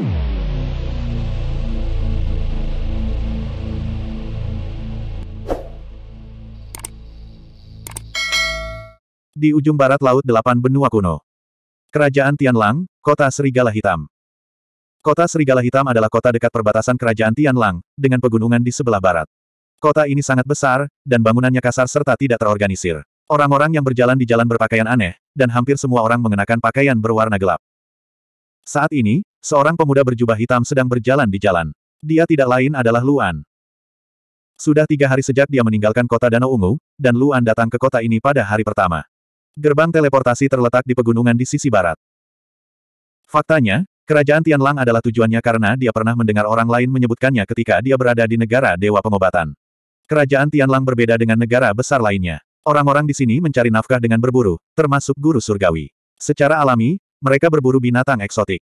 Di ujung barat laut delapan benua kuno. Kerajaan Tianlang, Kota Serigala Hitam. Kota Serigala Hitam adalah kota dekat perbatasan Kerajaan Tianlang, dengan pegunungan di sebelah barat. Kota ini sangat besar, dan bangunannya kasar serta tidak terorganisir. Orang-orang yang berjalan di jalan berpakaian aneh, dan hampir semua orang mengenakan pakaian berwarna gelap. Saat ini, seorang pemuda berjubah hitam sedang berjalan di jalan. Dia tidak lain adalah Luan. Sudah tiga hari sejak dia meninggalkan kota Danau Ungu, dan Luan datang ke kota ini pada hari pertama. Gerbang teleportasi terletak di pegunungan di sisi barat. Faktanya, kerajaan Tianlang adalah tujuannya karena dia pernah mendengar orang lain menyebutkannya ketika dia berada di negara Dewa Pengobatan. Kerajaan Tianlang berbeda dengan negara besar lainnya. Orang-orang di sini mencari nafkah dengan berburu, termasuk guru surgawi. Secara alami, mereka berburu binatang eksotik.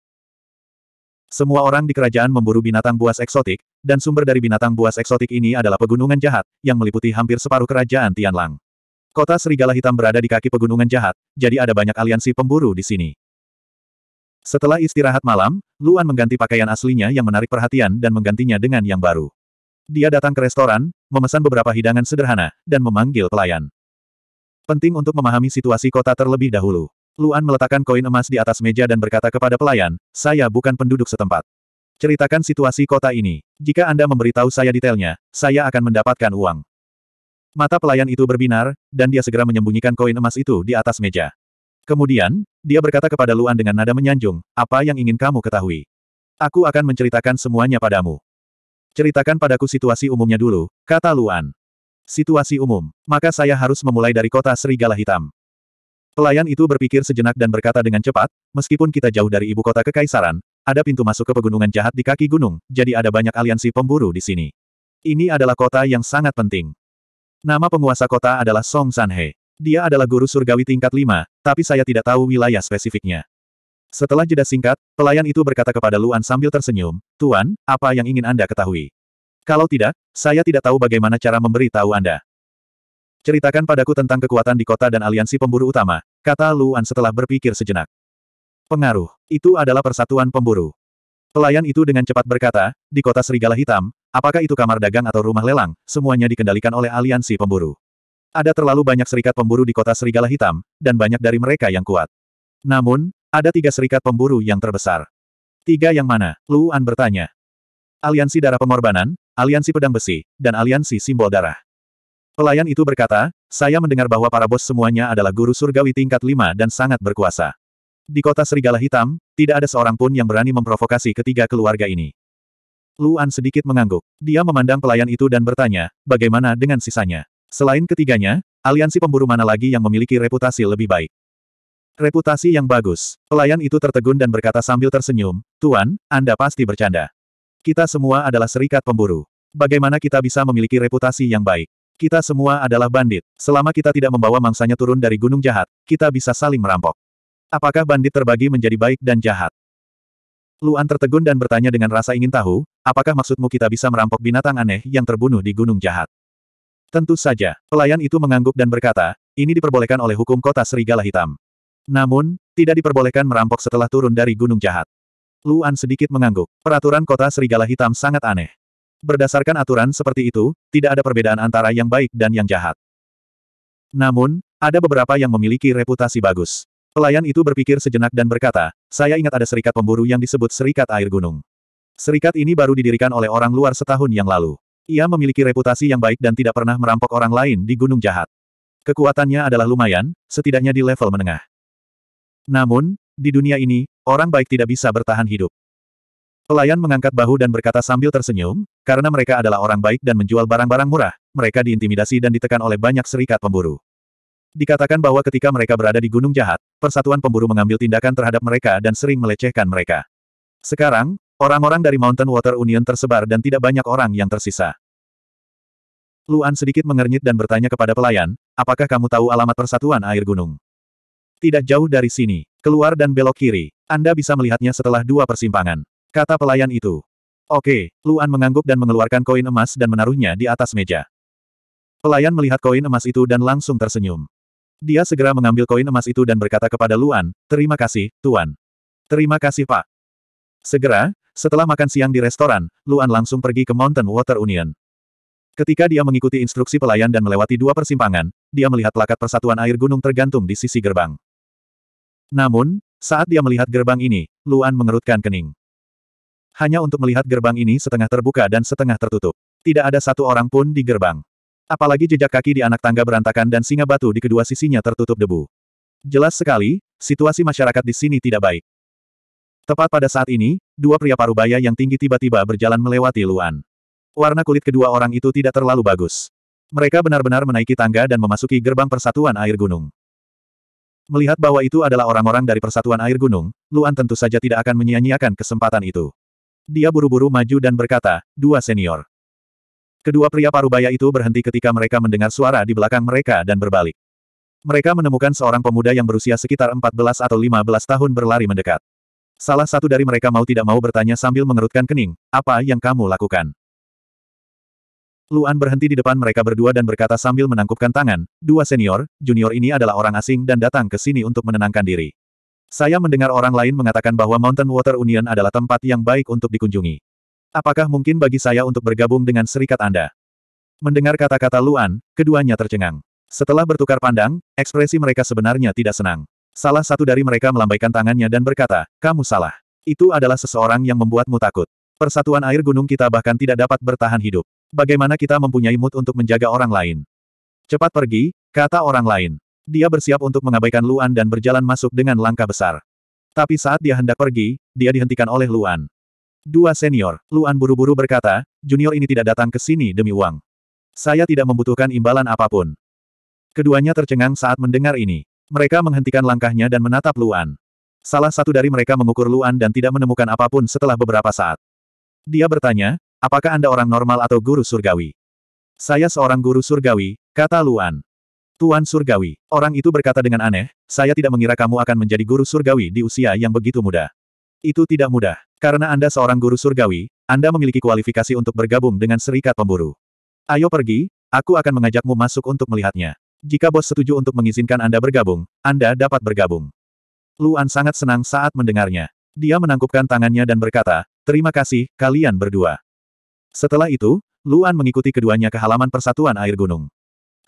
Semua orang di kerajaan memburu binatang buas eksotik, dan sumber dari binatang buas eksotik ini adalah pegunungan jahat, yang meliputi hampir separuh kerajaan Tianlang. Kota Serigala Hitam berada di kaki pegunungan jahat, jadi ada banyak aliansi pemburu di sini. Setelah istirahat malam, Luan mengganti pakaian aslinya yang menarik perhatian dan menggantinya dengan yang baru. Dia datang ke restoran, memesan beberapa hidangan sederhana, dan memanggil pelayan. Penting untuk memahami situasi kota terlebih dahulu. Luan meletakkan koin emas di atas meja dan berkata kepada pelayan, saya bukan penduduk setempat. Ceritakan situasi kota ini. Jika Anda memberitahu saya detailnya, saya akan mendapatkan uang. Mata pelayan itu berbinar, dan dia segera menyembunyikan koin emas itu di atas meja. Kemudian, dia berkata kepada Luan dengan nada menyanjung, apa yang ingin kamu ketahui? Aku akan menceritakan semuanya padamu. Ceritakan padaku situasi umumnya dulu, kata Luan. Situasi umum, maka saya harus memulai dari kota Serigala Hitam. Pelayan itu berpikir sejenak dan berkata dengan cepat, meskipun kita jauh dari ibu kota kekaisaran, ada pintu masuk ke pegunungan jahat di kaki gunung, jadi ada banyak aliansi pemburu di sini. Ini adalah kota yang sangat penting. Nama penguasa kota adalah Song Sanhe. Dia adalah guru surgawi tingkat 5, tapi saya tidak tahu wilayah spesifiknya. Setelah jeda singkat, pelayan itu berkata kepada Luan sambil tersenyum, Tuan, apa yang ingin Anda ketahui? Kalau tidak, saya tidak tahu bagaimana cara memberi tahu Anda. Ceritakan padaku tentang kekuatan di kota dan aliansi pemburu utama, kata Luan setelah berpikir sejenak. Pengaruh, itu adalah persatuan pemburu. Pelayan itu dengan cepat berkata, di kota Serigala Hitam, apakah itu kamar dagang atau rumah lelang, semuanya dikendalikan oleh aliansi pemburu. Ada terlalu banyak serikat pemburu di kota Serigala Hitam, dan banyak dari mereka yang kuat. Namun, ada tiga serikat pemburu yang terbesar. Tiga yang mana? Luan bertanya. Aliansi Darah Pengorbanan, Aliansi Pedang Besi, dan Aliansi Simbol Darah. Pelayan itu berkata, saya mendengar bahwa para bos semuanya adalah guru surgawi tingkat lima dan sangat berkuasa. Di kota Serigala Hitam, tidak ada seorang pun yang berani memprovokasi ketiga keluarga ini. Luan sedikit mengangguk. Dia memandang pelayan itu dan bertanya, bagaimana dengan sisanya? Selain ketiganya, aliansi pemburu mana lagi yang memiliki reputasi lebih baik? Reputasi yang bagus. Pelayan itu tertegun dan berkata sambil tersenyum, Tuan, Anda pasti bercanda. Kita semua adalah serikat pemburu. Bagaimana kita bisa memiliki reputasi yang baik? Kita semua adalah bandit. Selama kita tidak membawa mangsanya turun dari gunung jahat, kita bisa saling merampok. Apakah bandit terbagi menjadi baik dan jahat? Luan tertegun dan bertanya dengan rasa ingin tahu, apakah maksudmu kita bisa merampok binatang aneh yang terbunuh di gunung jahat? Tentu saja, pelayan itu mengangguk dan berkata, ini diperbolehkan oleh hukum kota Serigala Hitam. Namun, tidak diperbolehkan merampok setelah turun dari gunung jahat. Luan sedikit mengangguk. Peraturan kota Serigala Hitam sangat aneh. Berdasarkan aturan seperti itu, tidak ada perbedaan antara yang baik dan yang jahat. Namun, ada beberapa yang memiliki reputasi bagus. Pelayan itu berpikir sejenak dan berkata, saya ingat ada serikat pemburu yang disebut Serikat Air Gunung. Serikat ini baru didirikan oleh orang luar setahun yang lalu. Ia memiliki reputasi yang baik dan tidak pernah merampok orang lain di Gunung Jahat. Kekuatannya adalah lumayan, setidaknya di level menengah. Namun, di dunia ini, orang baik tidak bisa bertahan hidup. Pelayan mengangkat bahu dan berkata sambil tersenyum, karena mereka adalah orang baik dan menjual barang-barang murah, mereka diintimidasi dan ditekan oleh banyak serikat pemburu. Dikatakan bahwa ketika mereka berada di Gunung Jahat, persatuan pemburu mengambil tindakan terhadap mereka dan sering melecehkan mereka. Sekarang, orang-orang dari Mountain Water Union tersebar dan tidak banyak orang yang tersisa. Luan sedikit mengernyit dan bertanya kepada pelayan, apakah kamu tahu alamat persatuan air gunung? Tidak jauh dari sini, keluar dan belok kiri, Anda bisa melihatnya setelah dua persimpangan. Kata pelayan itu. Oke, Luan mengangguk dan mengeluarkan koin emas dan menaruhnya di atas meja. Pelayan melihat koin emas itu dan langsung tersenyum. Dia segera mengambil koin emas itu dan berkata kepada Luan, terima kasih, Tuan. Terima kasih Pak. Segera, setelah makan siang di restoran, Luan langsung pergi ke Mountain Water Union. Ketika dia mengikuti instruksi pelayan dan melewati dua persimpangan, dia melihat plakat persatuan air gunung tergantung di sisi gerbang. Namun, saat dia melihat gerbang ini, Luan mengerutkan kening. Hanya untuk melihat gerbang ini setengah terbuka dan setengah tertutup. Tidak ada satu orang pun di gerbang. Apalagi jejak kaki di anak tangga berantakan dan singa batu di kedua sisinya tertutup debu. Jelas sekali, situasi masyarakat di sini tidak baik. Tepat pada saat ini, dua pria parubaya yang tinggi tiba-tiba berjalan melewati Luan. Warna kulit kedua orang itu tidak terlalu bagus. Mereka benar-benar menaiki tangga dan memasuki gerbang persatuan air gunung. Melihat bahwa itu adalah orang-orang dari persatuan air gunung, Luan tentu saja tidak akan menyia-nyiakan kesempatan itu. Dia buru-buru maju dan berkata, dua senior. Kedua pria parubaya itu berhenti ketika mereka mendengar suara di belakang mereka dan berbalik. Mereka menemukan seorang pemuda yang berusia sekitar 14 atau 15 tahun berlari mendekat. Salah satu dari mereka mau tidak mau bertanya sambil mengerutkan kening, apa yang kamu lakukan? Luan berhenti di depan mereka berdua dan berkata sambil menangkupkan tangan, dua senior, junior ini adalah orang asing dan datang ke sini untuk menenangkan diri. Saya mendengar orang lain mengatakan bahwa Mountain Water Union adalah tempat yang baik untuk dikunjungi. Apakah mungkin bagi saya untuk bergabung dengan serikat Anda? Mendengar kata-kata Luan, keduanya tercengang. Setelah bertukar pandang, ekspresi mereka sebenarnya tidak senang. Salah satu dari mereka melambaikan tangannya dan berkata, kamu salah. Itu adalah seseorang yang membuatmu takut. Persatuan air gunung kita bahkan tidak dapat bertahan hidup. Bagaimana kita mempunyai mood untuk menjaga orang lain? Cepat pergi, kata orang lain. Dia bersiap untuk mengabaikan Luan dan berjalan masuk dengan langkah besar. Tapi saat dia hendak pergi, dia dihentikan oleh Luan. Dua senior, Luan buru-buru berkata, junior ini tidak datang ke sini demi uang. Saya tidak membutuhkan imbalan apapun. Keduanya tercengang saat mendengar ini. Mereka menghentikan langkahnya dan menatap Luan. Salah satu dari mereka mengukur Luan dan tidak menemukan apapun setelah beberapa saat. Dia bertanya, apakah Anda orang normal atau guru surgawi? Saya seorang guru surgawi, kata Luan. Tuan Surgawi, orang itu berkata dengan aneh, saya tidak mengira kamu akan menjadi guru surgawi di usia yang begitu muda. Itu tidak mudah. Karena Anda seorang guru surgawi, Anda memiliki kualifikasi untuk bergabung dengan serikat pemburu. Ayo pergi, aku akan mengajakmu masuk untuk melihatnya. Jika bos setuju untuk mengizinkan Anda bergabung, Anda dapat bergabung. Luan sangat senang saat mendengarnya. Dia menangkupkan tangannya dan berkata, terima kasih, kalian berdua. Setelah itu, Luan mengikuti keduanya ke halaman persatuan air gunung.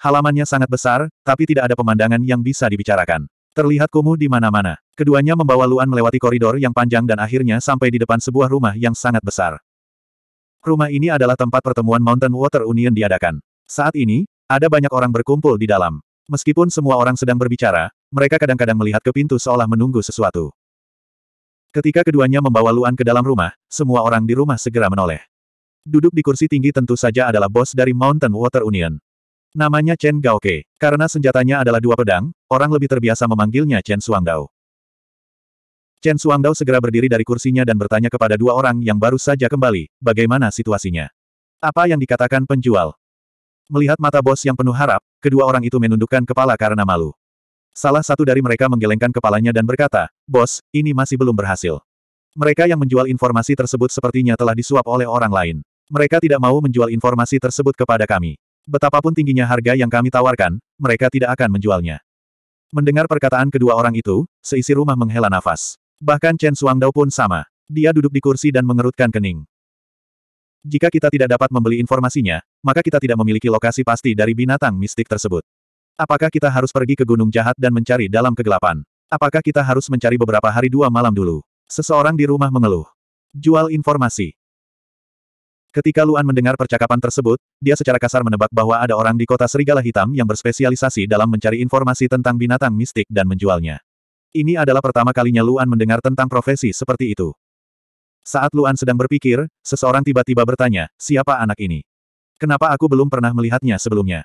Halamannya sangat besar, tapi tidak ada pemandangan yang bisa dibicarakan. Terlihat kumuh di mana-mana. Keduanya membawa Luan melewati koridor yang panjang dan akhirnya sampai di depan sebuah rumah yang sangat besar. Rumah ini adalah tempat pertemuan Mountain Water Union diadakan. Saat ini, ada banyak orang berkumpul di dalam. Meskipun semua orang sedang berbicara, mereka kadang-kadang melihat ke pintu seolah menunggu sesuatu. Ketika keduanya membawa Luan ke dalam rumah, semua orang di rumah segera menoleh. Duduk di kursi tinggi tentu saja adalah bos dari Mountain Water Union. Namanya Chen Gaoke. Karena senjatanya adalah dua pedang, orang lebih terbiasa memanggilnya Chen Suangdao. Chen Suangdao segera berdiri dari kursinya dan bertanya kepada dua orang yang baru saja kembali, bagaimana situasinya? Apa yang dikatakan penjual? Melihat mata bos yang penuh harap, kedua orang itu menundukkan kepala karena malu. Salah satu dari mereka menggelengkan kepalanya dan berkata, Bos, ini masih belum berhasil. Mereka yang menjual informasi tersebut sepertinya telah disuap oleh orang lain. Mereka tidak mau menjual informasi tersebut kepada kami. Betapapun tingginya harga yang kami tawarkan, mereka tidak akan menjualnya. Mendengar perkataan kedua orang itu, seisi rumah menghela nafas. Bahkan Chen Suangdao pun sama. Dia duduk di kursi dan mengerutkan kening. Jika kita tidak dapat membeli informasinya, maka kita tidak memiliki lokasi pasti dari binatang mistik tersebut. Apakah kita harus pergi ke Gunung Jahat dan mencari dalam kegelapan? Apakah kita harus mencari beberapa hari dua malam dulu? Seseorang di rumah mengeluh. Jual informasi. Ketika Luan mendengar percakapan tersebut, dia secara kasar menebak bahwa ada orang di kota Serigala Hitam yang berspesialisasi dalam mencari informasi tentang binatang mistik dan menjualnya. Ini adalah pertama kalinya Luan mendengar tentang profesi seperti itu. Saat Luan sedang berpikir, seseorang tiba-tiba bertanya, siapa anak ini? Kenapa aku belum pernah melihatnya sebelumnya?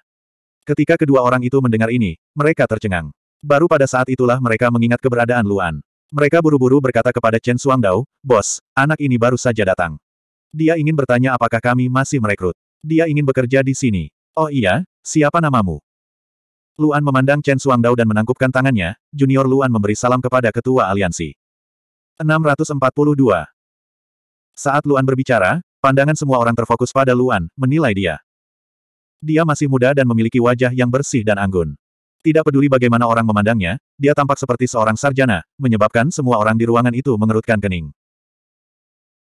Ketika kedua orang itu mendengar ini, mereka tercengang. Baru pada saat itulah mereka mengingat keberadaan Luan. Mereka buru-buru berkata kepada Chen Suangdao, Bos, anak ini baru saja datang. Dia ingin bertanya apakah kami masih merekrut. Dia ingin bekerja di sini. Oh iya, siapa namamu? Luan memandang Chen Suangdao dan menangkupkan tangannya, Junior Luan memberi salam kepada ketua aliansi. 642. Saat Luan berbicara, pandangan semua orang terfokus pada Luan, menilai dia. Dia masih muda dan memiliki wajah yang bersih dan anggun. Tidak peduli bagaimana orang memandangnya, dia tampak seperti seorang sarjana, menyebabkan semua orang di ruangan itu mengerutkan kening.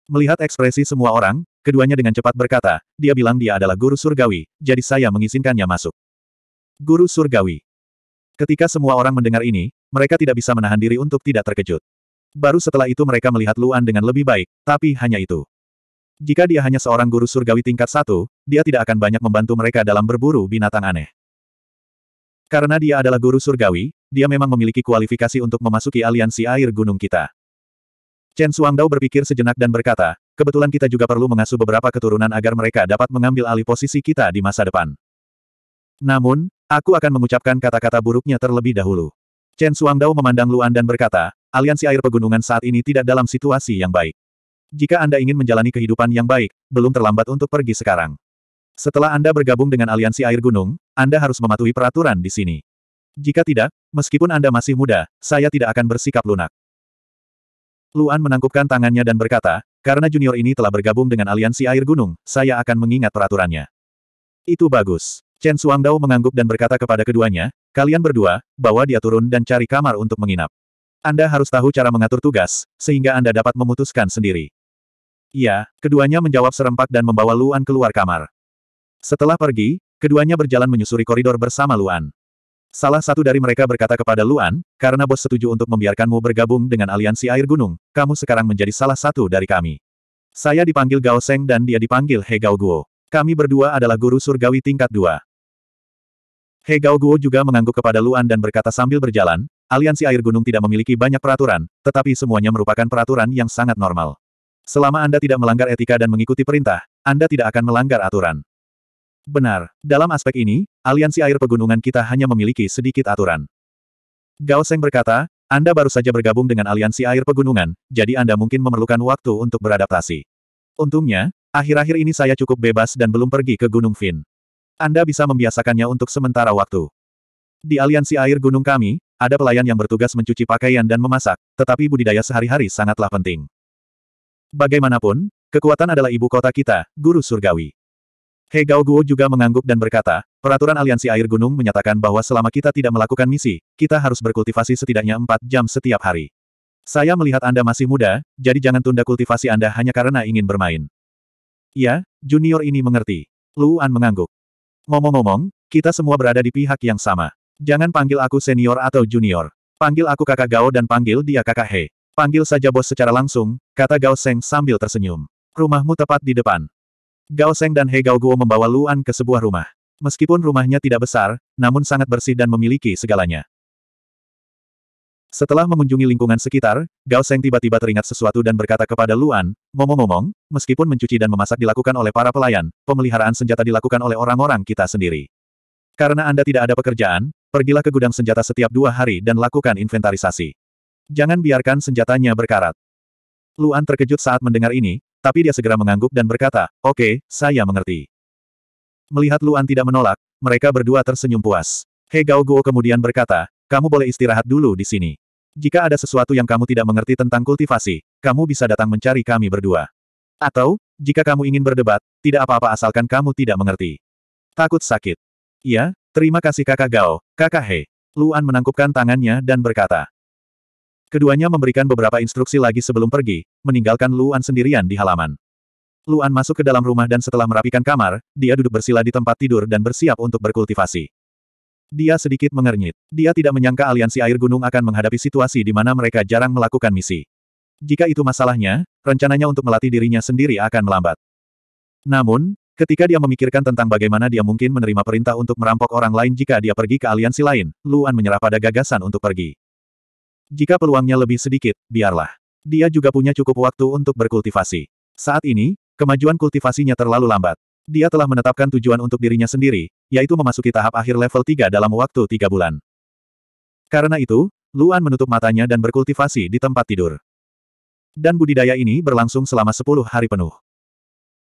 Melihat ekspresi semua orang, keduanya dengan cepat berkata, dia bilang dia adalah guru surgawi, jadi saya mengizinkannya masuk. Guru surgawi. Ketika semua orang mendengar ini, mereka tidak bisa menahan diri untuk tidak terkejut. Baru setelah itu mereka melihat Luan dengan lebih baik, tapi hanya itu. Jika dia hanya seorang guru surgawi tingkat satu, dia tidak akan banyak membantu mereka dalam berburu binatang aneh. Karena dia adalah guru surgawi, dia memang memiliki kualifikasi untuk memasuki aliansi air gunung kita. Chen Suangdao berpikir sejenak dan berkata, kebetulan kita juga perlu mengasuh beberapa keturunan agar mereka dapat mengambil alih posisi kita di masa depan. Namun, aku akan mengucapkan kata-kata buruknya terlebih dahulu. Chen Suangdao memandang Luan dan berkata, aliansi air pegunungan saat ini tidak dalam situasi yang baik. Jika Anda ingin menjalani kehidupan yang baik, belum terlambat untuk pergi sekarang. Setelah Anda bergabung dengan aliansi air gunung, Anda harus mematuhi peraturan di sini. Jika tidak, meskipun Anda masih muda, saya tidak akan bersikap lunak. Luan menangkupkan tangannya dan berkata, karena junior ini telah bergabung dengan aliansi air gunung, saya akan mengingat peraturannya. Itu bagus. Chen Suangdao mengangguk dan berkata kepada keduanya, kalian berdua, bawa dia turun dan cari kamar untuk menginap. Anda harus tahu cara mengatur tugas, sehingga Anda dapat memutuskan sendiri. Iya, keduanya menjawab serempak dan membawa Luan keluar kamar. Setelah pergi, keduanya berjalan menyusuri koridor bersama Luan. Salah satu dari mereka berkata kepada Luan, karena bos setuju untuk membiarkanmu bergabung dengan aliansi air gunung, kamu sekarang menjadi salah satu dari kami. Saya dipanggil Gao Seng dan dia dipanggil He Gao Guo. Kami berdua adalah guru surgawi tingkat dua. He Gao Guo juga mengangguk kepada Luan dan berkata sambil berjalan, aliansi air gunung tidak memiliki banyak peraturan, tetapi semuanya merupakan peraturan yang sangat normal. Selama Anda tidak melanggar etika dan mengikuti perintah, Anda tidak akan melanggar aturan. Benar, dalam aspek ini, aliansi air pegunungan kita hanya memiliki sedikit aturan. Gao Seng berkata, Anda baru saja bergabung dengan aliansi air pegunungan, jadi Anda mungkin memerlukan waktu untuk beradaptasi. Untungnya, akhir-akhir ini saya cukup bebas dan belum pergi ke Gunung Fin. Anda bisa membiasakannya untuk sementara waktu. Di aliansi air gunung kami, ada pelayan yang bertugas mencuci pakaian dan memasak, tetapi budidaya sehari-hari sangatlah penting. Bagaimanapun, kekuatan adalah ibu kota kita, guru surgawi. Hei Gao Guo juga mengangguk dan berkata, peraturan aliansi air gunung menyatakan bahwa selama kita tidak melakukan misi, kita harus berkultivasi setidaknya 4 jam setiap hari. Saya melihat Anda masih muda, jadi jangan tunda kultivasi Anda hanya karena ingin bermain. Ya, junior ini mengerti. Luan mengangguk. Ngomong-ngomong, kita semua berada di pihak yang sama. Jangan panggil aku senior atau junior. Panggil aku kakak Gao dan panggil dia kakak He. Panggil saja bos secara langsung, kata Gao Seng sambil tersenyum. Rumahmu tepat di depan. Gao Seng dan He Gao Guo membawa Luan ke sebuah rumah. Meskipun rumahnya tidak besar, namun sangat bersih dan memiliki segalanya. Setelah mengunjungi lingkungan sekitar, Gao Seng tiba-tiba teringat sesuatu dan berkata kepada Luan, "Momo momong meskipun mencuci dan memasak dilakukan oleh para pelayan, pemeliharaan senjata dilakukan oleh orang-orang kita sendiri. Karena Anda tidak ada pekerjaan, pergilah ke gudang senjata setiap dua hari dan lakukan inventarisasi. Jangan biarkan senjatanya berkarat. Luan terkejut saat mendengar ini, tapi dia segera mengangguk dan berkata, oke, okay, saya mengerti. Melihat Luan tidak menolak, mereka berdua tersenyum puas. He Gao Guo kemudian berkata, kamu boleh istirahat dulu di sini. Jika ada sesuatu yang kamu tidak mengerti tentang kultivasi, kamu bisa datang mencari kami berdua. Atau, jika kamu ingin berdebat, tidak apa-apa asalkan kamu tidak mengerti. Takut sakit. Iya, terima kasih kakak Gao, kakak He. Luan menangkupkan tangannya dan berkata, Keduanya memberikan beberapa instruksi lagi sebelum pergi, meninggalkan Luan sendirian di halaman. Luan masuk ke dalam rumah dan setelah merapikan kamar, dia duduk bersila di tempat tidur dan bersiap untuk berkultivasi. Dia sedikit mengernyit. Dia tidak menyangka aliansi air gunung akan menghadapi situasi di mana mereka jarang melakukan misi. Jika itu masalahnya, rencananya untuk melatih dirinya sendiri akan melambat. Namun, ketika dia memikirkan tentang bagaimana dia mungkin menerima perintah untuk merampok orang lain jika dia pergi ke aliansi lain, Luan menyerah pada gagasan untuk pergi. Jika peluangnya lebih sedikit, biarlah. Dia juga punya cukup waktu untuk berkultivasi. Saat ini, kemajuan kultivasinya terlalu lambat. Dia telah menetapkan tujuan untuk dirinya sendiri, yaitu memasuki tahap akhir level 3 dalam waktu 3 bulan. Karena itu, Luan menutup matanya dan berkultivasi di tempat tidur. Dan budidaya ini berlangsung selama 10 hari penuh.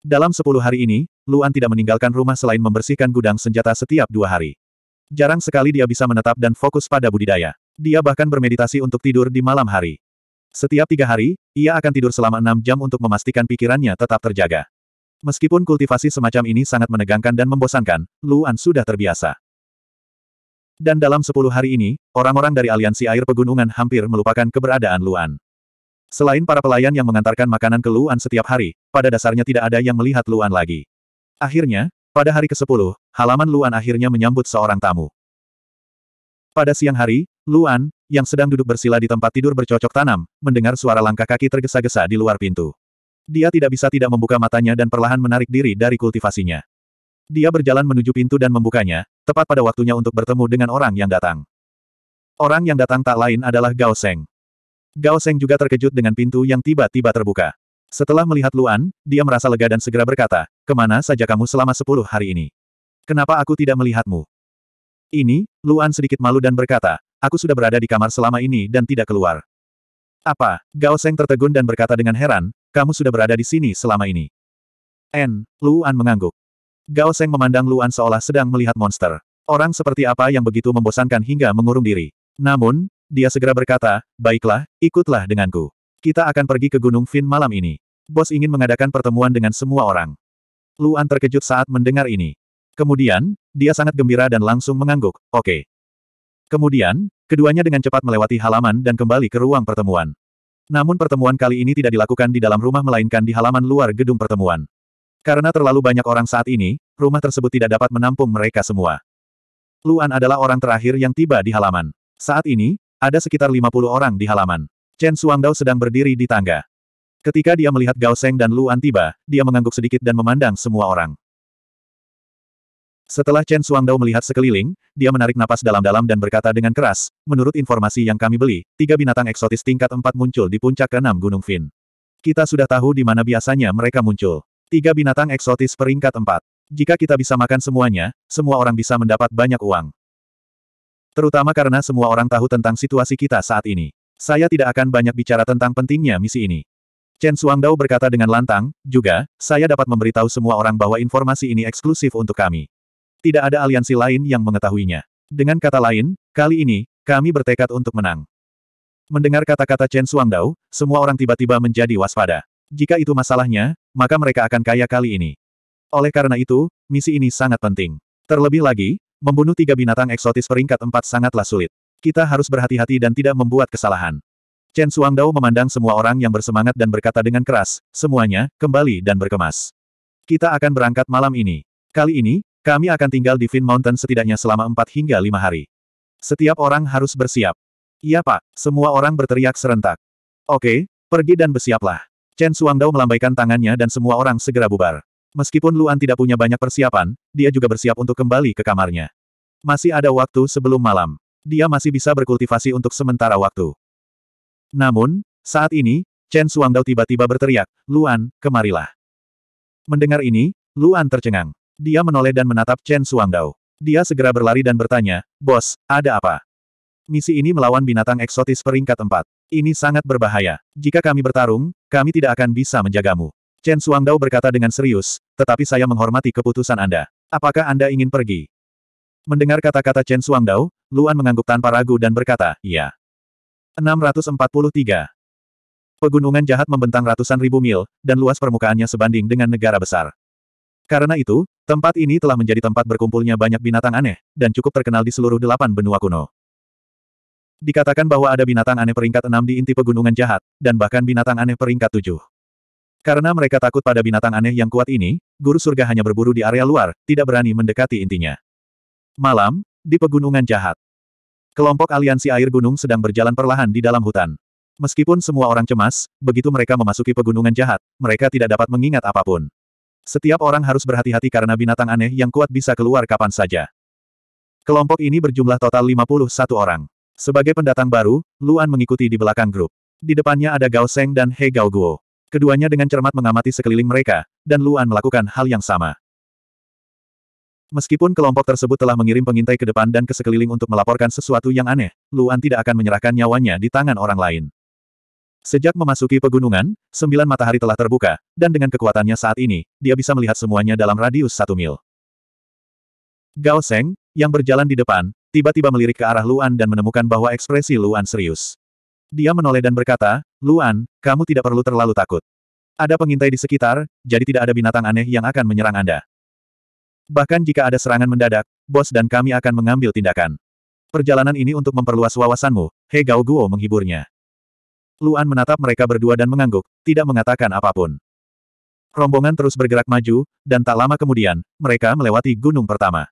Dalam 10 hari ini, Luan tidak meninggalkan rumah selain membersihkan gudang senjata setiap dua hari. Jarang sekali dia bisa menetap dan fokus pada budidaya. Dia bahkan bermeditasi untuk tidur di malam hari. Setiap tiga hari, ia akan tidur selama enam jam untuk memastikan pikirannya tetap terjaga. Meskipun kultivasi semacam ini sangat menegangkan dan membosankan, Luan sudah terbiasa. Dan dalam sepuluh hari ini, orang-orang dari Aliansi Air Pegunungan hampir melupakan keberadaan Luan. Selain para pelayan yang mengantarkan makanan ke Luan setiap hari, pada dasarnya tidak ada yang melihat Luan lagi. Akhirnya, pada hari ke-10, halaman Luan akhirnya menyambut seorang tamu. Pada siang hari, Luan, yang sedang duduk bersila di tempat tidur bercocok tanam, mendengar suara langkah kaki tergesa-gesa di luar pintu. Dia tidak bisa tidak membuka matanya dan perlahan menarik diri dari kultivasinya. Dia berjalan menuju pintu dan membukanya, tepat pada waktunya untuk bertemu dengan orang yang datang. Orang yang datang tak lain adalah Gao Seng. Gao Seng juga terkejut dengan pintu yang tiba-tiba terbuka. Setelah melihat Luan, dia merasa lega dan segera berkata, kemana saja kamu selama sepuluh hari ini? Kenapa aku tidak melihatmu? Ini, Luan sedikit malu dan berkata, Aku sudah berada di kamar selama ini dan tidak keluar. Apa? Gao Seng tertegun dan berkata dengan heran, kamu sudah berada di sini selama ini. N. Luan mengangguk. Gao Seng memandang Luan seolah sedang melihat monster. Orang seperti apa yang begitu membosankan hingga mengurung diri. Namun, dia segera berkata, baiklah, ikutlah denganku. Kita akan pergi ke Gunung Fin malam ini. Bos ingin mengadakan pertemuan dengan semua orang. Luan terkejut saat mendengar ini. Kemudian, dia sangat gembira dan langsung mengangguk, oke. Okay. Kemudian, keduanya dengan cepat melewati halaman dan kembali ke ruang pertemuan. Namun pertemuan kali ini tidak dilakukan di dalam rumah melainkan di halaman luar gedung pertemuan. Karena terlalu banyak orang saat ini, rumah tersebut tidak dapat menampung mereka semua. Luan adalah orang terakhir yang tiba di halaman. Saat ini, ada sekitar 50 orang di halaman. Chen Dao sedang berdiri di tangga. Ketika dia melihat Gao Seng dan Luan tiba, dia mengangguk sedikit dan memandang semua orang. Setelah Chen Suangdao melihat sekeliling, dia menarik napas dalam-dalam dan berkata dengan keras, menurut informasi yang kami beli, tiga binatang eksotis tingkat empat muncul di puncak keenam Gunung Fin. Kita sudah tahu di mana biasanya mereka muncul. Tiga binatang eksotis peringkat empat. Jika kita bisa makan semuanya, semua orang bisa mendapat banyak uang. Terutama karena semua orang tahu tentang situasi kita saat ini. Saya tidak akan banyak bicara tentang pentingnya misi ini. Chen Suangdao berkata dengan lantang, juga, saya dapat memberitahu semua orang bahwa informasi ini eksklusif untuk kami. Tidak ada aliansi lain yang mengetahuinya. Dengan kata lain, kali ini, kami bertekad untuk menang. Mendengar kata-kata Chen Suangdao, semua orang tiba-tiba menjadi waspada. Jika itu masalahnya, maka mereka akan kaya kali ini. Oleh karena itu, misi ini sangat penting. Terlebih lagi, membunuh tiga binatang eksotis peringkat empat sangatlah sulit. Kita harus berhati-hati dan tidak membuat kesalahan. Chen Suangdao memandang semua orang yang bersemangat dan berkata dengan keras, semuanya, kembali dan berkemas. Kita akan berangkat malam ini. Kali ini, kami akan tinggal di Fin Mountain setidaknya selama empat hingga lima hari. Setiap orang harus bersiap. Iya pak, semua orang berteriak serentak. Oke, pergi dan bersiaplah. Chen Suangdao melambaikan tangannya dan semua orang segera bubar. Meskipun Luan tidak punya banyak persiapan, dia juga bersiap untuk kembali ke kamarnya. Masih ada waktu sebelum malam. Dia masih bisa berkultivasi untuk sementara waktu. Namun, saat ini, Chen Suangdao tiba-tiba berteriak, Luan, kemarilah. Mendengar ini, Luan tercengang. Dia menoleh dan menatap Chen Suangdao. Dia segera berlari dan bertanya, Bos, ada apa? Misi ini melawan binatang eksotis peringkat 4. Ini sangat berbahaya. Jika kami bertarung, kami tidak akan bisa menjagamu. Chen Suangdao berkata dengan serius, tetapi saya menghormati keputusan Anda. Apakah Anda ingin pergi? Mendengar kata-kata Chen Suangdao, Luan mengangguk tanpa ragu dan berkata, Iya. 643. Pegunungan jahat membentang ratusan ribu mil, dan luas permukaannya sebanding dengan negara besar. Karena itu, tempat ini telah menjadi tempat berkumpulnya banyak binatang aneh, dan cukup terkenal di seluruh delapan benua kuno. Dikatakan bahwa ada binatang aneh peringkat enam di inti pegunungan jahat, dan bahkan binatang aneh peringkat tujuh. Karena mereka takut pada binatang aneh yang kuat ini, guru surga hanya berburu di area luar, tidak berani mendekati intinya. Malam, di pegunungan jahat. Kelompok aliansi air gunung sedang berjalan perlahan di dalam hutan. Meskipun semua orang cemas, begitu mereka memasuki pegunungan jahat, mereka tidak dapat mengingat apapun. Setiap orang harus berhati-hati karena binatang aneh yang kuat bisa keluar kapan saja. Kelompok ini berjumlah total 51 orang. Sebagai pendatang baru, Luan mengikuti di belakang grup. Di depannya ada Gao Seng dan He Gao Guo. Keduanya dengan cermat mengamati sekeliling mereka, dan Luan melakukan hal yang sama. Meskipun kelompok tersebut telah mengirim pengintai ke depan dan ke sekeliling untuk melaporkan sesuatu yang aneh, Luan tidak akan menyerahkan nyawanya di tangan orang lain. Sejak memasuki pegunungan, sembilan matahari telah terbuka, dan dengan kekuatannya saat ini, dia bisa melihat semuanya dalam radius satu mil. Gao Seng, yang berjalan di depan, tiba-tiba melirik ke arah Luan dan menemukan bahwa ekspresi Luan serius. Dia menoleh dan berkata, Luan, kamu tidak perlu terlalu takut. Ada pengintai di sekitar, jadi tidak ada binatang aneh yang akan menyerang Anda. Bahkan jika ada serangan mendadak, bos dan kami akan mengambil tindakan. Perjalanan ini untuk memperluas wawasanmu, He Gao Guo menghiburnya. Luan menatap mereka berdua dan mengangguk, tidak mengatakan apapun. Rombongan terus bergerak maju, dan tak lama kemudian, mereka melewati gunung pertama.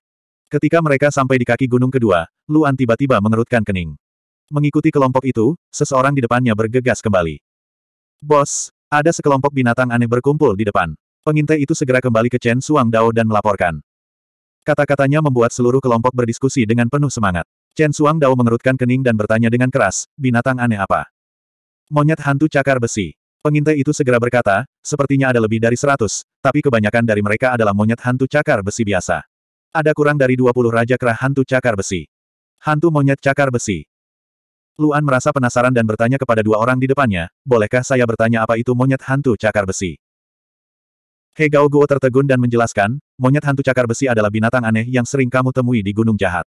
Ketika mereka sampai di kaki gunung kedua, Luan tiba-tiba mengerutkan kening. Mengikuti kelompok itu, seseorang di depannya bergegas kembali. Bos, ada sekelompok binatang aneh berkumpul di depan. Pengintai itu segera kembali ke Chen Suang Dao dan melaporkan. Kata-katanya membuat seluruh kelompok berdiskusi dengan penuh semangat. Chen Suang Dao mengerutkan kening dan bertanya dengan keras, binatang aneh apa? Monyet hantu cakar besi. Pengintai itu segera berkata, sepertinya ada lebih dari seratus, tapi kebanyakan dari mereka adalah monyet hantu cakar besi biasa. Ada kurang dari dua puluh raja kerah hantu cakar besi. Hantu monyet cakar besi. Luan merasa penasaran dan bertanya kepada dua orang di depannya, bolehkah saya bertanya apa itu monyet hantu cakar besi? He Gao Guo tertegun dan menjelaskan, monyet hantu cakar besi adalah binatang aneh yang sering kamu temui di Gunung Jahat.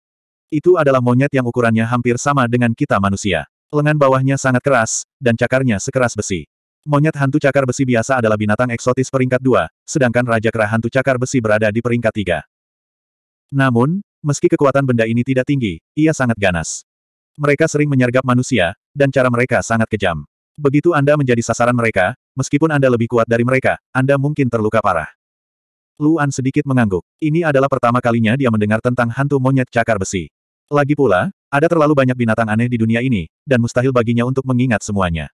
Itu adalah monyet yang ukurannya hampir sama dengan kita manusia. Lengan bawahnya sangat keras, dan cakarnya sekeras besi. Monyet hantu cakar besi biasa adalah binatang eksotis peringkat dua, sedangkan Raja Kera hantu cakar besi berada di peringkat tiga. Namun, meski kekuatan benda ini tidak tinggi, ia sangat ganas. Mereka sering menyergap manusia, dan cara mereka sangat kejam. Begitu Anda menjadi sasaran mereka, meskipun Anda lebih kuat dari mereka, Anda mungkin terluka parah. Luan sedikit mengangguk. Ini adalah pertama kalinya dia mendengar tentang hantu monyet cakar besi. Lagi pula, ada terlalu banyak binatang aneh di dunia ini, dan mustahil baginya untuk mengingat semuanya.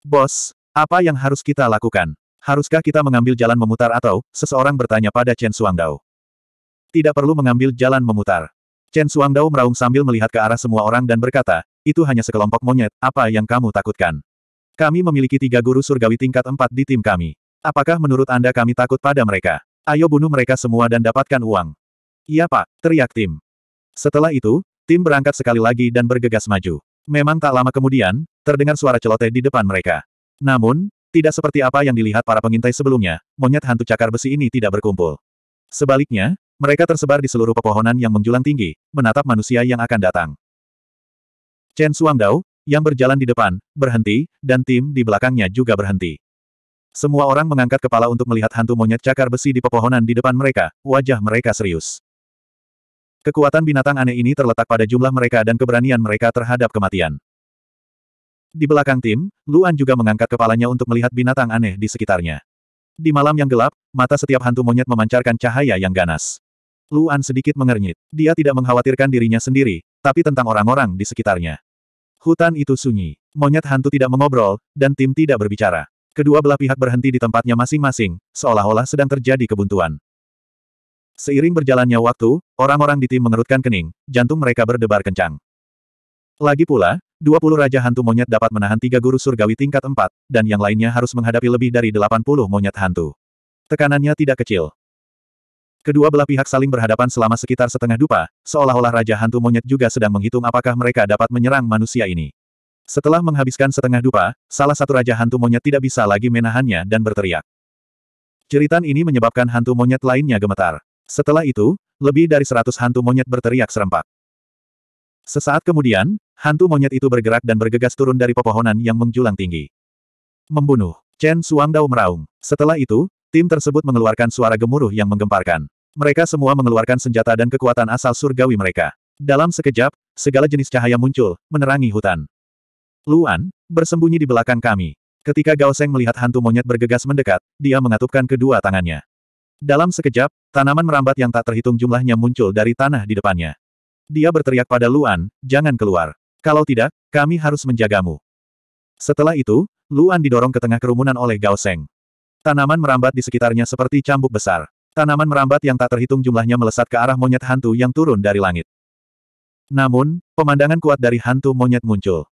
Bos, apa yang harus kita lakukan? Haruskah kita mengambil jalan memutar atau, seseorang bertanya pada Chen Suangdao. Tidak perlu mengambil jalan memutar. Chen Suangdao meraung sambil melihat ke arah semua orang dan berkata, itu hanya sekelompok monyet, apa yang kamu takutkan? Kami memiliki tiga guru surgawi tingkat empat di tim kami. Apakah menurut Anda kami takut pada mereka? Ayo bunuh mereka semua dan dapatkan uang. Iya pak, teriak tim. Setelah itu, tim berangkat sekali lagi dan bergegas maju. Memang tak lama kemudian, terdengar suara celoteh di depan mereka. Namun, tidak seperti apa yang dilihat para pengintai sebelumnya, monyet hantu cakar besi ini tidak berkumpul. Sebaliknya, mereka tersebar di seluruh pepohonan yang menjulang tinggi, menatap manusia yang akan datang. Chen Suangdao, yang berjalan di depan, berhenti, dan tim di belakangnya juga berhenti. Semua orang mengangkat kepala untuk melihat hantu monyet cakar besi di pepohonan di depan mereka, wajah mereka serius. Kekuatan binatang aneh ini terletak pada jumlah mereka dan keberanian mereka terhadap kematian. Di belakang tim, Luan juga mengangkat kepalanya untuk melihat binatang aneh di sekitarnya. Di malam yang gelap, mata setiap hantu monyet memancarkan cahaya yang ganas. Luan sedikit mengernyit. Dia tidak mengkhawatirkan dirinya sendiri, tapi tentang orang-orang di sekitarnya. Hutan itu sunyi. Monyet hantu tidak mengobrol, dan tim tidak berbicara. Kedua belah pihak berhenti di tempatnya masing-masing, seolah-olah sedang terjadi kebuntuan. Seiring berjalannya waktu, orang-orang di tim mengerutkan kening, jantung mereka berdebar kencang. Lagi pula, 20 Raja Hantu Monyet dapat menahan tiga guru surgawi tingkat 4, dan yang lainnya harus menghadapi lebih dari 80 monyet hantu. Tekanannya tidak kecil. Kedua belah pihak saling berhadapan selama sekitar setengah dupa, seolah-olah Raja Hantu Monyet juga sedang menghitung apakah mereka dapat menyerang manusia ini. Setelah menghabiskan setengah dupa, salah satu Raja Hantu Monyet tidak bisa lagi menahannya dan berteriak. Ceritan ini menyebabkan hantu monyet lainnya gemetar. Setelah itu, lebih dari seratus hantu monyet berteriak serempak. Sesaat kemudian, hantu monyet itu bergerak dan bergegas turun dari pepohonan yang menjulang tinggi. Membunuh. Chen Suangdao meraung. Setelah itu, tim tersebut mengeluarkan suara gemuruh yang menggemparkan. Mereka semua mengeluarkan senjata dan kekuatan asal surgawi mereka. Dalam sekejap, segala jenis cahaya muncul, menerangi hutan. Luan, bersembunyi di belakang kami. Ketika Gao Seng melihat hantu monyet bergegas mendekat, dia mengatupkan kedua tangannya. Dalam sekejap, tanaman merambat yang tak terhitung jumlahnya muncul dari tanah di depannya. Dia berteriak pada Luan, jangan keluar. Kalau tidak, kami harus menjagamu. Setelah itu, Luan didorong ke tengah kerumunan oleh Gao Seng. Tanaman merambat di sekitarnya seperti cambuk besar. Tanaman merambat yang tak terhitung jumlahnya melesat ke arah monyet hantu yang turun dari langit. Namun, pemandangan kuat dari hantu monyet muncul.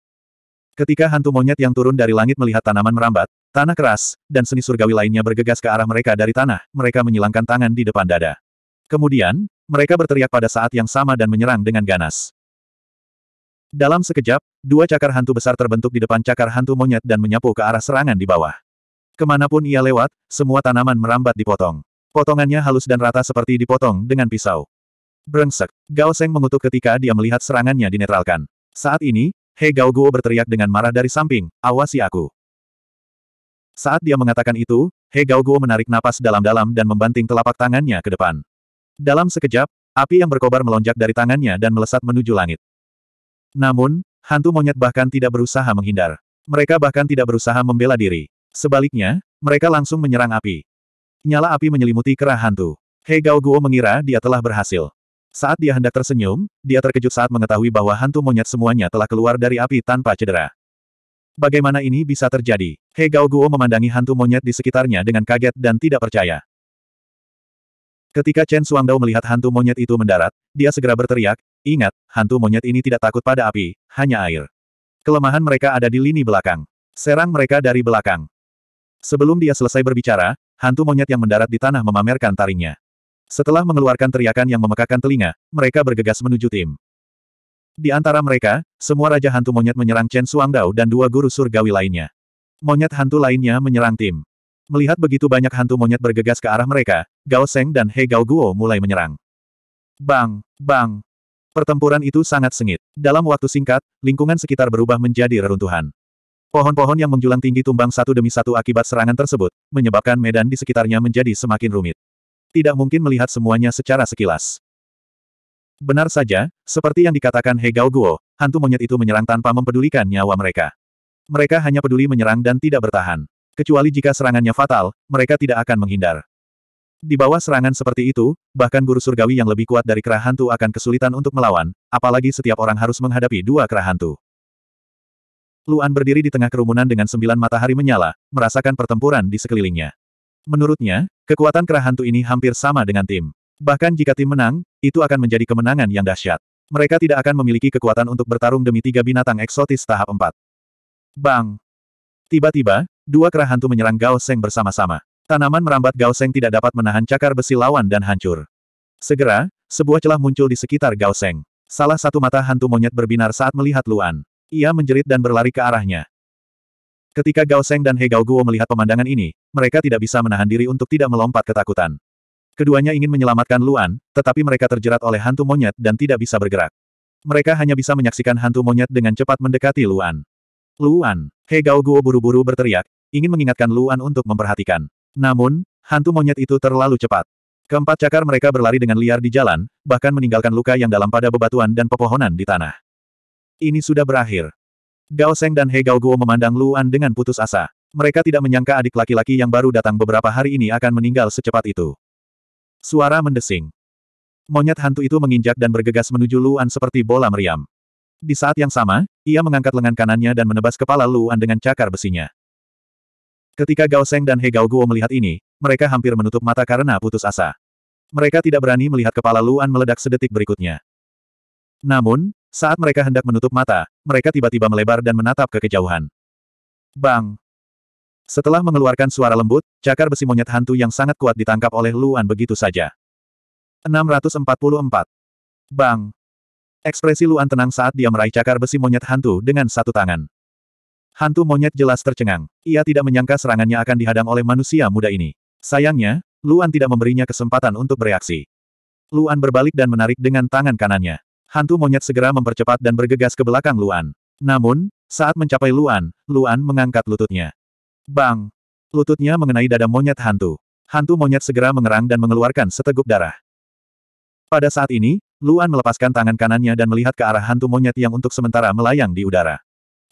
Ketika hantu monyet yang turun dari langit melihat tanaman merambat, Tanah keras, dan seni surgawi lainnya bergegas ke arah mereka dari tanah, mereka menyilangkan tangan di depan dada. Kemudian, mereka berteriak pada saat yang sama dan menyerang dengan ganas. Dalam sekejap, dua cakar hantu besar terbentuk di depan cakar hantu monyet dan menyapu ke arah serangan di bawah. Kemanapun ia lewat, semua tanaman merambat dipotong. Potongannya halus dan rata seperti dipotong dengan pisau. Brengsek, Gao Seng mengutuk ketika dia melihat serangannya dinetralkan. Saat ini, He Gao Guo berteriak dengan marah dari samping, awasi aku. Saat dia mengatakan itu, He Guo menarik napas dalam-dalam dan membanting telapak tangannya ke depan. Dalam sekejap, api yang berkobar melonjak dari tangannya dan melesat menuju langit. Namun, hantu monyet bahkan tidak berusaha menghindar. Mereka bahkan tidak berusaha membela diri. Sebaliknya, mereka langsung menyerang api. Nyala api menyelimuti kerah hantu. Gao Guo mengira dia telah berhasil. Saat dia hendak tersenyum, dia terkejut saat mengetahui bahwa hantu monyet semuanya telah keluar dari api tanpa cedera. Bagaimana ini bisa terjadi? He Gao Guo memandangi hantu monyet di sekitarnya dengan kaget dan tidak percaya. Ketika Chen Dao melihat hantu monyet itu mendarat, dia segera berteriak, ingat, hantu monyet ini tidak takut pada api, hanya air. Kelemahan mereka ada di lini belakang. Serang mereka dari belakang. Sebelum dia selesai berbicara, hantu monyet yang mendarat di tanah memamerkan taringnya. Setelah mengeluarkan teriakan yang memekakan telinga, mereka bergegas menuju tim. Di antara mereka, semua Raja Hantu Monyet menyerang Chen Suangdao dan dua guru surgawi lainnya. Monyet hantu lainnya menyerang tim. Melihat begitu banyak hantu monyet bergegas ke arah mereka, Gao Seng dan He Gao Guo mulai menyerang. Bang! Bang! Pertempuran itu sangat sengit. Dalam waktu singkat, lingkungan sekitar berubah menjadi reruntuhan. Pohon-pohon yang menjulang tinggi tumbang satu demi satu akibat serangan tersebut, menyebabkan medan di sekitarnya menjadi semakin rumit. Tidak mungkin melihat semuanya secara sekilas. Benar saja, seperti yang dikatakan He Gao Guo, hantu monyet itu menyerang tanpa mempedulikan nyawa mereka. Mereka hanya peduli menyerang dan tidak bertahan. Kecuali jika serangannya fatal, mereka tidak akan menghindar. Di bawah serangan seperti itu, bahkan guru surgawi yang lebih kuat dari kerah hantu akan kesulitan untuk melawan, apalagi setiap orang harus menghadapi dua kerah hantu. Luan berdiri di tengah kerumunan dengan sembilan matahari menyala, merasakan pertempuran di sekelilingnya. Menurutnya, kekuatan kerah hantu ini hampir sama dengan tim. Bahkan jika tim menang, itu akan menjadi kemenangan yang dahsyat. Mereka tidak akan memiliki kekuatan untuk bertarung demi tiga binatang eksotis tahap 4. Bang! Tiba-tiba, dua kerah hantu menyerang Gao Seng bersama-sama. Tanaman merambat Gao Seng tidak dapat menahan cakar besi lawan dan hancur. Segera, sebuah celah muncul di sekitar Gao Seng. Salah satu mata hantu monyet berbinar saat melihat Luan. Ia menjerit dan berlari ke arahnya. Ketika Gao Seng dan He Gao Guo melihat pemandangan ini, mereka tidak bisa menahan diri untuk tidak melompat ketakutan. Keduanya ingin menyelamatkan Luan, tetapi mereka terjerat oleh hantu monyet dan tidak bisa bergerak. Mereka hanya bisa menyaksikan hantu monyet dengan cepat mendekati Luan. Luan, Hei Gao Guo buru-buru berteriak, ingin mengingatkan Luan untuk memperhatikan. Namun, hantu monyet itu terlalu cepat. Keempat cakar mereka berlari dengan liar di jalan, bahkan meninggalkan luka yang dalam pada bebatuan dan pepohonan di tanah. Ini sudah berakhir. Gao Seng dan Hei Gao Guo memandang Luan dengan putus asa. Mereka tidak menyangka adik laki-laki yang baru datang beberapa hari ini akan meninggal secepat itu. Suara mendesing. Monyet hantu itu menginjak dan bergegas menuju Luan seperti bola meriam. Di saat yang sama, ia mengangkat lengan kanannya dan menebas kepala Luan dengan cakar besinya. Ketika Gao Seng dan He Gao Guo melihat ini, mereka hampir menutup mata karena putus asa. Mereka tidak berani melihat kepala Luan meledak sedetik berikutnya. Namun, saat mereka hendak menutup mata, mereka tiba-tiba melebar dan menatap ke kejauhan. Bang! Setelah mengeluarkan suara lembut, cakar besi monyet hantu yang sangat kuat ditangkap oleh Luan begitu saja. 644. Bang! Ekspresi Luan tenang saat dia meraih cakar besi monyet hantu dengan satu tangan. Hantu monyet jelas tercengang. Ia tidak menyangka serangannya akan dihadang oleh manusia muda ini. Sayangnya, Luan tidak memberinya kesempatan untuk bereaksi. Luan berbalik dan menarik dengan tangan kanannya. Hantu monyet segera mempercepat dan bergegas ke belakang Luan. Namun, saat mencapai Luan, Luan mengangkat lututnya. Bang! Lututnya mengenai dada monyet hantu. Hantu monyet segera mengerang dan mengeluarkan seteguk darah. Pada saat ini, Luan melepaskan tangan kanannya dan melihat ke arah hantu monyet yang untuk sementara melayang di udara.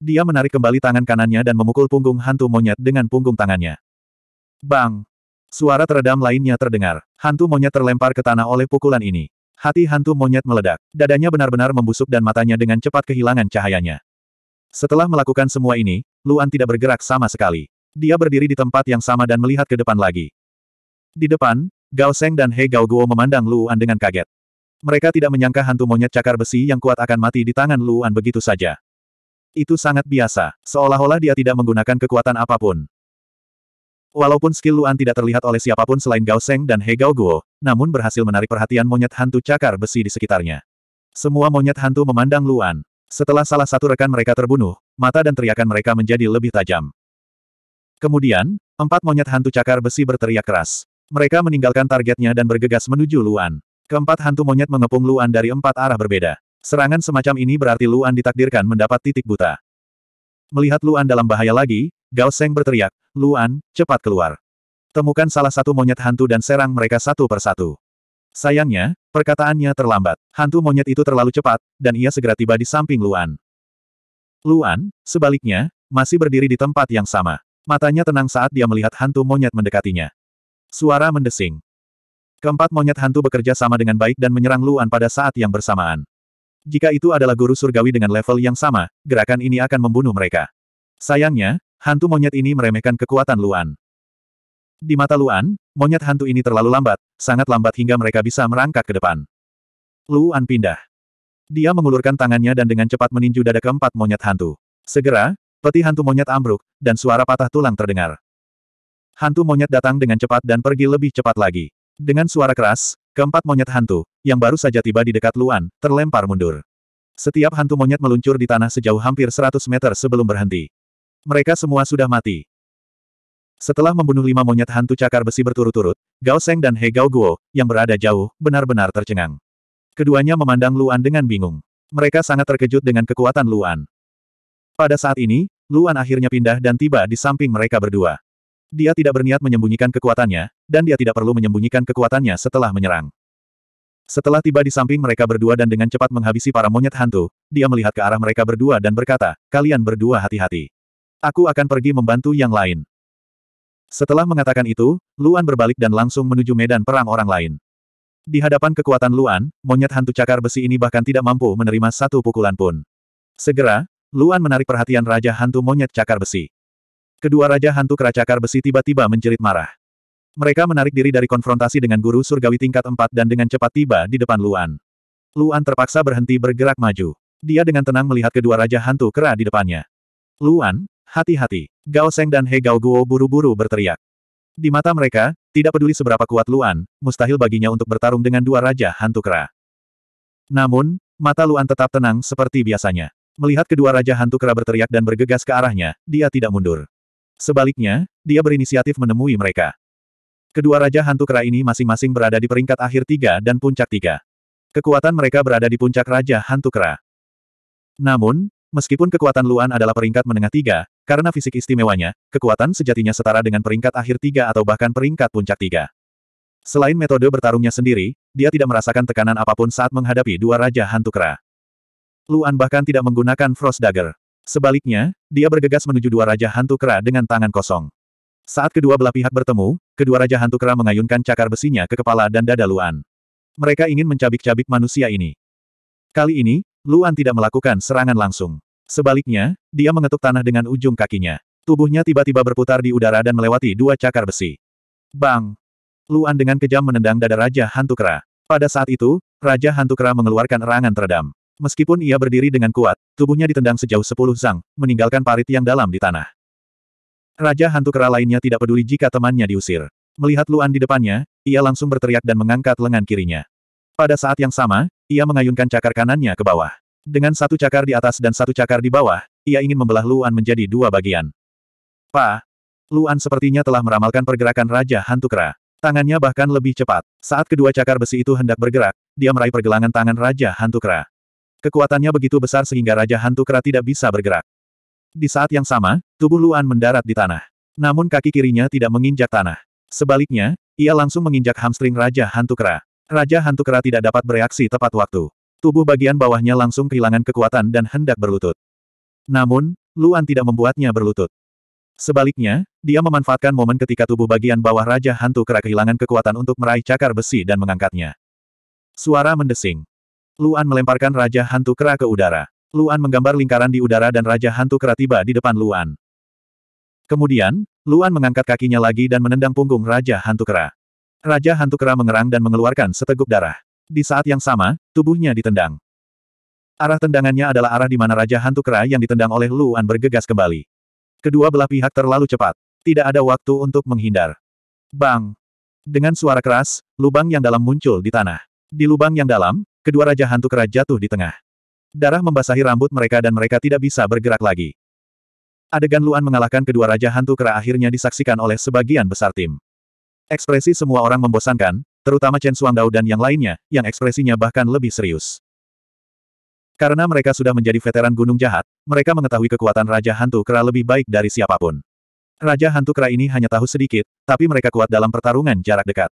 Dia menarik kembali tangan kanannya dan memukul punggung hantu monyet dengan punggung tangannya. Bang! Suara teredam lainnya terdengar. Hantu monyet terlempar ke tanah oleh pukulan ini. Hati hantu monyet meledak. Dadanya benar-benar membusuk dan matanya dengan cepat kehilangan cahayanya. Setelah melakukan semua ini, Luan tidak bergerak sama sekali. Dia berdiri di tempat yang sama dan melihat ke depan lagi. Di depan, Gao Seng dan He Gao Guo memandang Luan dengan kaget. Mereka tidak menyangka hantu monyet cakar besi yang kuat akan mati di tangan Luan begitu saja. Itu sangat biasa, seolah-olah dia tidak menggunakan kekuatan apapun. Walaupun skill Luan tidak terlihat oleh siapapun selain Gao Seng dan He Gao Guo, namun berhasil menarik perhatian monyet hantu cakar besi di sekitarnya. Semua monyet hantu memandang Luan. Setelah salah satu rekan mereka terbunuh, mata dan teriakan mereka menjadi lebih tajam. Kemudian, empat monyet hantu cakar besi berteriak keras. Mereka meninggalkan targetnya dan bergegas menuju Luan. Keempat hantu monyet mengepung Luan dari empat arah berbeda. Serangan semacam ini berarti Luan ditakdirkan mendapat titik buta. Melihat Luan dalam bahaya lagi, Gao Seng berteriak, Luan, cepat keluar. Temukan salah satu monyet hantu dan serang mereka satu persatu. Sayangnya, perkataannya terlambat. Hantu monyet itu terlalu cepat, dan ia segera tiba di samping Luan. Luan, sebaliknya, masih berdiri di tempat yang sama. Matanya tenang saat dia melihat hantu monyet mendekatinya. Suara mendesing. Keempat monyet hantu bekerja sama dengan baik dan menyerang Luan pada saat yang bersamaan. Jika itu adalah guru surgawi dengan level yang sama, gerakan ini akan membunuh mereka. Sayangnya, hantu monyet ini meremehkan kekuatan Luan. Di mata Luan, monyet hantu ini terlalu lambat, sangat lambat hingga mereka bisa merangkak ke depan. Luan pindah. Dia mengulurkan tangannya dan dengan cepat meninju dada keempat monyet hantu. Segera, Peti hantu monyet ambruk, dan suara patah tulang terdengar. Hantu monyet datang dengan cepat dan pergi lebih cepat lagi. Dengan suara keras, keempat monyet hantu, yang baru saja tiba di dekat Luan, terlempar mundur. Setiap hantu monyet meluncur di tanah sejauh hampir 100 meter sebelum berhenti. Mereka semua sudah mati. Setelah membunuh lima monyet hantu cakar besi berturut-turut, Gao Seng dan He Gao Guo, yang berada jauh, benar-benar tercengang. Keduanya memandang Luan dengan bingung. Mereka sangat terkejut dengan kekuatan Luan. Pada saat ini, Luan akhirnya pindah dan tiba di samping mereka berdua. Dia tidak berniat menyembunyikan kekuatannya, dan dia tidak perlu menyembunyikan kekuatannya setelah menyerang. Setelah tiba di samping mereka berdua dan dengan cepat menghabisi para monyet hantu, dia melihat ke arah mereka berdua dan berkata, kalian berdua hati-hati. Aku akan pergi membantu yang lain. Setelah mengatakan itu, Luan berbalik dan langsung menuju medan perang orang lain. Di hadapan kekuatan Luan, monyet hantu cakar besi ini bahkan tidak mampu menerima satu pukulan pun. Segera, Luan menarik perhatian Raja Hantu Monyet Cakar Besi. Kedua Raja Hantu Kera Cakar Besi tiba-tiba menjerit marah. Mereka menarik diri dari konfrontasi dengan guru surgawi tingkat 4 dan dengan cepat tiba di depan Luan. Luan terpaksa berhenti bergerak maju. Dia dengan tenang melihat kedua Raja Hantu Kera di depannya. Luan, hati-hati. Gao Seng dan He Gao Guo buru-buru berteriak. Di mata mereka, tidak peduli seberapa kuat Luan, mustahil baginya untuk bertarung dengan dua raja hantu kera. Namun, mata Luan tetap tenang seperti biasanya. Melihat kedua raja hantu kera berteriak dan bergegas ke arahnya, dia tidak mundur. Sebaliknya, dia berinisiatif menemui mereka. Kedua raja hantu kera ini masing-masing berada di peringkat akhir tiga dan puncak tiga. Kekuatan mereka berada di puncak raja hantu kera. Namun, meskipun kekuatan Luan adalah peringkat menengah tiga, karena fisik istimewanya, kekuatan sejatinya setara dengan peringkat akhir tiga atau bahkan peringkat puncak tiga. Selain metode bertarungnya sendiri, dia tidak merasakan tekanan apapun saat menghadapi dua raja hantu kera. Luan bahkan tidak menggunakan Frost Dagger. Sebaliknya, dia bergegas menuju dua Raja Hantu Kera dengan tangan kosong. Saat kedua belah pihak bertemu, kedua Raja Hantu Kera mengayunkan cakar besinya ke kepala dan dada Luan. Mereka ingin mencabik-cabik manusia ini. Kali ini, Luan tidak melakukan serangan langsung. Sebaliknya, dia mengetuk tanah dengan ujung kakinya. Tubuhnya tiba-tiba berputar di udara dan melewati dua cakar besi. Bang! Luan dengan kejam menendang dada Raja Hantu Kera. Pada saat itu, Raja Hantu Kera mengeluarkan erangan teredam. Meskipun ia berdiri dengan kuat, tubuhnya ditendang sejauh sepuluh zang, meninggalkan parit yang dalam di tanah. Raja hantu kera lainnya tidak peduli jika temannya diusir. Melihat Luan di depannya, ia langsung berteriak dan mengangkat lengan kirinya. Pada saat yang sama, ia mengayunkan cakar kanannya ke bawah. Dengan satu cakar di atas dan satu cakar di bawah, ia ingin membelah Luan menjadi dua bagian. Pa! Luan sepertinya telah meramalkan pergerakan Raja Hantu Kera. Tangannya bahkan lebih cepat. Saat kedua cakar besi itu hendak bergerak, dia meraih pergelangan tangan Raja Hantu Kera. Kekuatannya begitu besar sehingga Raja Hantu Kera tidak bisa bergerak. Di saat yang sama, tubuh Luan mendarat di tanah. Namun kaki kirinya tidak menginjak tanah. Sebaliknya, ia langsung menginjak hamstring Raja Hantu Kera. Raja Hantu Kera tidak dapat bereaksi tepat waktu. Tubuh bagian bawahnya langsung kehilangan kekuatan dan hendak berlutut. Namun, Luan tidak membuatnya berlutut. Sebaliknya, dia memanfaatkan momen ketika tubuh bagian bawah Raja Hantu Kera kehilangan kekuatan untuk meraih cakar besi dan mengangkatnya. Suara mendesing. Luan melemparkan Raja Hantu Kera ke udara. Luan menggambar lingkaran di udara dan Raja Hantu Kera tiba di depan Luan. Kemudian, Luan mengangkat kakinya lagi dan menendang punggung Raja Hantu Kera. Raja Hantu Kera mengerang dan mengeluarkan seteguk darah. Di saat yang sama, tubuhnya ditendang. Arah tendangannya adalah arah di mana Raja Hantu Kera yang ditendang oleh Luan bergegas kembali. Kedua belah pihak terlalu cepat. Tidak ada waktu untuk menghindar. Bang! Dengan suara keras, lubang yang dalam muncul di tanah. Di lubang yang dalam, Kedua Raja Hantu Kera jatuh di tengah. Darah membasahi rambut mereka dan mereka tidak bisa bergerak lagi. Adegan Luan mengalahkan kedua Raja Hantu Kera akhirnya disaksikan oleh sebagian besar tim. Ekspresi semua orang membosankan, terutama Chen Suangdao dan yang lainnya, yang ekspresinya bahkan lebih serius. Karena mereka sudah menjadi veteran Gunung Jahat, mereka mengetahui kekuatan Raja Hantu Kera lebih baik dari siapapun. Raja Hantu Kera ini hanya tahu sedikit, tapi mereka kuat dalam pertarungan jarak dekat.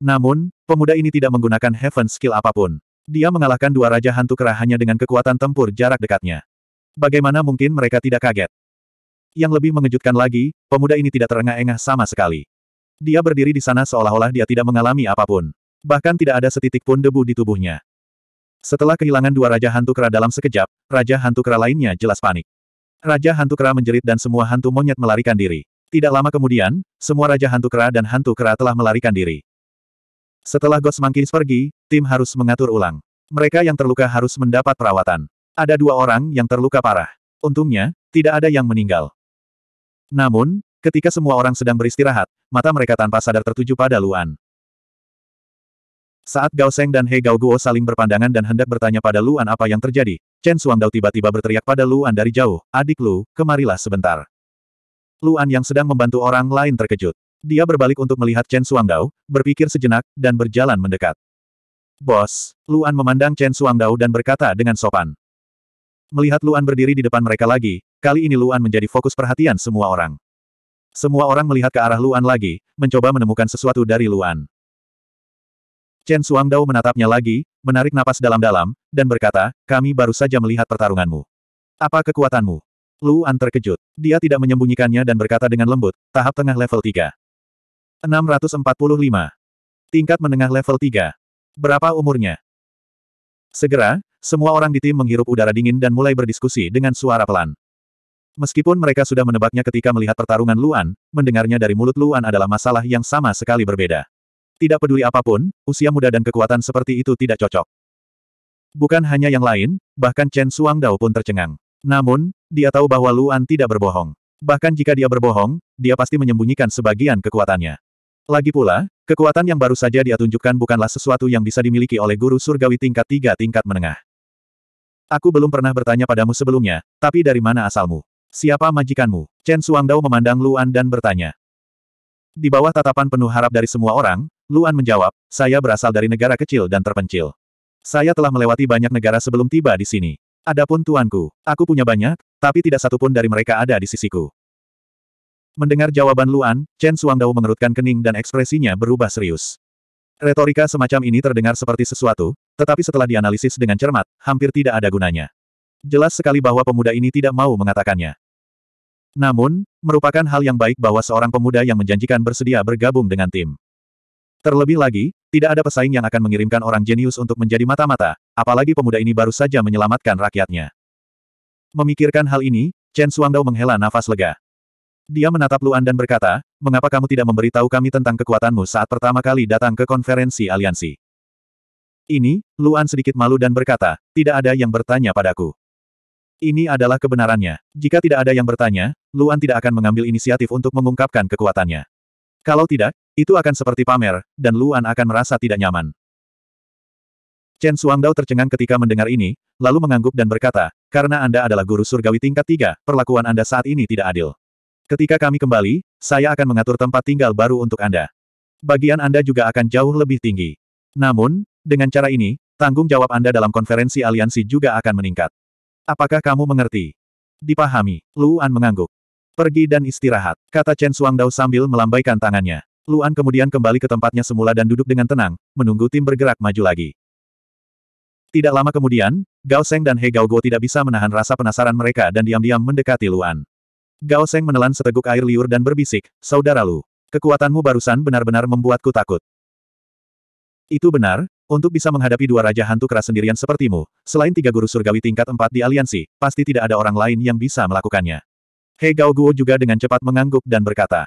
Namun, pemuda ini tidak menggunakan Heaven Skill apapun. Dia mengalahkan dua raja hantu kera hanya dengan kekuatan tempur jarak dekatnya. Bagaimana mungkin mereka tidak kaget? Yang lebih mengejutkan lagi, pemuda ini tidak terengah-engah sama sekali. Dia berdiri di sana seolah-olah dia tidak mengalami apapun. Bahkan tidak ada setitik pun debu di tubuhnya. Setelah kehilangan dua raja hantu kera dalam sekejap, raja hantu kera lainnya jelas panik. Raja hantu kera menjerit dan semua hantu monyet melarikan diri. Tidak lama kemudian, semua raja hantu kera dan hantu kera telah melarikan diri. Setelah Ghost Monkeys pergi, tim harus mengatur ulang. Mereka yang terluka harus mendapat perawatan. Ada dua orang yang terluka parah. Untungnya, tidak ada yang meninggal. Namun, ketika semua orang sedang beristirahat, mata mereka tanpa sadar tertuju pada Luan. Saat Gao Seng dan He Gao Guo saling berpandangan dan hendak bertanya pada Luan apa yang terjadi, Chen Dao tiba-tiba berteriak pada Luan dari jauh, Adik Lu, kemarilah sebentar. Luan yang sedang membantu orang lain terkejut. Dia berbalik untuk melihat Chen Suangdao, berpikir sejenak, dan berjalan mendekat. Bos, Luan memandang Chen Suangdao dan berkata dengan sopan. Melihat Luan berdiri di depan mereka lagi, kali ini Luan menjadi fokus perhatian semua orang. Semua orang melihat ke arah Luan lagi, mencoba menemukan sesuatu dari Luan. Chen Suangdao menatapnya lagi, menarik napas dalam-dalam, dan berkata, kami baru saja melihat pertarunganmu. Apa kekuatanmu? Luan terkejut. Dia tidak menyembunyikannya dan berkata dengan lembut, tahap tengah level 3. 645. Tingkat menengah level 3. Berapa umurnya? Segera, semua orang di tim menghirup udara dingin dan mulai berdiskusi dengan suara pelan. Meskipun mereka sudah menebaknya ketika melihat pertarungan Luan, mendengarnya dari mulut Luan adalah masalah yang sama sekali berbeda. Tidak peduli apapun, usia muda dan kekuatan seperti itu tidak cocok. Bukan hanya yang lain, bahkan Chen Suang Dao pun tercengang. Namun, dia tahu bahwa Luan tidak berbohong. Bahkan jika dia berbohong, dia pasti menyembunyikan sebagian kekuatannya. Lagi pula, kekuatan yang baru saja dia tunjukkan bukanlah sesuatu yang bisa dimiliki oleh guru surgawi tingkat tiga tingkat menengah. Aku belum pernah bertanya padamu sebelumnya, tapi dari mana asalmu? Siapa majikanmu? Chen Suangdao memandang Luan dan bertanya. Di bawah tatapan penuh harap dari semua orang, Luan menjawab, saya berasal dari negara kecil dan terpencil. Saya telah melewati banyak negara sebelum tiba di sini. Adapun tuanku, aku punya banyak, tapi tidak satupun dari mereka ada di sisiku. Mendengar jawaban Luan, Chen Suangdao mengerutkan kening dan ekspresinya berubah serius. Retorika semacam ini terdengar seperti sesuatu, tetapi setelah dianalisis dengan cermat, hampir tidak ada gunanya. Jelas sekali bahwa pemuda ini tidak mau mengatakannya. Namun, merupakan hal yang baik bahwa seorang pemuda yang menjanjikan bersedia bergabung dengan tim. Terlebih lagi, tidak ada pesaing yang akan mengirimkan orang jenius untuk menjadi mata-mata, apalagi pemuda ini baru saja menyelamatkan rakyatnya. Memikirkan hal ini, Chen Suangdao menghela nafas lega. Dia menatap Luan dan berkata, mengapa kamu tidak memberitahu kami tentang kekuatanmu saat pertama kali datang ke konferensi aliansi? Ini, Luan sedikit malu dan berkata, tidak ada yang bertanya padaku. Ini adalah kebenarannya. Jika tidak ada yang bertanya, Luan tidak akan mengambil inisiatif untuk mengungkapkan kekuatannya. Kalau tidak, itu akan seperti pamer, dan Luan akan merasa tidak nyaman. Chen Suangdao tercengang ketika mendengar ini, lalu mengangguk dan berkata, karena Anda adalah guru surgawi tingkat tiga, perlakuan Anda saat ini tidak adil. Ketika kami kembali, saya akan mengatur tempat tinggal baru untuk Anda. Bagian Anda juga akan jauh lebih tinggi. Namun, dengan cara ini, tanggung jawab Anda dalam konferensi aliansi juga akan meningkat. Apakah kamu mengerti? Dipahami, Luan mengangguk. Pergi dan istirahat, kata Chen Suangdao sambil melambaikan tangannya. Luan kemudian kembali ke tempatnya semula dan duduk dengan tenang, menunggu tim bergerak maju lagi. Tidak lama kemudian, Gao Seng dan He Gao Guo tidak bisa menahan rasa penasaran mereka dan diam-diam mendekati Luan. Gao Seng menelan seteguk air liur dan berbisik, Saudara Lu, kekuatanmu barusan benar-benar membuatku takut. Itu benar, untuk bisa menghadapi dua raja hantu keras sendirian sepertimu, selain tiga guru surgawi tingkat empat di aliansi, pasti tidak ada orang lain yang bisa melakukannya. Hei Gao Guo juga dengan cepat mengangguk dan berkata.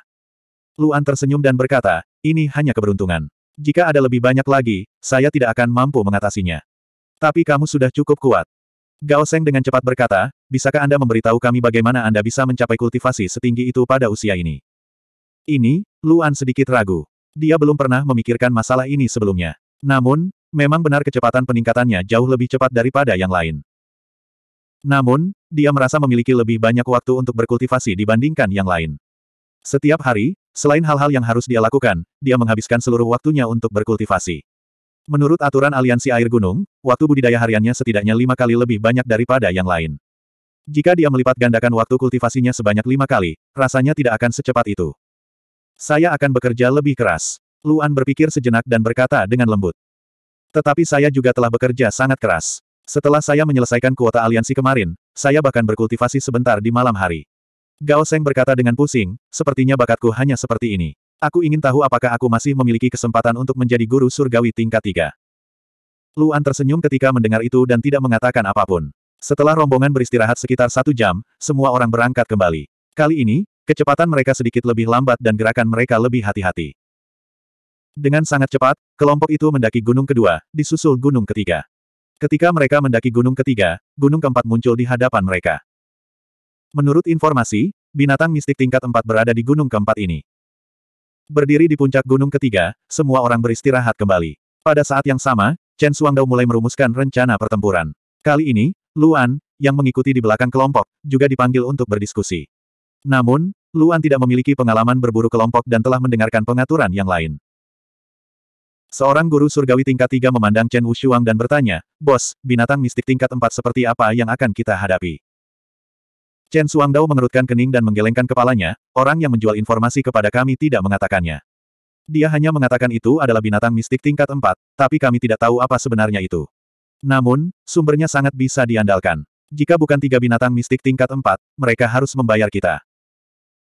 Luan tersenyum dan berkata, ini hanya keberuntungan. Jika ada lebih banyak lagi, saya tidak akan mampu mengatasinya. Tapi kamu sudah cukup kuat. Gao Seng dengan cepat berkata, bisakah Anda memberitahu kami bagaimana Anda bisa mencapai kultivasi setinggi itu pada usia ini? Ini, Luan sedikit ragu. Dia belum pernah memikirkan masalah ini sebelumnya. Namun, memang benar kecepatan peningkatannya jauh lebih cepat daripada yang lain. Namun, dia merasa memiliki lebih banyak waktu untuk berkultivasi dibandingkan yang lain. Setiap hari, selain hal-hal yang harus dia lakukan, dia menghabiskan seluruh waktunya untuk berkultivasi. Menurut aturan aliansi air gunung, waktu budidaya hariannya setidaknya lima kali lebih banyak daripada yang lain. Jika dia melipat gandakan waktu kultivasinya sebanyak lima kali, rasanya tidak akan secepat itu. Saya akan bekerja lebih keras. Luan berpikir sejenak dan berkata dengan lembut. Tetapi saya juga telah bekerja sangat keras. Setelah saya menyelesaikan kuota aliansi kemarin, saya bahkan berkultivasi sebentar di malam hari. Gao Seng berkata dengan pusing, sepertinya bakatku hanya seperti ini. Aku ingin tahu apakah aku masih memiliki kesempatan untuk menjadi guru surgawi tingkat tiga. Luan tersenyum ketika mendengar itu dan tidak mengatakan apapun. Setelah rombongan beristirahat sekitar satu jam, semua orang berangkat kembali. Kali ini, kecepatan mereka sedikit lebih lambat dan gerakan mereka lebih hati-hati. Dengan sangat cepat, kelompok itu mendaki gunung kedua, disusul gunung ketiga. Ketika mereka mendaki gunung ketiga, gunung keempat muncul di hadapan mereka. Menurut informasi, binatang mistik tingkat empat berada di gunung keempat ini. Berdiri di puncak gunung ketiga, semua orang beristirahat kembali. Pada saat yang sama, Chen Suangdao mulai merumuskan rencana pertempuran. Kali ini, Luan, yang mengikuti di belakang kelompok, juga dipanggil untuk berdiskusi. Namun, Luan tidak memiliki pengalaman berburu kelompok dan telah mendengarkan pengaturan yang lain. Seorang guru surgawi tingkat tiga memandang Chen Wushuang dan bertanya, Bos, binatang mistik tingkat empat seperti apa yang akan kita hadapi? Chen Suangdao mengerutkan kening dan menggelengkan kepalanya, orang yang menjual informasi kepada kami tidak mengatakannya. Dia hanya mengatakan itu adalah binatang mistik tingkat 4, tapi kami tidak tahu apa sebenarnya itu. Namun, sumbernya sangat bisa diandalkan. Jika bukan tiga binatang mistik tingkat 4, mereka harus membayar kita.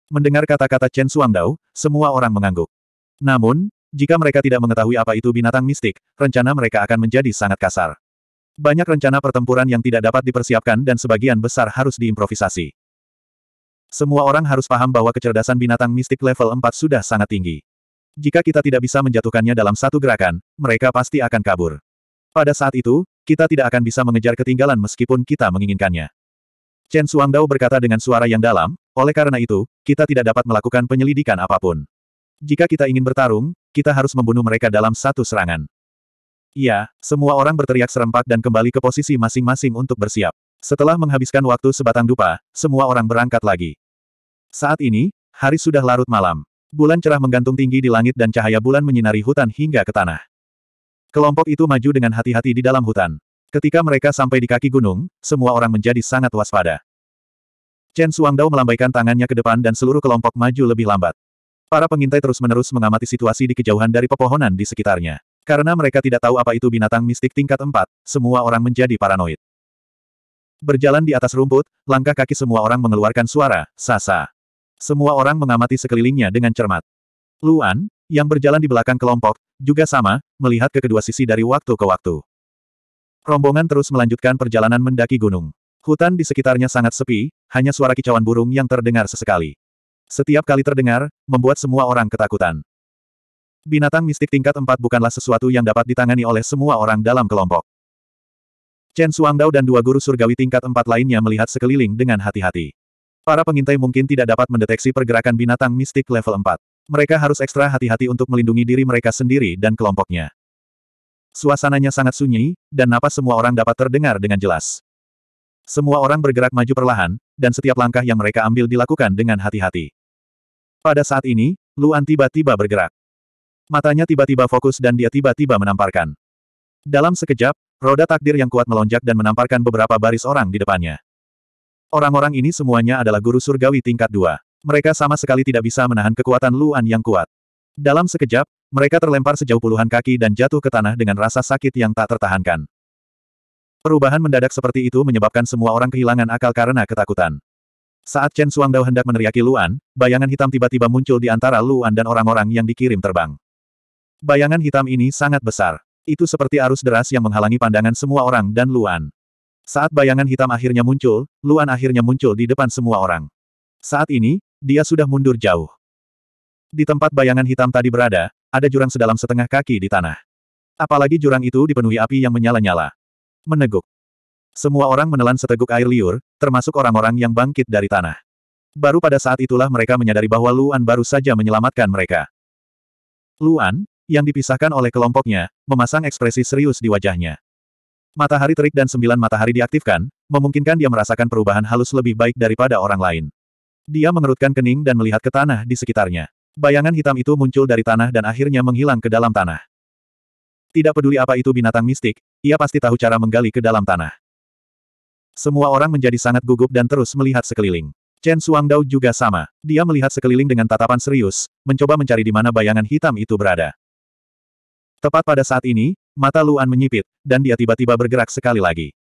Mendengar kata-kata Chen Suangdao, semua orang mengangguk. Namun, jika mereka tidak mengetahui apa itu binatang mistik, rencana mereka akan menjadi sangat kasar. Banyak rencana pertempuran yang tidak dapat dipersiapkan dan sebagian besar harus diimprovisasi. Semua orang harus paham bahwa kecerdasan binatang mistik level 4 sudah sangat tinggi. Jika kita tidak bisa menjatuhkannya dalam satu gerakan, mereka pasti akan kabur. Pada saat itu, kita tidak akan bisa mengejar ketinggalan meskipun kita menginginkannya. Chen Suangdao berkata dengan suara yang dalam, oleh karena itu, kita tidak dapat melakukan penyelidikan apapun. Jika kita ingin bertarung, kita harus membunuh mereka dalam satu serangan. Iya, semua orang berteriak serempak dan kembali ke posisi masing-masing untuk bersiap. Setelah menghabiskan waktu sebatang dupa, semua orang berangkat lagi. Saat ini, hari sudah larut malam. Bulan cerah menggantung tinggi di langit dan cahaya bulan menyinari hutan hingga ke tanah. Kelompok itu maju dengan hati-hati di dalam hutan. Ketika mereka sampai di kaki gunung, semua orang menjadi sangat waspada. Chen Suangdao melambaikan tangannya ke depan dan seluruh kelompok maju lebih lambat. Para pengintai terus-menerus mengamati situasi di kejauhan dari pepohonan di sekitarnya. Karena mereka tidak tahu apa itu binatang mistik tingkat 4, semua orang menjadi paranoid. Berjalan di atas rumput, langkah kaki semua orang mengeluarkan suara, sasa. Semua orang mengamati sekelilingnya dengan cermat. Luan, yang berjalan di belakang kelompok, juga sama, melihat ke kedua sisi dari waktu ke waktu. Rombongan terus melanjutkan perjalanan mendaki gunung. Hutan di sekitarnya sangat sepi, hanya suara kicauan burung yang terdengar sesekali. Setiap kali terdengar, membuat semua orang ketakutan. Binatang mistik tingkat 4 bukanlah sesuatu yang dapat ditangani oleh semua orang dalam kelompok. Chen Suangdao dan dua guru surgawi tingkat empat lainnya melihat sekeliling dengan hati-hati. Para pengintai mungkin tidak dapat mendeteksi pergerakan binatang mistik level 4. Mereka harus ekstra hati-hati untuk melindungi diri mereka sendiri dan kelompoknya. Suasananya sangat sunyi, dan napas semua orang dapat terdengar dengan jelas. Semua orang bergerak maju perlahan, dan setiap langkah yang mereka ambil dilakukan dengan hati-hati. Pada saat ini, Luan tiba-tiba bergerak. Matanya tiba-tiba fokus dan dia tiba-tiba menamparkan. Dalam sekejap, Roda takdir yang kuat melonjak dan menamparkan beberapa baris orang di depannya. Orang-orang ini semuanya adalah guru surgawi tingkat dua. Mereka sama sekali tidak bisa menahan kekuatan Luan yang kuat. Dalam sekejap, mereka terlempar sejauh puluhan kaki dan jatuh ke tanah dengan rasa sakit yang tak tertahankan. Perubahan mendadak seperti itu menyebabkan semua orang kehilangan akal karena ketakutan. Saat Chen Dao hendak meneriaki Luan, bayangan hitam tiba-tiba muncul di antara Luan dan orang-orang yang dikirim terbang. Bayangan hitam ini sangat besar. Itu seperti arus deras yang menghalangi pandangan semua orang dan Luan. Saat bayangan hitam akhirnya muncul, Luan akhirnya muncul di depan semua orang. Saat ini, dia sudah mundur jauh. Di tempat bayangan hitam tadi berada, ada jurang sedalam setengah kaki di tanah. Apalagi jurang itu dipenuhi api yang menyala-nyala. Meneguk. Semua orang menelan seteguk air liur, termasuk orang-orang yang bangkit dari tanah. Baru pada saat itulah mereka menyadari bahwa Luan baru saja menyelamatkan mereka. Luan, yang dipisahkan oleh kelompoknya, memasang ekspresi serius di wajahnya. Matahari terik dan sembilan matahari diaktifkan, memungkinkan dia merasakan perubahan halus lebih baik daripada orang lain. Dia mengerutkan kening dan melihat ke tanah di sekitarnya. Bayangan hitam itu muncul dari tanah dan akhirnya menghilang ke dalam tanah. Tidak peduli apa itu binatang mistik, ia pasti tahu cara menggali ke dalam tanah. Semua orang menjadi sangat gugup dan terus melihat sekeliling. Chen Suangdao juga sama. Dia melihat sekeliling dengan tatapan serius, mencoba mencari di mana bayangan hitam itu berada. Tepat pada saat ini, mata Luan menyipit, dan dia tiba-tiba bergerak sekali lagi.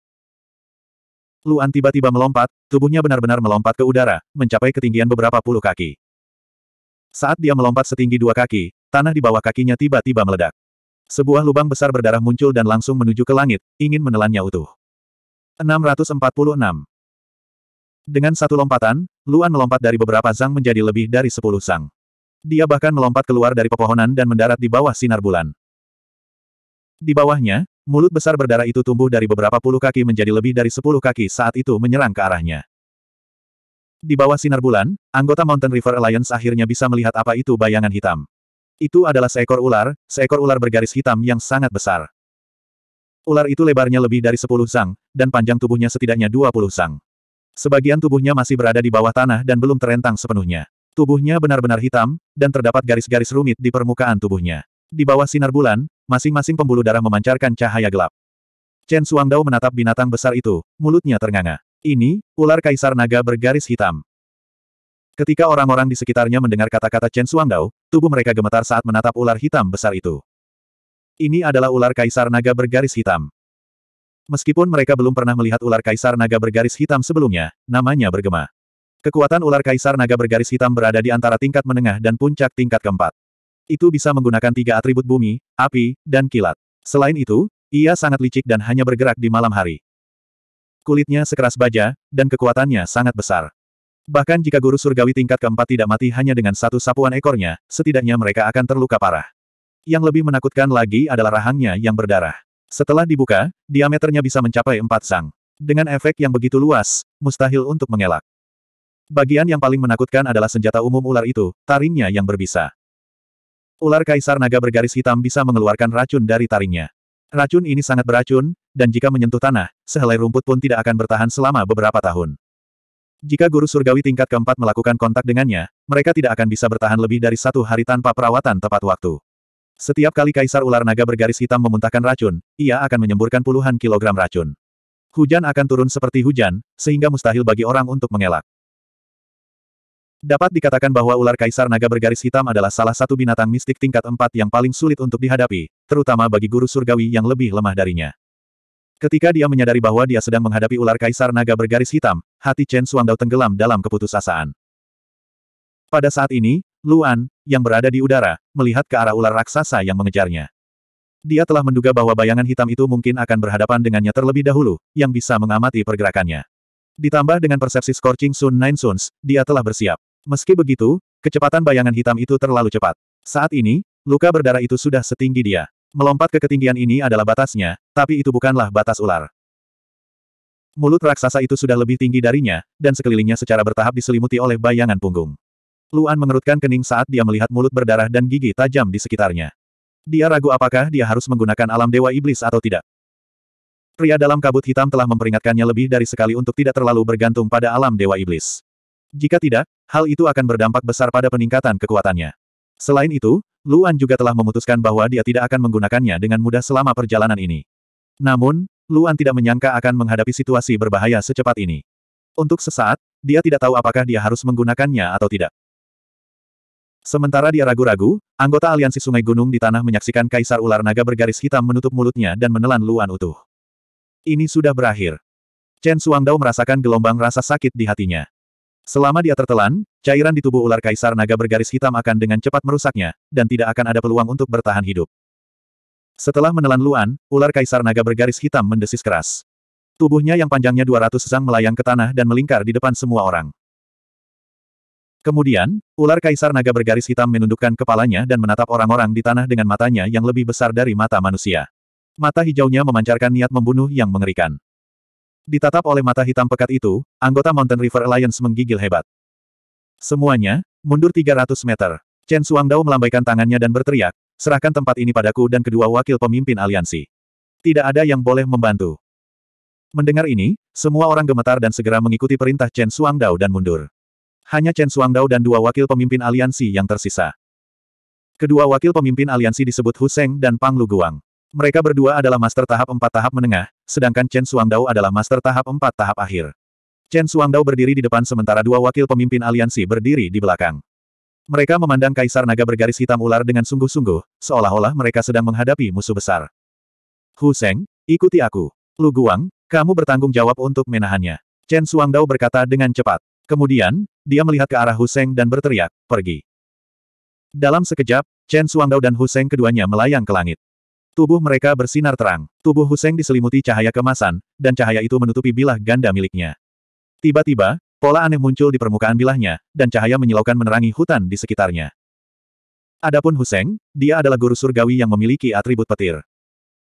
Luan tiba-tiba melompat, tubuhnya benar-benar melompat ke udara, mencapai ketinggian beberapa puluh kaki. Saat dia melompat setinggi dua kaki, tanah di bawah kakinya tiba-tiba meledak. Sebuah lubang besar berdarah muncul dan langsung menuju ke langit, ingin menelannya utuh. 646 Dengan satu lompatan, Luan melompat dari beberapa zang menjadi lebih dari sepuluh zang. Dia bahkan melompat keluar dari pepohonan dan mendarat di bawah sinar bulan. Di bawahnya, mulut besar berdarah itu tumbuh dari beberapa puluh kaki menjadi lebih dari sepuluh kaki saat itu menyerang ke arahnya. Di bawah sinar bulan, anggota Mountain River Alliance akhirnya bisa melihat apa itu bayangan hitam. Itu adalah seekor ular, seekor ular bergaris hitam yang sangat besar. Ular itu lebarnya lebih dari sepuluh sang, dan panjang tubuhnya setidaknya dua puluh sang. Sebagian tubuhnya masih berada di bawah tanah dan belum terentang sepenuhnya. Tubuhnya benar-benar hitam, dan terdapat garis-garis rumit di permukaan tubuhnya. Di bawah sinar bulan, Masing-masing pembuluh darah memancarkan cahaya gelap. Chen Suangdao menatap binatang besar itu, mulutnya ternganga. Ini, ular kaisar naga bergaris hitam. Ketika orang-orang di sekitarnya mendengar kata-kata Chen Suangdao, tubuh mereka gemetar saat menatap ular hitam besar itu. Ini adalah ular kaisar naga bergaris hitam. Meskipun mereka belum pernah melihat ular kaisar naga bergaris hitam sebelumnya, namanya bergema. Kekuatan ular kaisar naga bergaris hitam berada di antara tingkat menengah dan puncak tingkat keempat. Itu bisa menggunakan tiga atribut bumi, api, dan kilat. Selain itu, ia sangat licik dan hanya bergerak di malam hari. Kulitnya sekeras baja, dan kekuatannya sangat besar. Bahkan jika guru surgawi tingkat keempat tidak mati hanya dengan satu sapuan ekornya, setidaknya mereka akan terluka parah. Yang lebih menakutkan lagi adalah rahangnya yang berdarah. Setelah dibuka, diameternya bisa mencapai empat sang. Dengan efek yang begitu luas, mustahil untuk mengelak. Bagian yang paling menakutkan adalah senjata umum ular itu, taringnya yang berbisa. Ular kaisar naga bergaris hitam bisa mengeluarkan racun dari taringnya. Racun ini sangat beracun, dan jika menyentuh tanah, sehelai rumput pun tidak akan bertahan selama beberapa tahun. Jika guru surgawi tingkat keempat melakukan kontak dengannya, mereka tidak akan bisa bertahan lebih dari satu hari tanpa perawatan tepat waktu. Setiap kali kaisar ular naga bergaris hitam memuntahkan racun, ia akan menyemburkan puluhan kilogram racun. Hujan akan turun seperti hujan, sehingga mustahil bagi orang untuk mengelak. Dapat dikatakan bahwa ular kaisar naga bergaris hitam adalah salah satu binatang mistik tingkat empat yang paling sulit untuk dihadapi, terutama bagi guru surgawi yang lebih lemah darinya. Ketika dia menyadari bahwa dia sedang menghadapi ular kaisar naga bergaris hitam, hati Chen Dao tenggelam dalam keputusasaan. Pada saat ini, Luan, yang berada di udara, melihat ke arah ular raksasa yang mengejarnya. Dia telah menduga bahwa bayangan hitam itu mungkin akan berhadapan dengannya terlebih dahulu, yang bisa mengamati pergerakannya. Ditambah dengan persepsi scorching Sun Nine Suns, dia telah bersiap. Meski begitu, kecepatan bayangan hitam itu terlalu cepat. Saat ini, luka berdarah itu sudah setinggi dia. Melompat ke ketinggian ini adalah batasnya, tapi itu bukanlah batas ular. Mulut raksasa itu sudah lebih tinggi darinya, dan sekelilingnya secara bertahap diselimuti oleh bayangan punggung. Luan mengerutkan kening saat dia melihat mulut berdarah dan gigi tajam di sekitarnya. Dia ragu apakah dia harus menggunakan alam dewa iblis atau tidak. Pria dalam kabut hitam telah memperingatkannya lebih dari sekali untuk tidak terlalu bergantung pada alam Dewa Iblis. Jika tidak, hal itu akan berdampak besar pada peningkatan kekuatannya. Selain itu, Luan juga telah memutuskan bahwa dia tidak akan menggunakannya dengan mudah selama perjalanan ini. Namun, Luan tidak menyangka akan menghadapi situasi berbahaya secepat ini. Untuk sesaat, dia tidak tahu apakah dia harus menggunakannya atau tidak. Sementara dia ragu-ragu, anggota aliansi Sungai Gunung di tanah menyaksikan Kaisar Ular Naga bergaris hitam menutup mulutnya dan menelan Luan utuh. Ini sudah berakhir. Chen Suangdao merasakan gelombang rasa sakit di hatinya. Selama dia tertelan, cairan di tubuh ular kaisar naga bergaris hitam akan dengan cepat merusaknya, dan tidak akan ada peluang untuk bertahan hidup. Setelah menelan Luan, ular kaisar naga bergaris hitam mendesis keras. Tubuhnya yang panjangnya 200 sang melayang ke tanah dan melingkar di depan semua orang. Kemudian, ular kaisar naga bergaris hitam menundukkan kepalanya dan menatap orang-orang di tanah dengan matanya yang lebih besar dari mata manusia. Mata hijaunya memancarkan niat membunuh yang mengerikan. Ditatap oleh mata hitam pekat itu, anggota Mountain River Alliance menggigil hebat. Semuanya, mundur 300 meter. Chen Suangdao melambaikan tangannya dan berteriak, serahkan tempat ini padaku dan kedua wakil pemimpin aliansi. Tidak ada yang boleh membantu. Mendengar ini, semua orang gemetar dan segera mengikuti perintah Chen Suangdao dan mundur. Hanya Chen Suangdao dan dua wakil pemimpin aliansi yang tersisa. Kedua wakil pemimpin aliansi disebut Huseng dan Pang Lu Guang. Mereka berdua adalah master tahap empat tahap menengah, sedangkan Chen Suangdao adalah master tahap empat tahap akhir. Chen Suangdao berdiri di depan sementara dua wakil pemimpin aliansi berdiri di belakang. Mereka memandang Kaisar Naga bergaris hitam ular dengan sungguh-sungguh, seolah-olah mereka sedang menghadapi musuh besar. Hu Seng, ikuti aku. Lu Guang, kamu bertanggung jawab untuk menahannya. Chen Suangdao berkata dengan cepat. Kemudian, dia melihat ke arah Hu Seng dan berteriak, pergi. Dalam sekejap, Chen Suangdao dan Hu Seng keduanya melayang ke langit. Tubuh mereka bersinar terang, tubuh Huseng diselimuti cahaya kemasan, dan cahaya itu menutupi bilah ganda miliknya. Tiba-tiba, pola aneh muncul di permukaan bilahnya, dan cahaya menyilaukan menerangi hutan di sekitarnya. Adapun Huseng, dia adalah guru surgawi yang memiliki atribut petir.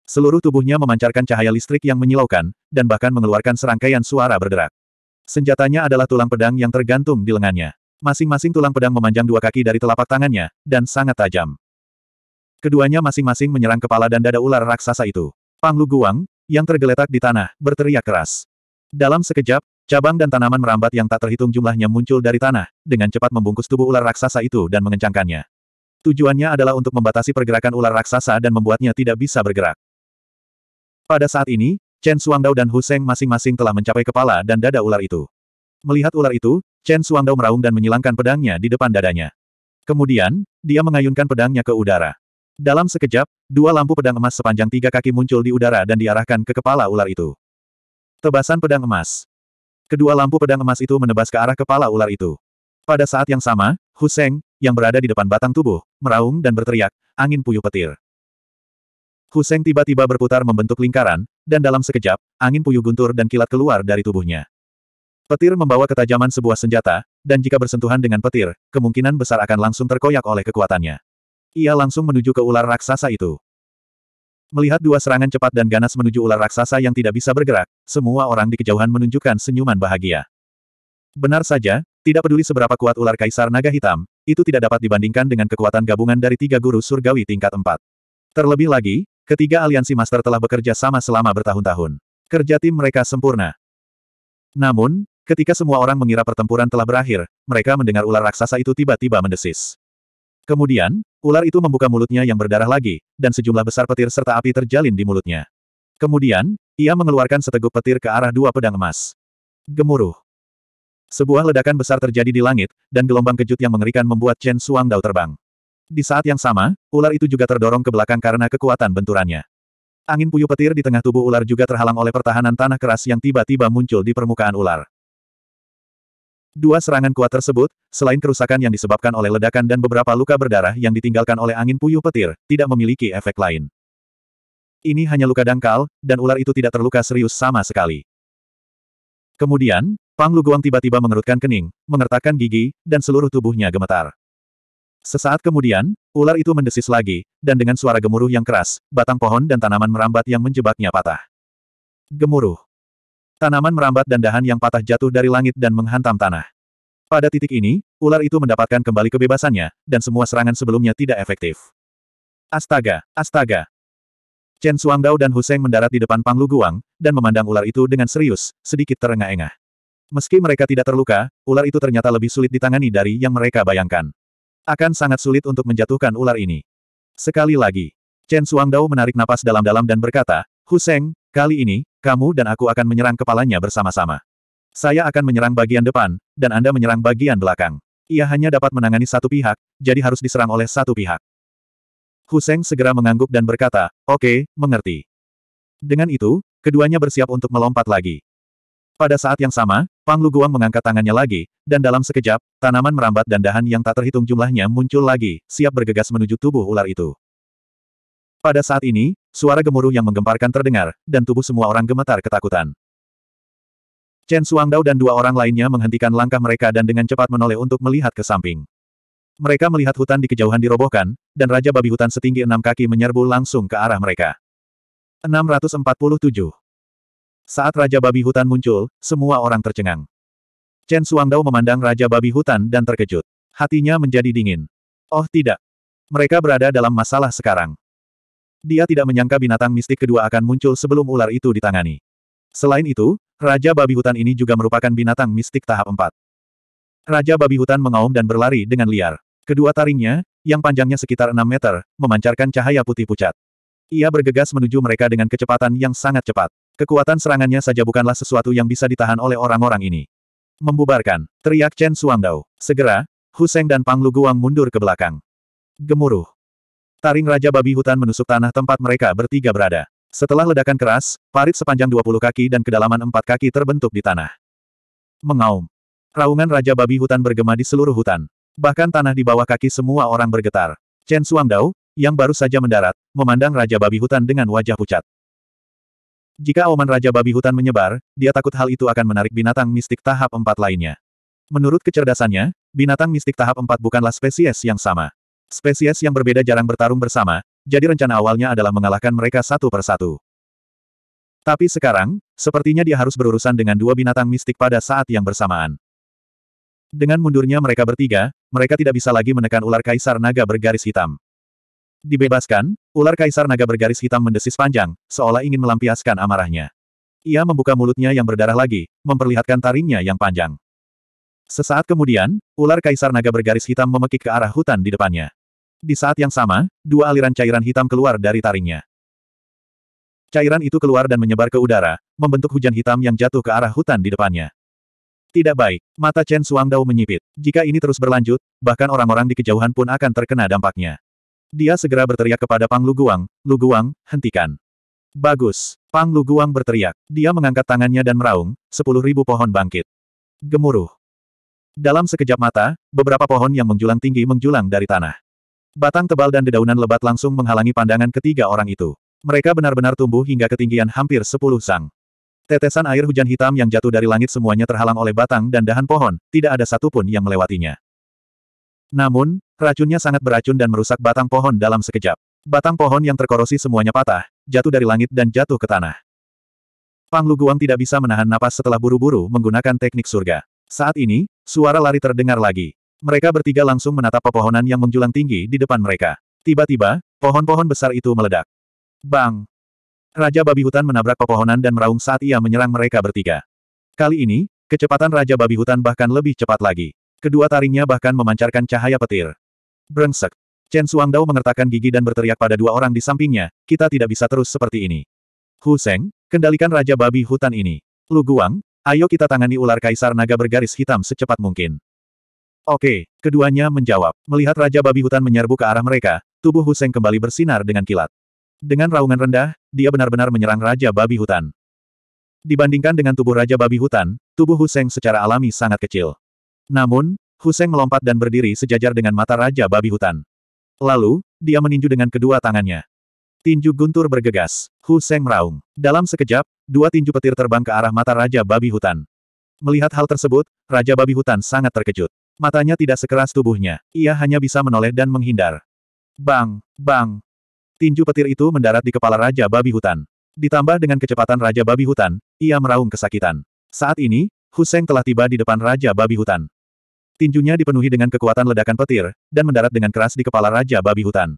Seluruh tubuhnya memancarkan cahaya listrik yang menyilaukan, dan bahkan mengeluarkan serangkaian suara berderak. Senjatanya adalah tulang pedang yang tergantung di lengannya. Masing-masing tulang pedang memanjang dua kaki dari telapak tangannya, dan sangat tajam. Keduanya masing-masing menyerang kepala dan dada ular raksasa itu. Pang Lu Guang, yang tergeletak di tanah, berteriak keras. Dalam sekejap, cabang dan tanaman merambat yang tak terhitung jumlahnya muncul dari tanah, dengan cepat membungkus tubuh ular raksasa itu dan mengencangkannya. Tujuannya adalah untuk membatasi pergerakan ular raksasa dan membuatnya tidak bisa bergerak. Pada saat ini, Chen Suangdao dan Hu masing-masing telah mencapai kepala dan dada ular itu. Melihat ular itu, Chen Suangdao meraung dan menyilangkan pedangnya di depan dadanya. Kemudian, dia mengayunkan pedangnya ke udara. Dalam sekejap, dua lampu pedang emas sepanjang tiga kaki muncul di udara dan diarahkan ke kepala ular itu. Tebasan pedang emas. Kedua lampu pedang emas itu menebas ke arah kepala ular itu. Pada saat yang sama, Huseng, yang berada di depan batang tubuh, meraung dan berteriak, angin puyuh petir. Huseng tiba-tiba berputar membentuk lingkaran, dan dalam sekejap, angin puyuh guntur dan kilat keluar dari tubuhnya. Petir membawa ketajaman sebuah senjata, dan jika bersentuhan dengan petir, kemungkinan besar akan langsung terkoyak oleh kekuatannya. Ia langsung menuju ke ular raksasa itu. Melihat dua serangan cepat dan ganas menuju ular raksasa yang tidak bisa bergerak, semua orang di kejauhan menunjukkan senyuman bahagia. Benar saja, tidak peduli seberapa kuat ular kaisar naga hitam, itu tidak dapat dibandingkan dengan kekuatan gabungan dari tiga guru surgawi tingkat empat. Terlebih lagi, ketiga aliansi master telah bekerja sama selama bertahun-tahun. Kerja tim mereka sempurna. Namun, ketika semua orang mengira pertempuran telah berakhir, mereka mendengar ular raksasa itu tiba-tiba mendesis. Kemudian, ular itu membuka mulutnya yang berdarah lagi, dan sejumlah besar petir serta api terjalin di mulutnya. Kemudian, ia mengeluarkan seteguk petir ke arah dua pedang emas. Gemuruh. Sebuah ledakan besar terjadi di langit, dan gelombang kejut yang mengerikan membuat Chen Suang Dao terbang. Di saat yang sama, ular itu juga terdorong ke belakang karena kekuatan benturannya. Angin puyuh petir di tengah tubuh ular juga terhalang oleh pertahanan tanah keras yang tiba-tiba muncul di permukaan ular. Dua serangan kuat tersebut, selain kerusakan yang disebabkan oleh ledakan dan beberapa luka berdarah yang ditinggalkan oleh angin puyuh petir, tidak memiliki efek lain. Ini hanya luka dangkal, dan ular itu tidak terluka serius sama sekali. Kemudian, Pang Luguang tiba-tiba mengerutkan kening, mengertakkan gigi, dan seluruh tubuhnya gemetar. Sesaat kemudian, ular itu mendesis lagi, dan dengan suara gemuruh yang keras, batang pohon dan tanaman merambat yang menjebaknya patah. Gemuruh. Tanaman merambat dan dahan yang patah jatuh dari langit dan menghantam tanah. Pada titik ini, ular itu mendapatkan kembali kebebasannya, dan semua serangan sebelumnya tidak efektif. Astaga, astaga. Chen Suangdao dan Huseng mendarat di depan Panglu Guang, dan memandang ular itu dengan serius, sedikit terengah-engah. Meski mereka tidak terluka, ular itu ternyata lebih sulit ditangani dari yang mereka bayangkan. Akan sangat sulit untuk menjatuhkan ular ini. Sekali lagi, Chen Suangdao menarik napas dalam-dalam dan berkata, Huseng, Kali ini, kamu dan aku akan menyerang kepalanya bersama-sama. Saya akan menyerang bagian depan, dan Anda menyerang bagian belakang. Ia hanya dapat menangani satu pihak, jadi harus diserang oleh satu pihak. Huseng segera mengangguk dan berkata, oke, okay, mengerti. Dengan itu, keduanya bersiap untuk melompat lagi. Pada saat yang sama, Pang Luguang mengangkat tangannya lagi, dan dalam sekejap, tanaman merambat dan dahan yang tak terhitung jumlahnya muncul lagi, siap bergegas menuju tubuh ular itu. Pada saat ini, Suara gemuruh yang menggemparkan terdengar, dan tubuh semua orang gemetar ketakutan. Chen Suangdao dan dua orang lainnya menghentikan langkah mereka dan dengan cepat menoleh untuk melihat ke samping. Mereka melihat hutan di kejauhan dirobohkan, dan Raja Babi Hutan setinggi enam kaki menyerbu langsung ke arah mereka. 647 Saat Raja Babi Hutan muncul, semua orang tercengang. Chen Suangdao memandang Raja Babi Hutan dan terkejut. Hatinya menjadi dingin. Oh tidak. Mereka berada dalam masalah sekarang. Dia tidak menyangka binatang mistik kedua akan muncul sebelum ular itu ditangani. Selain itu, Raja Babi Hutan ini juga merupakan binatang mistik tahap 4. Raja Babi Hutan mengaum dan berlari dengan liar. Kedua taringnya, yang panjangnya sekitar 6 meter, memancarkan cahaya putih pucat. Ia bergegas menuju mereka dengan kecepatan yang sangat cepat. Kekuatan serangannya saja bukanlah sesuatu yang bisa ditahan oleh orang-orang ini. Membubarkan, teriak Chen Suangdao. Segera, Huseng dan Pang Luguang mundur ke belakang. Gemuruh. Taring Raja Babi Hutan menusuk tanah tempat mereka bertiga berada. Setelah ledakan keras, parit sepanjang 20 kaki dan kedalaman 4 kaki terbentuk di tanah. Mengaum. Raungan Raja Babi Hutan bergema di seluruh hutan. Bahkan tanah di bawah kaki semua orang bergetar. Chen Suangdao, yang baru saja mendarat, memandang Raja Babi Hutan dengan wajah pucat. Jika oman Raja Babi Hutan menyebar, dia takut hal itu akan menarik binatang mistik tahap 4 lainnya. Menurut kecerdasannya, binatang mistik tahap 4 bukanlah spesies yang sama. Spesies yang berbeda jarang bertarung bersama, jadi rencana awalnya adalah mengalahkan mereka satu per satu. Tapi sekarang, sepertinya dia harus berurusan dengan dua binatang mistik pada saat yang bersamaan. Dengan mundurnya mereka bertiga, mereka tidak bisa lagi menekan ular kaisar naga bergaris hitam. Dibebaskan, ular kaisar naga bergaris hitam mendesis panjang, seolah ingin melampiaskan amarahnya. Ia membuka mulutnya yang berdarah lagi, memperlihatkan taringnya yang panjang. Sesaat kemudian, ular kaisar naga bergaris hitam memekik ke arah hutan di depannya. Di saat yang sama, dua aliran cairan hitam keluar dari taringnya. Cairan itu keluar dan menyebar ke udara, membentuk hujan hitam yang jatuh ke arah hutan di depannya. Tidak baik, mata Chen Suang Dao menyipit. Jika ini terus berlanjut, bahkan orang-orang di kejauhan pun akan terkena dampaknya. Dia segera berteriak kepada Pang Lu Guang, Lu Guang, hentikan. Bagus, Pang Lu Guang berteriak. Dia mengangkat tangannya dan meraung, sepuluh ribu pohon bangkit. Gemuruh. Dalam sekejap mata, beberapa pohon yang menjulang tinggi menjulang dari tanah. Batang tebal dan dedaunan lebat langsung menghalangi pandangan ketiga orang itu. Mereka benar-benar tumbuh hingga ketinggian hampir sepuluh sang. Tetesan air hujan hitam yang jatuh dari langit semuanya terhalang oleh batang dan dahan pohon, tidak ada satupun yang melewatinya. Namun, racunnya sangat beracun dan merusak batang pohon dalam sekejap. Batang pohon yang terkorosi semuanya patah, jatuh dari langit dan jatuh ke tanah. Pang Luguang tidak bisa menahan napas setelah buru-buru menggunakan teknik surga. Saat ini, suara lari terdengar lagi. Mereka bertiga langsung menatap pepohonan yang menjulang tinggi di depan mereka. Tiba-tiba, pohon-pohon besar itu meledak. Bang! Raja babi hutan menabrak pepohonan dan meraung saat ia menyerang mereka bertiga. Kali ini, kecepatan Raja babi hutan bahkan lebih cepat lagi. Kedua taringnya bahkan memancarkan cahaya petir. Brengsek! Chen Dao mengertakkan gigi dan berteriak pada dua orang di sampingnya, kita tidak bisa terus seperti ini. Hu Seng, kendalikan Raja babi hutan ini. Lu Guang, ayo kita tangani ular kaisar naga bergaris hitam secepat mungkin. Oke, keduanya menjawab. Melihat Raja Babi Hutan menyerbu ke arah mereka, tubuh Huseng kembali bersinar dengan kilat. Dengan raungan rendah, dia benar-benar menyerang Raja Babi Hutan. Dibandingkan dengan tubuh Raja Babi Hutan, tubuh Huseng secara alami sangat kecil. Namun, Huseng melompat dan berdiri sejajar dengan mata Raja Babi Hutan. Lalu, dia meninju dengan kedua tangannya. Tinju guntur bergegas. Huseng meraung. Dalam sekejap, dua tinju petir terbang ke arah mata Raja Babi Hutan. Melihat hal tersebut, Raja Babi Hutan sangat terkejut. Matanya tidak sekeras tubuhnya. Ia hanya bisa menoleh dan menghindar. Bang! Bang! Tinju petir itu mendarat di kepala Raja Babi Hutan. Ditambah dengan kecepatan Raja Babi Hutan, ia meraung kesakitan. Saat ini, Huseng telah tiba di depan Raja Babi Hutan. Tinjunya dipenuhi dengan kekuatan ledakan petir, dan mendarat dengan keras di kepala Raja Babi Hutan.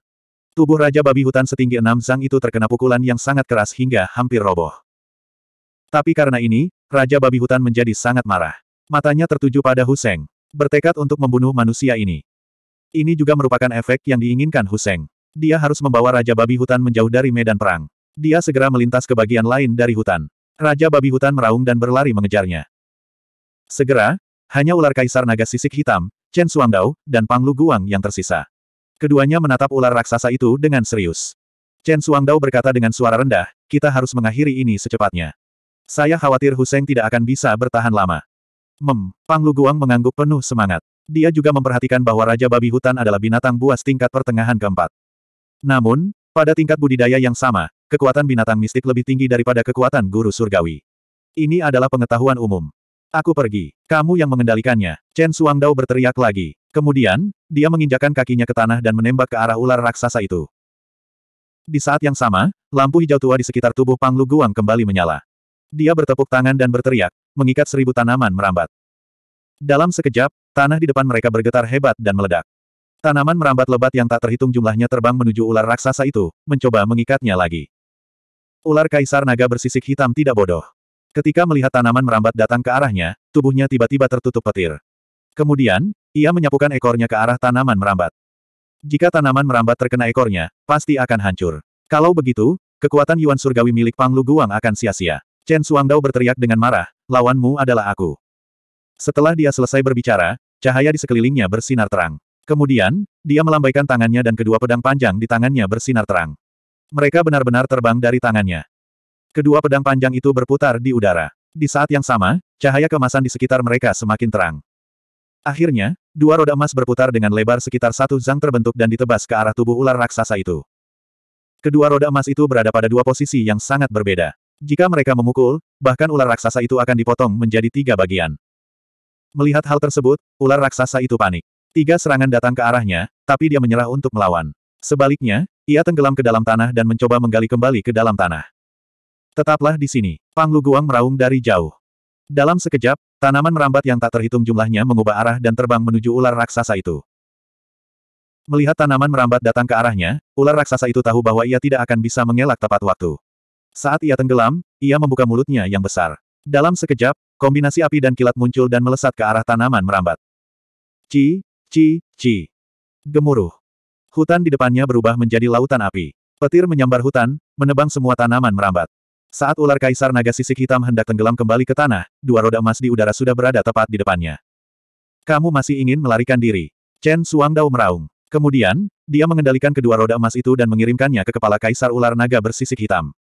Tubuh Raja Babi Hutan setinggi enam zang itu terkena pukulan yang sangat keras hingga hampir roboh. Tapi karena ini, Raja Babi Hutan menjadi sangat marah. Matanya tertuju pada Huseng. Bertekad untuk membunuh manusia ini. Ini juga merupakan efek yang diinginkan Huseng. Dia harus membawa Raja Babi Hutan menjauh dari medan perang. Dia segera melintas ke bagian lain dari hutan. Raja Babi Hutan meraung dan berlari mengejarnya. Segera, hanya ular kaisar naga sisik hitam, Chen Suangdao, dan Pang Lu Guang yang tersisa. Keduanya menatap ular raksasa itu dengan serius. Chen Suangdao berkata dengan suara rendah, kita harus mengakhiri ini secepatnya. Saya khawatir Huseng tidak akan bisa bertahan lama. Mem, Pang Luguang mengangguk penuh semangat. Dia juga memperhatikan bahwa Raja Babi Hutan adalah binatang buas tingkat pertengahan keempat. Namun, pada tingkat budidaya yang sama, kekuatan binatang mistik lebih tinggi daripada kekuatan guru surgawi. Ini adalah pengetahuan umum. Aku pergi. Kamu yang mengendalikannya. Chen Suang Dao berteriak lagi. Kemudian, dia menginjakan kakinya ke tanah dan menembak ke arah ular raksasa itu. Di saat yang sama, lampu hijau tua di sekitar tubuh Pang Lu Guang kembali menyala. Dia bertepuk tangan dan berteriak, mengikat seribu tanaman merambat. Dalam sekejap, tanah di depan mereka bergetar hebat dan meledak. Tanaman merambat lebat yang tak terhitung jumlahnya terbang menuju ular raksasa itu, mencoba mengikatnya lagi. Ular kaisar naga bersisik hitam tidak bodoh. Ketika melihat tanaman merambat datang ke arahnya, tubuhnya tiba-tiba tertutup petir. Kemudian, ia menyapukan ekornya ke arah tanaman merambat. Jika tanaman merambat terkena ekornya, pasti akan hancur. Kalau begitu, kekuatan Yuan Surgawi milik Pang Lu Guang akan sia-sia. Chen Suangdao berteriak dengan marah, lawanmu adalah aku. Setelah dia selesai berbicara, cahaya di sekelilingnya bersinar terang. Kemudian, dia melambaikan tangannya dan kedua pedang panjang di tangannya bersinar terang. Mereka benar-benar terbang dari tangannya. Kedua pedang panjang itu berputar di udara. Di saat yang sama, cahaya kemasan di sekitar mereka semakin terang. Akhirnya, dua roda emas berputar dengan lebar sekitar satu zang terbentuk dan ditebas ke arah tubuh ular raksasa itu. Kedua roda emas itu berada pada dua posisi yang sangat berbeda. Jika mereka memukul, bahkan ular raksasa itu akan dipotong menjadi tiga bagian. Melihat hal tersebut, ular raksasa itu panik. Tiga serangan datang ke arahnya, tapi dia menyerah untuk melawan. Sebaliknya, ia tenggelam ke dalam tanah dan mencoba menggali kembali ke dalam tanah. Tetaplah di sini. Pang Luguang meraung dari jauh. Dalam sekejap, tanaman merambat yang tak terhitung jumlahnya mengubah arah dan terbang menuju ular raksasa itu. Melihat tanaman merambat datang ke arahnya, ular raksasa itu tahu bahwa ia tidak akan bisa mengelak tepat waktu. Saat ia tenggelam, ia membuka mulutnya yang besar. Dalam sekejap, kombinasi api dan kilat muncul dan melesat ke arah tanaman merambat. Ci, ci, ci. Gemuruh. Hutan di depannya berubah menjadi lautan api. Petir menyambar hutan, menebang semua tanaman merambat. Saat ular kaisar naga sisik hitam hendak tenggelam kembali ke tanah, dua roda emas di udara sudah berada tepat di depannya. Kamu masih ingin melarikan diri. Chen Dao meraung. Kemudian, dia mengendalikan kedua roda emas itu dan mengirimkannya ke kepala kaisar ular naga bersisik hitam.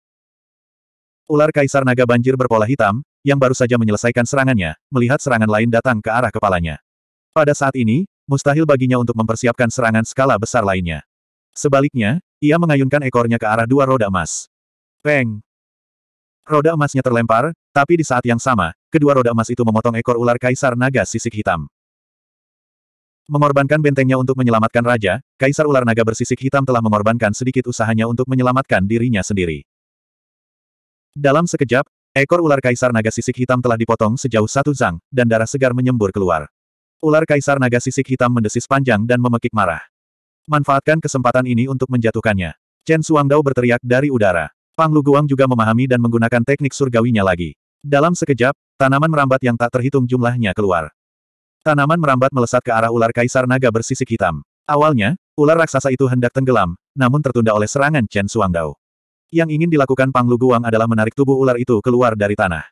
Ular Kaisar Naga Banjir berpola hitam, yang baru saja menyelesaikan serangannya, melihat serangan lain datang ke arah kepalanya. Pada saat ini, mustahil baginya untuk mempersiapkan serangan skala besar lainnya. Sebaliknya, ia mengayunkan ekornya ke arah dua roda emas. Peng! Roda emasnya terlempar, tapi di saat yang sama, kedua roda emas itu memotong ekor ular Kaisar Naga sisik hitam. Mengorbankan bentengnya untuk menyelamatkan raja, Kaisar Ular Naga bersisik hitam telah mengorbankan sedikit usahanya untuk menyelamatkan dirinya sendiri. Dalam sekejap, ekor ular kaisar naga sisik hitam telah dipotong sejauh satu zang, dan darah segar menyembur keluar. Ular kaisar naga sisik hitam mendesis panjang dan memekik marah. Manfaatkan kesempatan ini untuk menjatuhkannya. Chen Suangdao berteriak dari udara. Pang Lu Guang juga memahami dan menggunakan teknik surgawinya lagi. Dalam sekejap, tanaman merambat yang tak terhitung jumlahnya keluar. Tanaman merambat melesat ke arah ular kaisar naga bersisik hitam. Awalnya, ular raksasa itu hendak tenggelam, namun tertunda oleh serangan Chen Suangdao. Yang ingin dilakukan Pang Luguang adalah menarik tubuh ular itu keluar dari tanah.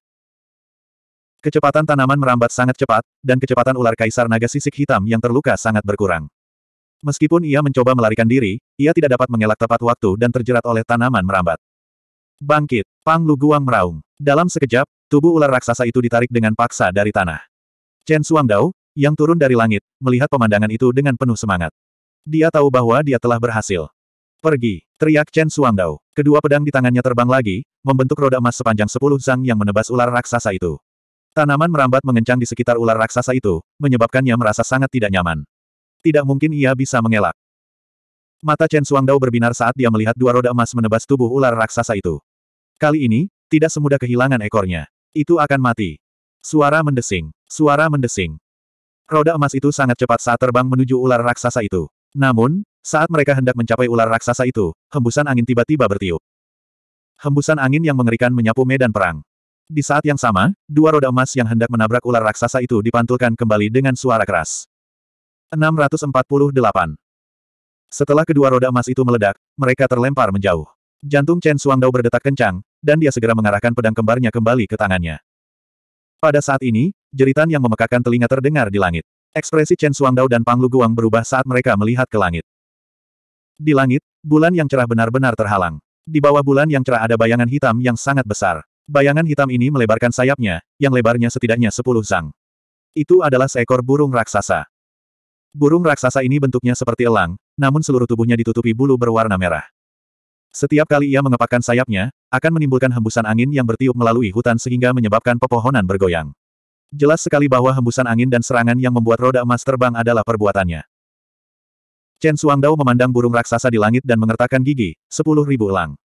Kecepatan tanaman merambat sangat cepat, dan kecepatan ular kaisar naga sisik hitam yang terluka sangat berkurang. Meskipun ia mencoba melarikan diri, ia tidak dapat mengelak tepat waktu dan terjerat oleh tanaman merambat. Bangkit, Pang Luguang meraung. Dalam sekejap, tubuh ular raksasa itu ditarik dengan paksa dari tanah. Chen Suang Dao, yang turun dari langit, melihat pemandangan itu dengan penuh semangat. Dia tahu bahwa dia telah berhasil. Pergi! Teriak Chen Suangdao. Kedua pedang di tangannya terbang lagi, membentuk roda emas sepanjang sepuluh zang yang menebas ular raksasa itu. Tanaman merambat mengencang di sekitar ular raksasa itu, menyebabkannya merasa sangat tidak nyaman. Tidak mungkin ia bisa mengelak. Mata Chen Suangdao berbinar saat dia melihat dua roda emas menebas tubuh ular raksasa itu. Kali ini, tidak semudah kehilangan ekornya. Itu akan mati. Suara mendesing. Suara mendesing. Roda emas itu sangat cepat saat terbang menuju ular raksasa itu. Namun, saat mereka hendak mencapai ular raksasa itu, hembusan angin tiba-tiba bertiup. Hembusan angin yang mengerikan menyapu medan perang. Di saat yang sama, dua roda emas yang hendak menabrak ular raksasa itu dipantulkan kembali dengan suara keras. 648. Setelah kedua roda emas itu meledak, mereka terlempar menjauh. Jantung Chen Dao berdetak kencang, dan dia segera mengarahkan pedang kembarnya kembali ke tangannya. Pada saat ini, jeritan yang memekakan telinga terdengar di langit. Ekspresi Chen Dao dan Pang Lu Guang berubah saat mereka melihat ke langit. Di langit, bulan yang cerah benar-benar terhalang. Di bawah bulan yang cerah ada bayangan hitam yang sangat besar. Bayangan hitam ini melebarkan sayapnya, yang lebarnya setidaknya sepuluh zang. Itu adalah seekor burung raksasa. Burung raksasa ini bentuknya seperti elang, namun seluruh tubuhnya ditutupi bulu berwarna merah. Setiap kali ia mengepakkan sayapnya, akan menimbulkan hembusan angin yang bertiup melalui hutan sehingga menyebabkan pepohonan bergoyang. Jelas sekali bahwa hembusan angin dan serangan yang membuat roda emas terbang adalah perbuatannya. Chen Suangdao memandang burung raksasa di langit dan mengertakkan gigi, sepuluh ribu elang.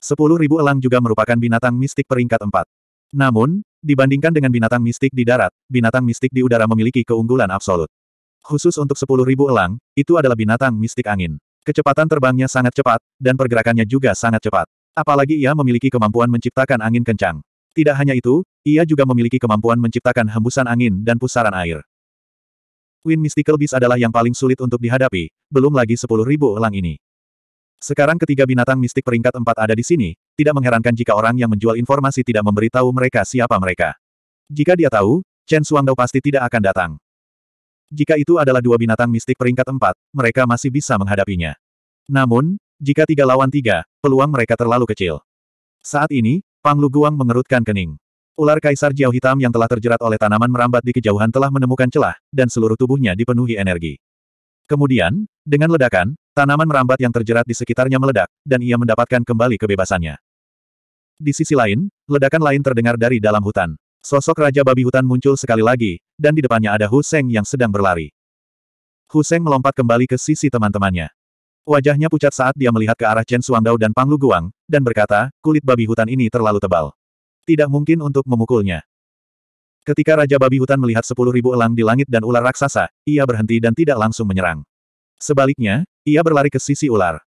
Sepuluh ribu elang juga merupakan binatang mistik peringkat empat. Namun, dibandingkan dengan binatang mistik di darat, binatang mistik di udara memiliki keunggulan absolut. Khusus untuk sepuluh ribu elang, itu adalah binatang mistik angin. Kecepatan terbangnya sangat cepat, dan pergerakannya juga sangat cepat. Apalagi ia memiliki kemampuan menciptakan angin kencang. Tidak hanya itu, ia juga memiliki kemampuan menciptakan hembusan angin dan pusaran air. Win Mystical Beast adalah yang paling sulit untuk dihadapi, belum lagi sepuluh ribu elang ini. Sekarang ketiga binatang mistik peringkat empat ada di sini, tidak mengherankan jika orang yang menjual informasi tidak memberitahu mereka siapa mereka. Jika dia tahu, Chen Suangdao pasti tidak akan datang. Jika itu adalah dua binatang mistik peringkat empat, mereka masih bisa menghadapinya. Namun, jika tiga lawan tiga, peluang mereka terlalu kecil. Saat ini, Pang Lu Guang mengerutkan kening. Ular kaisar Jauh hitam yang telah terjerat oleh tanaman merambat di kejauhan telah menemukan celah, dan seluruh tubuhnya dipenuhi energi. Kemudian, dengan ledakan, tanaman merambat yang terjerat di sekitarnya meledak, dan ia mendapatkan kembali kebebasannya. Di sisi lain, ledakan lain terdengar dari dalam hutan. Sosok Raja Babi Hutan muncul sekali lagi, dan di depannya ada Hu Seng yang sedang berlari. Hu Seng melompat kembali ke sisi teman-temannya. Wajahnya pucat saat dia melihat ke arah Chen Suangdao dan Pang Guang, dan berkata, kulit babi hutan ini terlalu tebal. Tidak mungkin untuk memukulnya. Ketika Raja Babi Hutan melihat sepuluh ribu elang di langit dan ular raksasa, ia berhenti dan tidak langsung menyerang. Sebaliknya, ia berlari ke sisi ular.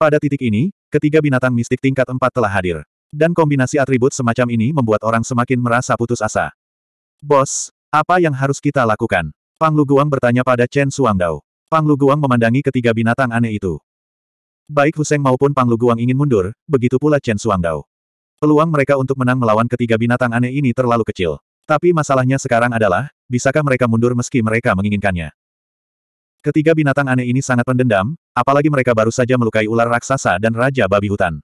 Pada titik ini, ketiga binatang mistik tingkat empat telah hadir. Dan kombinasi atribut semacam ini membuat orang semakin merasa putus asa. Bos, apa yang harus kita lakukan? Pang Luguang bertanya pada Chen Suangdao. Pang Luguang memandangi ketiga binatang aneh itu. Baik Huseng maupun Pang Luguang ingin mundur, begitu pula Chen Suang Dao. Peluang mereka untuk menang melawan ketiga binatang aneh ini terlalu kecil. Tapi masalahnya sekarang adalah, bisakah mereka mundur meski mereka menginginkannya? Ketiga binatang aneh ini sangat pendendam, apalagi mereka baru saja melukai ular raksasa dan raja babi hutan.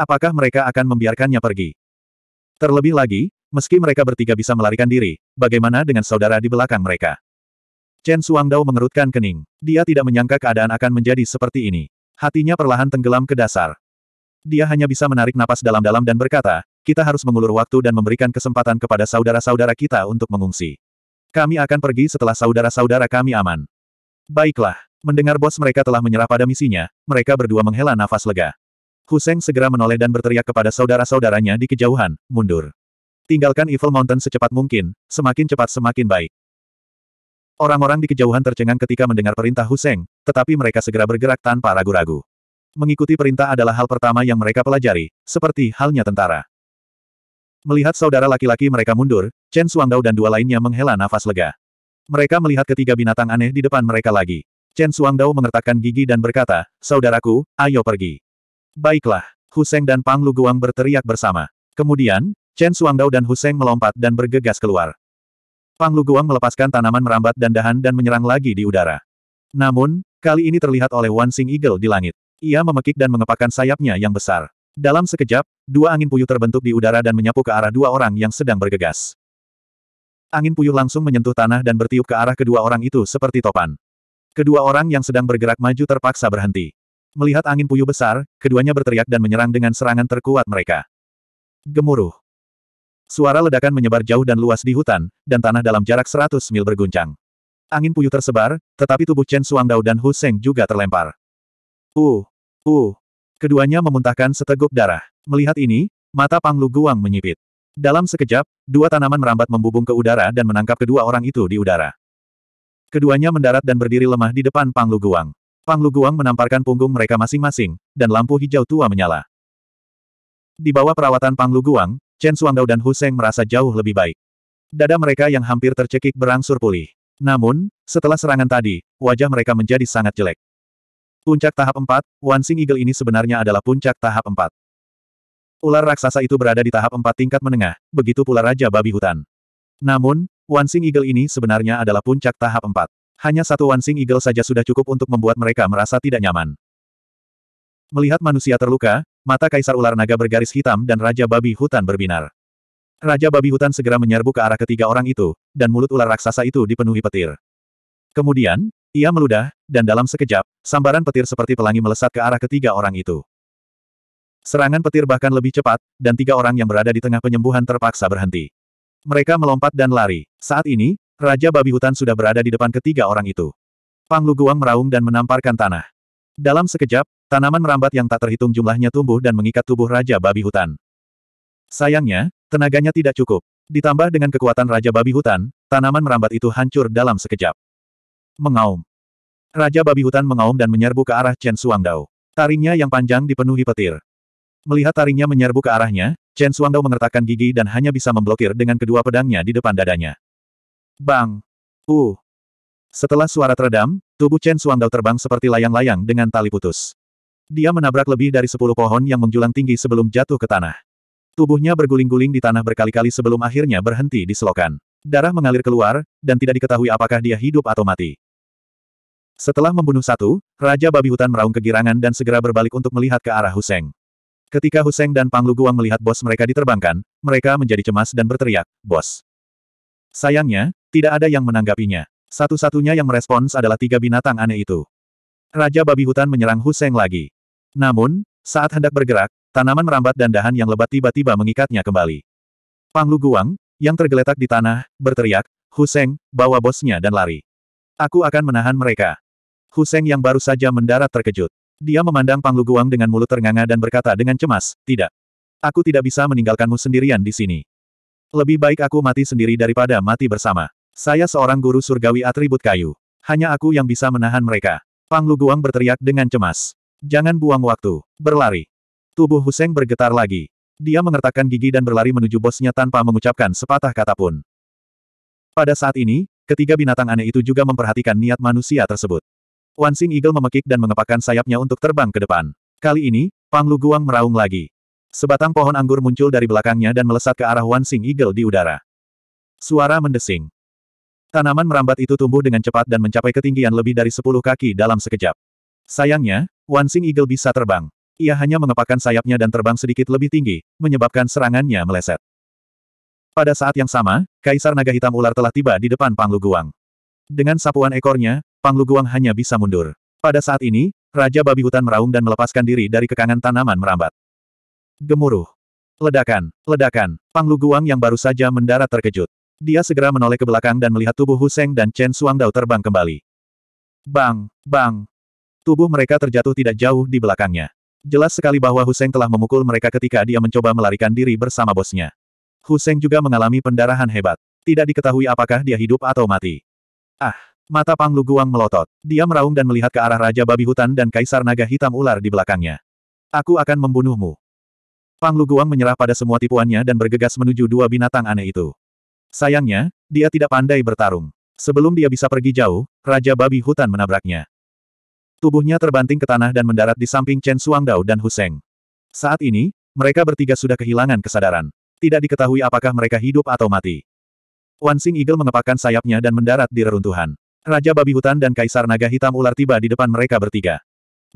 Apakah mereka akan membiarkannya pergi? Terlebih lagi, meski mereka bertiga bisa melarikan diri, bagaimana dengan saudara di belakang mereka? Chen Suangdao mengerutkan kening. Dia tidak menyangka keadaan akan menjadi seperti ini. Hatinya perlahan tenggelam ke dasar. Dia hanya bisa menarik napas dalam-dalam dan berkata, kita harus mengulur waktu dan memberikan kesempatan kepada saudara-saudara kita untuk mengungsi. Kami akan pergi setelah saudara-saudara kami aman. Baiklah, mendengar bos mereka telah menyerah pada misinya, mereka berdua menghela nafas lega. Huseng segera menoleh dan berteriak kepada saudara-saudaranya di kejauhan, mundur. Tinggalkan Evil Mountain secepat mungkin, semakin cepat semakin baik. Orang-orang di kejauhan tercengang ketika mendengar perintah Huseng, tetapi mereka segera bergerak tanpa ragu-ragu. Mengikuti perintah adalah hal pertama yang mereka pelajari, seperti halnya tentara. Melihat saudara laki-laki mereka mundur, Chen Suangdao dan dua lainnya menghela nafas lega. Mereka melihat ketiga binatang aneh di depan mereka lagi. Chen Suangdao mengertakkan gigi dan berkata, Saudaraku, ayo pergi. Baiklah, Huseng dan Pang Lu Guang berteriak bersama. Kemudian, Chen Suangdao dan Huseng melompat dan bergegas keluar. Pang Lu Guang melepaskan tanaman merambat dan dahan dan menyerang lagi di udara. Namun, kali ini terlihat oleh Wan Sing Eagle di langit. Ia memekik dan mengepakkan sayapnya yang besar. Dalam sekejap, dua angin puyuh terbentuk di udara dan menyapu ke arah dua orang yang sedang bergegas. Angin puyuh langsung menyentuh tanah dan bertiup ke arah kedua orang itu seperti topan. Kedua orang yang sedang bergerak maju terpaksa berhenti. Melihat angin puyuh besar, keduanya berteriak dan menyerang dengan serangan terkuat mereka. Gemuruh. Suara ledakan menyebar jauh dan luas di hutan, dan tanah dalam jarak 100 mil berguncang. Angin puyuh tersebar, tetapi tubuh Chen Suangdao dan Hu Seng juga terlempar. Uh, uh. Keduanya memuntahkan seteguk darah. Melihat ini, mata Pang Lu Guang menyipit. Dalam sekejap, dua tanaman merambat membubung ke udara dan menangkap kedua orang itu di udara. Keduanya mendarat dan berdiri lemah di depan Pang Lu Guang. Pang Lu Guang menamparkan punggung mereka masing-masing, dan lampu hijau tua menyala. Di bawah perawatan Pang Lu Guang, Chen Suangdao dan Hu merasa jauh lebih baik. Dada mereka yang hampir tercekik berangsur pulih. Namun, setelah serangan tadi, wajah mereka menjadi sangat jelek. Puncak tahap 4, Wansing Eagle ini sebenarnya adalah puncak tahap 4. Ular raksasa itu berada di tahap 4 tingkat menengah, begitu pula Raja Babi Hutan. Namun, Wansing Eagle ini sebenarnya adalah puncak tahap 4. Hanya satu Wansing Eagle saja sudah cukup untuk membuat mereka merasa tidak nyaman. Melihat manusia terluka, mata Kaisar Ular Naga bergaris hitam dan Raja Babi Hutan berbinar. Raja Babi Hutan segera menyerbu ke arah ketiga orang itu, dan mulut ular raksasa itu dipenuhi petir. Kemudian, ia meludah, dan dalam sekejap, sambaran petir seperti pelangi melesat ke arah ketiga orang itu. Serangan petir bahkan lebih cepat, dan tiga orang yang berada di tengah penyembuhan terpaksa berhenti. Mereka melompat dan lari. Saat ini, Raja Babi Hutan sudah berada di depan ketiga orang itu. Pang Luguang meraung dan menamparkan tanah. Dalam sekejap, tanaman merambat yang tak terhitung jumlahnya tumbuh dan mengikat tubuh Raja Babi Hutan. Sayangnya, tenaganya tidak cukup. Ditambah dengan kekuatan Raja Babi Hutan, tanaman merambat itu hancur dalam sekejap. Mengaum. Raja babi hutan mengaum dan menyerbu ke arah Chen Suang Dao Taringnya yang panjang dipenuhi petir. Melihat taringnya menyerbu ke arahnya, Chen Suang Dao mengertakkan gigi dan hanya bisa memblokir dengan kedua pedangnya di depan dadanya. Bang! Uh! Setelah suara teredam, tubuh Chen Suang Dao terbang seperti layang-layang dengan tali putus. Dia menabrak lebih dari sepuluh pohon yang menjulang tinggi sebelum jatuh ke tanah. Tubuhnya berguling-guling di tanah berkali-kali sebelum akhirnya berhenti di selokan. Darah mengalir keluar, dan tidak diketahui apakah dia hidup atau mati. Setelah membunuh satu, Raja Babi Hutan meraung kegirangan dan segera berbalik untuk melihat ke arah Huseng. Ketika Huseng dan Pang Luguang melihat bos mereka diterbangkan, mereka menjadi cemas dan berteriak, Bos! Sayangnya, tidak ada yang menanggapinya. Satu-satunya yang merespons adalah tiga binatang aneh itu. Raja Babi Hutan menyerang Huseng lagi. Namun, saat hendak bergerak, tanaman merambat dan dahan yang lebat tiba-tiba mengikatnya kembali. Pang Luguang, yang tergeletak di tanah, berteriak, Huseng, bawa bosnya dan lari. Aku akan menahan mereka. Huseng yang baru saja mendarat terkejut. Dia memandang Pang Luguang dengan mulut ternganga dan berkata dengan cemas, tidak. Aku tidak bisa meninggalkanmu sendirian di sini. Lebih baik aku mati sendiri daripada mati bersama. Saya seorang guru surgawi atribut kayu. Hanya aku yang bisa menahan mereka. Pang Luguang berteriak dengan cemas. Jangan buang waktu. Berlari. Tubuh Huseng bergetar lagi. Dia mengertakkan gigi dan berlari menuju bosnya tanpa mengucapkan sepatah kata pun. Pada saat ini, ketiga binatang aneh itu juga memperhatikan niat manusia tersebut. Wansing Eagle memekik dan mengepakkan sayapnya untuk terbang ke depan. Kali ini, Pang Lu Guang meraung lagi. Sebatang pohon anggur muncul dari belakangnya dan melesat ke arah Wansing Eagle di udara. Suara mendesing. Tanaman merambat itu tumbuh dengan cepat dan mencapai ketinggian lebih dari 10 kaki dalam sekejap. Sayangnya, Wansing Eagle bisa terbang. Ia hanya mengepakkan sayapnya dan terbang sedikit lebih tinggi, menyebabkan serangannya meleset. Pada saat yang sama, Kaisar Naga Hitam Ular telah tiba di depan Panglu Guang. Dengan sapuan ekornya, Pang Luguang hanya bisa mundur. Pada saat ini, Raja Babi Hutan meraung dan melepaskan diri dari kekangan tanaman merambat. Gemuruh. Ledakan, ledakan, Pang Luguang yang baru saja mendarat terkejut. Dia segera menoleh ke belakang dan melihat tubuh Huseng dan Chen Dao terbang kembali. Bang, bang. Tubuh mereka terjatuh tidak jauh di belakangnya. Jelas sekali bahwa Huseng telah memukul mereka ketika dia mencoba melarikan diri bersama bosnya. Huseng juga mengalami pendarahan hebat. Tidak diketahui apakah dia hidup atau mati. Ah, Mata Pang Lu Guang melotot. Dia meraung dan melihat ke arah Raja Babi Hutan dan Kaisar Naga Hitam Ular di belakangnya. Aku akan membunuhmu. Pang Lu Guang menyerah pada semua tipuannya dan bergegas menuju dua binatang aneh itu. Sayangnya, dia tidak pandai bertarung. Sebelum dia bisa pergi jauh, Raja Babi Hutan menabraknya. Tubuhnya terbanting ke tanah dan mendarat di samping Chen Dao dan Huseng. Saat ini, mereka bertiga sudah kehilangan kesadaran. Tidak diketahui apakah mereka hidup atau mati. Wan Sing Eagle mengepakkan sayapnya dan mendarat di reruntuhan. Raja babi hutan dan kaisar naga hitam ular tiba di depan mereka bertiga.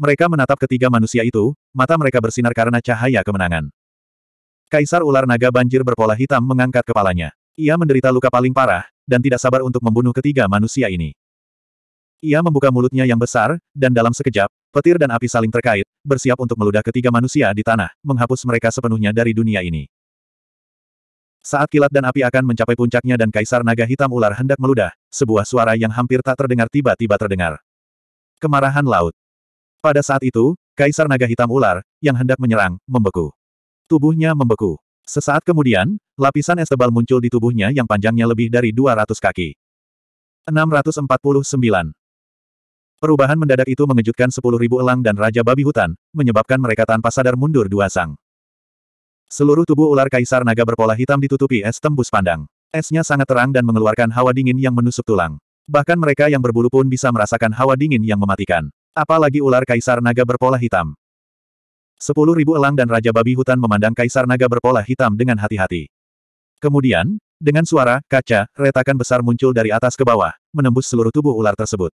Mereka menatap ketiga manusia itu, mata mereka bersinar karena cahaya kemenangan. Kaisar ular naga banjir berpola hitam mengangkat kepalanya. Ia menderita luka paling parah, dan tidak sabar untuk membunuh ketiga manusia ini. Ia membuka mulutnya yang besar, dan dalam sekejap, petir dan api saling terkait, bersiap untuk meludah ketiga manusia di tanah, menghapus mereka sepenuhnya dari dunia ini. Saat kilat dan api akan mencapai puncaknya dan kaisar naga hitam ular hendak meludah, sebuah suara yang hampir tak terdengar tiba-tiba terdengar. Kemarahan laut. Pada saat itu, kaisar naga hitam ular, yang hendak menyerang, membeku. Tubuhnya membeku. Sesaat kemudian, lapisan es tebal muncul di tubuhnya yang panjangnya lebih dari 200 kaki. 649. Perubahan mendadak itu mengejutkan 10.000 elang dan Raja Babi Hutan, menyebabkan mereka tanpa sadar mundur dua sang. Seluruh tubuh ular kaisar naga berpola hitam ditutupi es tembus pandang. Esnya sangat terang dan mengeluarkan hawa dingin yang menusuk tulang. Bahkan mereka yang berbulu pun bisa merasakan hawa dingin yang mematikan. Apalagi ular kaisar naga berpola hitam. Sepuluh ribu elang dan Raja Babi Hutan memandang kaisar naga berpola hitam dengan hati-hati. Kemudian, dengan suara, kaca, retakan besar muncul dari atas ke bawah, menembus seluruh tubuh ular tersebut.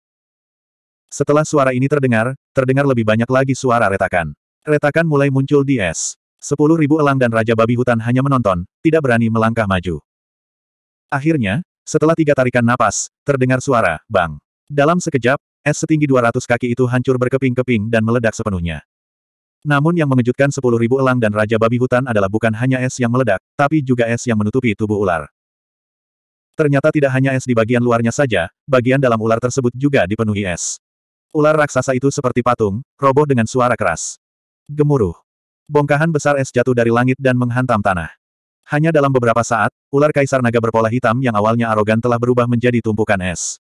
Setelah suara ini terdengar, terdengar lebih banyak lagi suara retakan. Retakan mulai muncul di es. Sepuluh ribu elang dan Raja Babi Hutan hanya menonton, tidak berani melangkah maju. Akhirnya, setelah tiga tarikan napas, terdengar suara, bang. Dalam sekejap, es setinggi 200 kaki itu hancur berkeping-keping dan meledak sepenuhnya. Namun yang mengejutkan sepuluh ribu elang dan Raja Babi Hutan adalah bukan hanya es yang meledak, tapi juga es yang menutupi tubuh ular. Ternyata tidak hanya es di bagian luarnya saja, bagian dalam ular tersebut juga dipenuhi es. Ular raksasa itu seperti patung, roboh dengan suara keras. Gemuruh. Bongkahan besar es jatuh dari langit dan menghantam tanah. Hanya dalam beberapa saat, ular kaisar naga berpola hitam yang awalnya arogan telah berubah menjadi tumpukan es.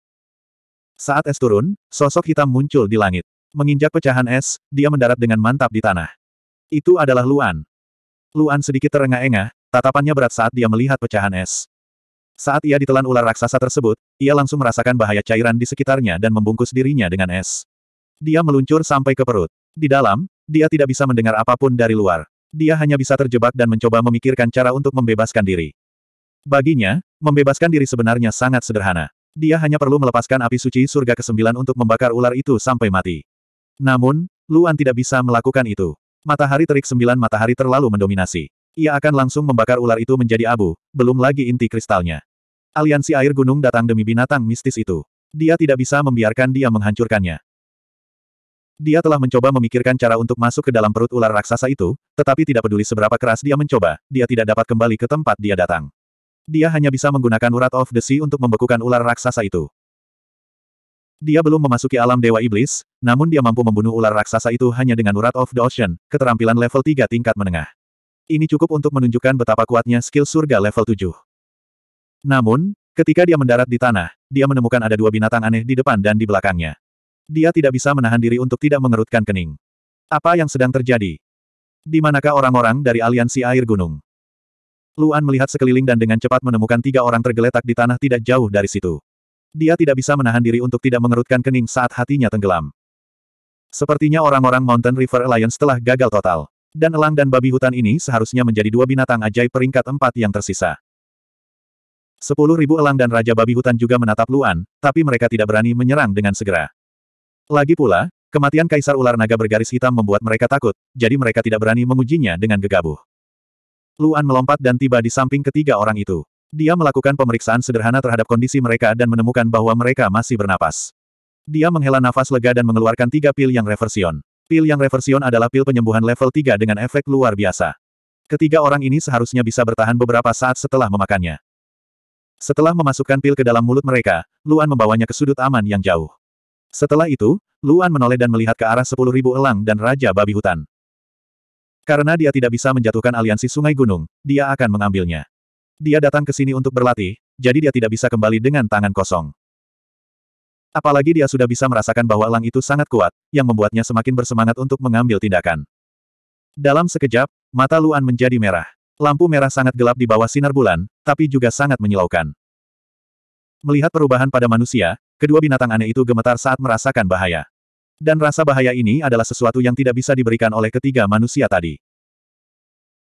Saat es turun, sosok hitam muncul di langit. Menginjak pecahan es, dia mendarat dengan mantap di tanah. Itu adalah Luan. Luan sedikit terengah-engah, tatapannya berat saat dia melihat pecahan es. Saat ia ditelan ular raksasa tersebut, ia langsung merasakan bahaya cairan di sekitarnya dan membungkus dirinya dengan es. Dia meluncur sampai ke perut. Di dalam, dia tidak bisa mendengar apapun dari luar. Dia hanya bisa terjebak dan mencoba memikirkan cara untuk membebaskan diri. Baginya, membebaskan diri sebenarnya sangat sederhana. Dia hanya perlu melepaskan api suci surga ke-9 untuk membakar ular itu sampai mati. Namun, Luan tidak bisa melakukan itu. Matahari terik sembilan matahari terlalu mendominasi. Ia akan langsung membakar ular itu menjadi abu, belum lagi inti kristalnya. Aliansi air gunung datang demi binatang mistis itu. Dia tidak bisa membiarkan dia menghancurkannya. Dia telah mencoba memikirkan cara untuk masuk ke dalam perut ular raksasa itu, tetapi tidak peduli seberapa keras dia mencoba, dia tidak dapat kembali ke tempat dia datang. Dia hanya bisa menggunakan urat of the sea untuk membekukan ular raksasa itu. Dia belum memasuki alam Dewa Iblis, namun dia mampu membunuh ular raksasa itu hanya dengan urat of the ocean, keterampilan level 3 tingkat menengah. Ini cukup untuk menunjukkan betapa kuatnya skill surga level 7. Namun, ketika dia mendarat di tanah, dia menemukan ada dua binatang aneh di depan dan di belakangnya. Dia tidak bisa menahan diri untuk tidak mengerutkan kening. Apa yang sedang terjadi? Di manakah orang-orang dari aliansi air gunung? Luan melihat sekeliling dan dengan cepat menemukan tiga orang tergeletak di tanah tidak jauh dari situ. Dia tidak bisa menahan diri untuk tidak mengerutkan kening saat hatinya tenggelam. Sepertinya orang-orang Mountain River Alliance telah gagal total. Dan elang dan babi hutan ini seharusnya menjadi dua binatang ajaib peringkat empat yang tersisa. Sepuluh ribu elang dan raja babi hutan juga menatap Luan, tapi mereka tidak berani menyerang dengan segera. Lagi pula, kematian Kaisar Ular Naga bergaris hitam membuat mereka takut, jadi mereka tidak berani mengujinya dengan gegabah. Luan melompat dan tiba di samping ketiga orang itu. Dia melakukan pemeriksaan sederhana terhadap kondisi mereka dan menemukan bahwa mereka masih bernapas. Dia menghela nafas lega dan mengeluarkan tiga pil yang reversion. Pil yang reversion adalah pil penyembuhan level 3 dengan efek luar biasa. Ketiga orang ini seharusnya bisa bertahan beberapa saat setelah memakannya. Setelah memasukkan pil ke dalam mulut mereka, Luan membawanya ke sudut aman yang jauh. Setelah itu, Luan menoleh dan melihat ke arah sepuluh ribu elang dan Raja Babi Hutan. Karena dia tidak bisa menjatuhkan aliansi sungai gunung, dia akan mengambilnya. Dia datang ke sini untuk berlatih, jadi dia tidak bisa kembali dengan tangan kosong. Apalagi dia sudah bisa merasakan bahwa elang itu sangat kuat, yang membuatnya semakin bersemangat untuk mengambil tindakan. Dalam sekejap, mata Luan menjadi merah. Lampu merah sangat gelap di bawah sinar bulan, tapi juga sangat menyilaukan. Melihat perubahan pada manusia, kedua binatang aneh itu gemetar saat merasakan bahaya. Dan rasa bahaya ini adalah sesuatu yang tidak bisa diberikan oleh ketiga manusia tadi.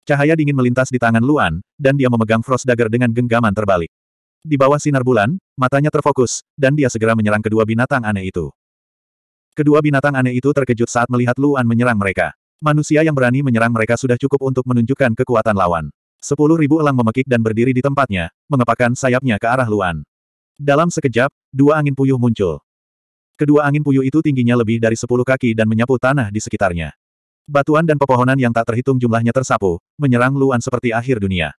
Cahaya dingin melintas di tangan Luan, dan dia memegang Frost Dagger dengan genggaman terbalik. Di bawah sinar bulan, matanya terfokus, dan dia segera menyerang kedua binatang aneh itu. Kedua binatang aneh itu terkejut saat melihat Luan menyerang mereka. Manusia yang berani menyerang mereka sudah cukup untuk menunjukkan kekuatan lawan. Sepuluh ribu elang memekik dan berdiri di tempatnya, mengepakkan sayapnya ke arah Luan. Dalam sekejap, dua angin puyuh muncul. Kedua angin puyuh itu tingginya lebih dari sepuluh kaki dan menyapu tanah di sekitarnya. Batuan dan pepohonan yang tak terhitung jumlahnya tersapu, menyerang Luan seperti akhir dunia.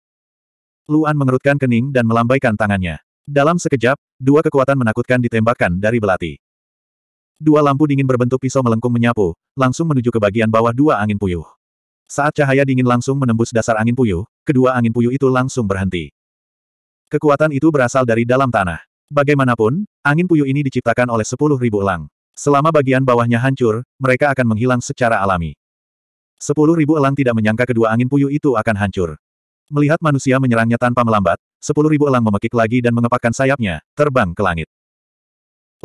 Luan mengerutkan kening dan melambaikan tangannya. Dalam sekejap, dua kekuatan menakutkan ditembakkan dari belati. Dua lampu dingin berbentuk pisau melengkung menyapu, langsung menuju ke bagian bawah dua angin puyuh. Saat cahaya dingin langsung menembus dasar angin puyuh, kedua angin puyuh itu langsung berhenti. Kekuatan itu berasal dari dalam tanah. Bagaimanapun, angin puyuh ini diciptakan oleh sepuluh ribu elang. Selama bagian bawahnya hancur, mereka akan menghilang secara alami. Sepuluh ribu elang tidak menyangka kedua angin puyuh itu akan hancur. Melihat manusia menyerangnya tanpa melambat, sepuluh ribu elang memekik lagi dan mengepakkan sayapnya, terbang ke langit.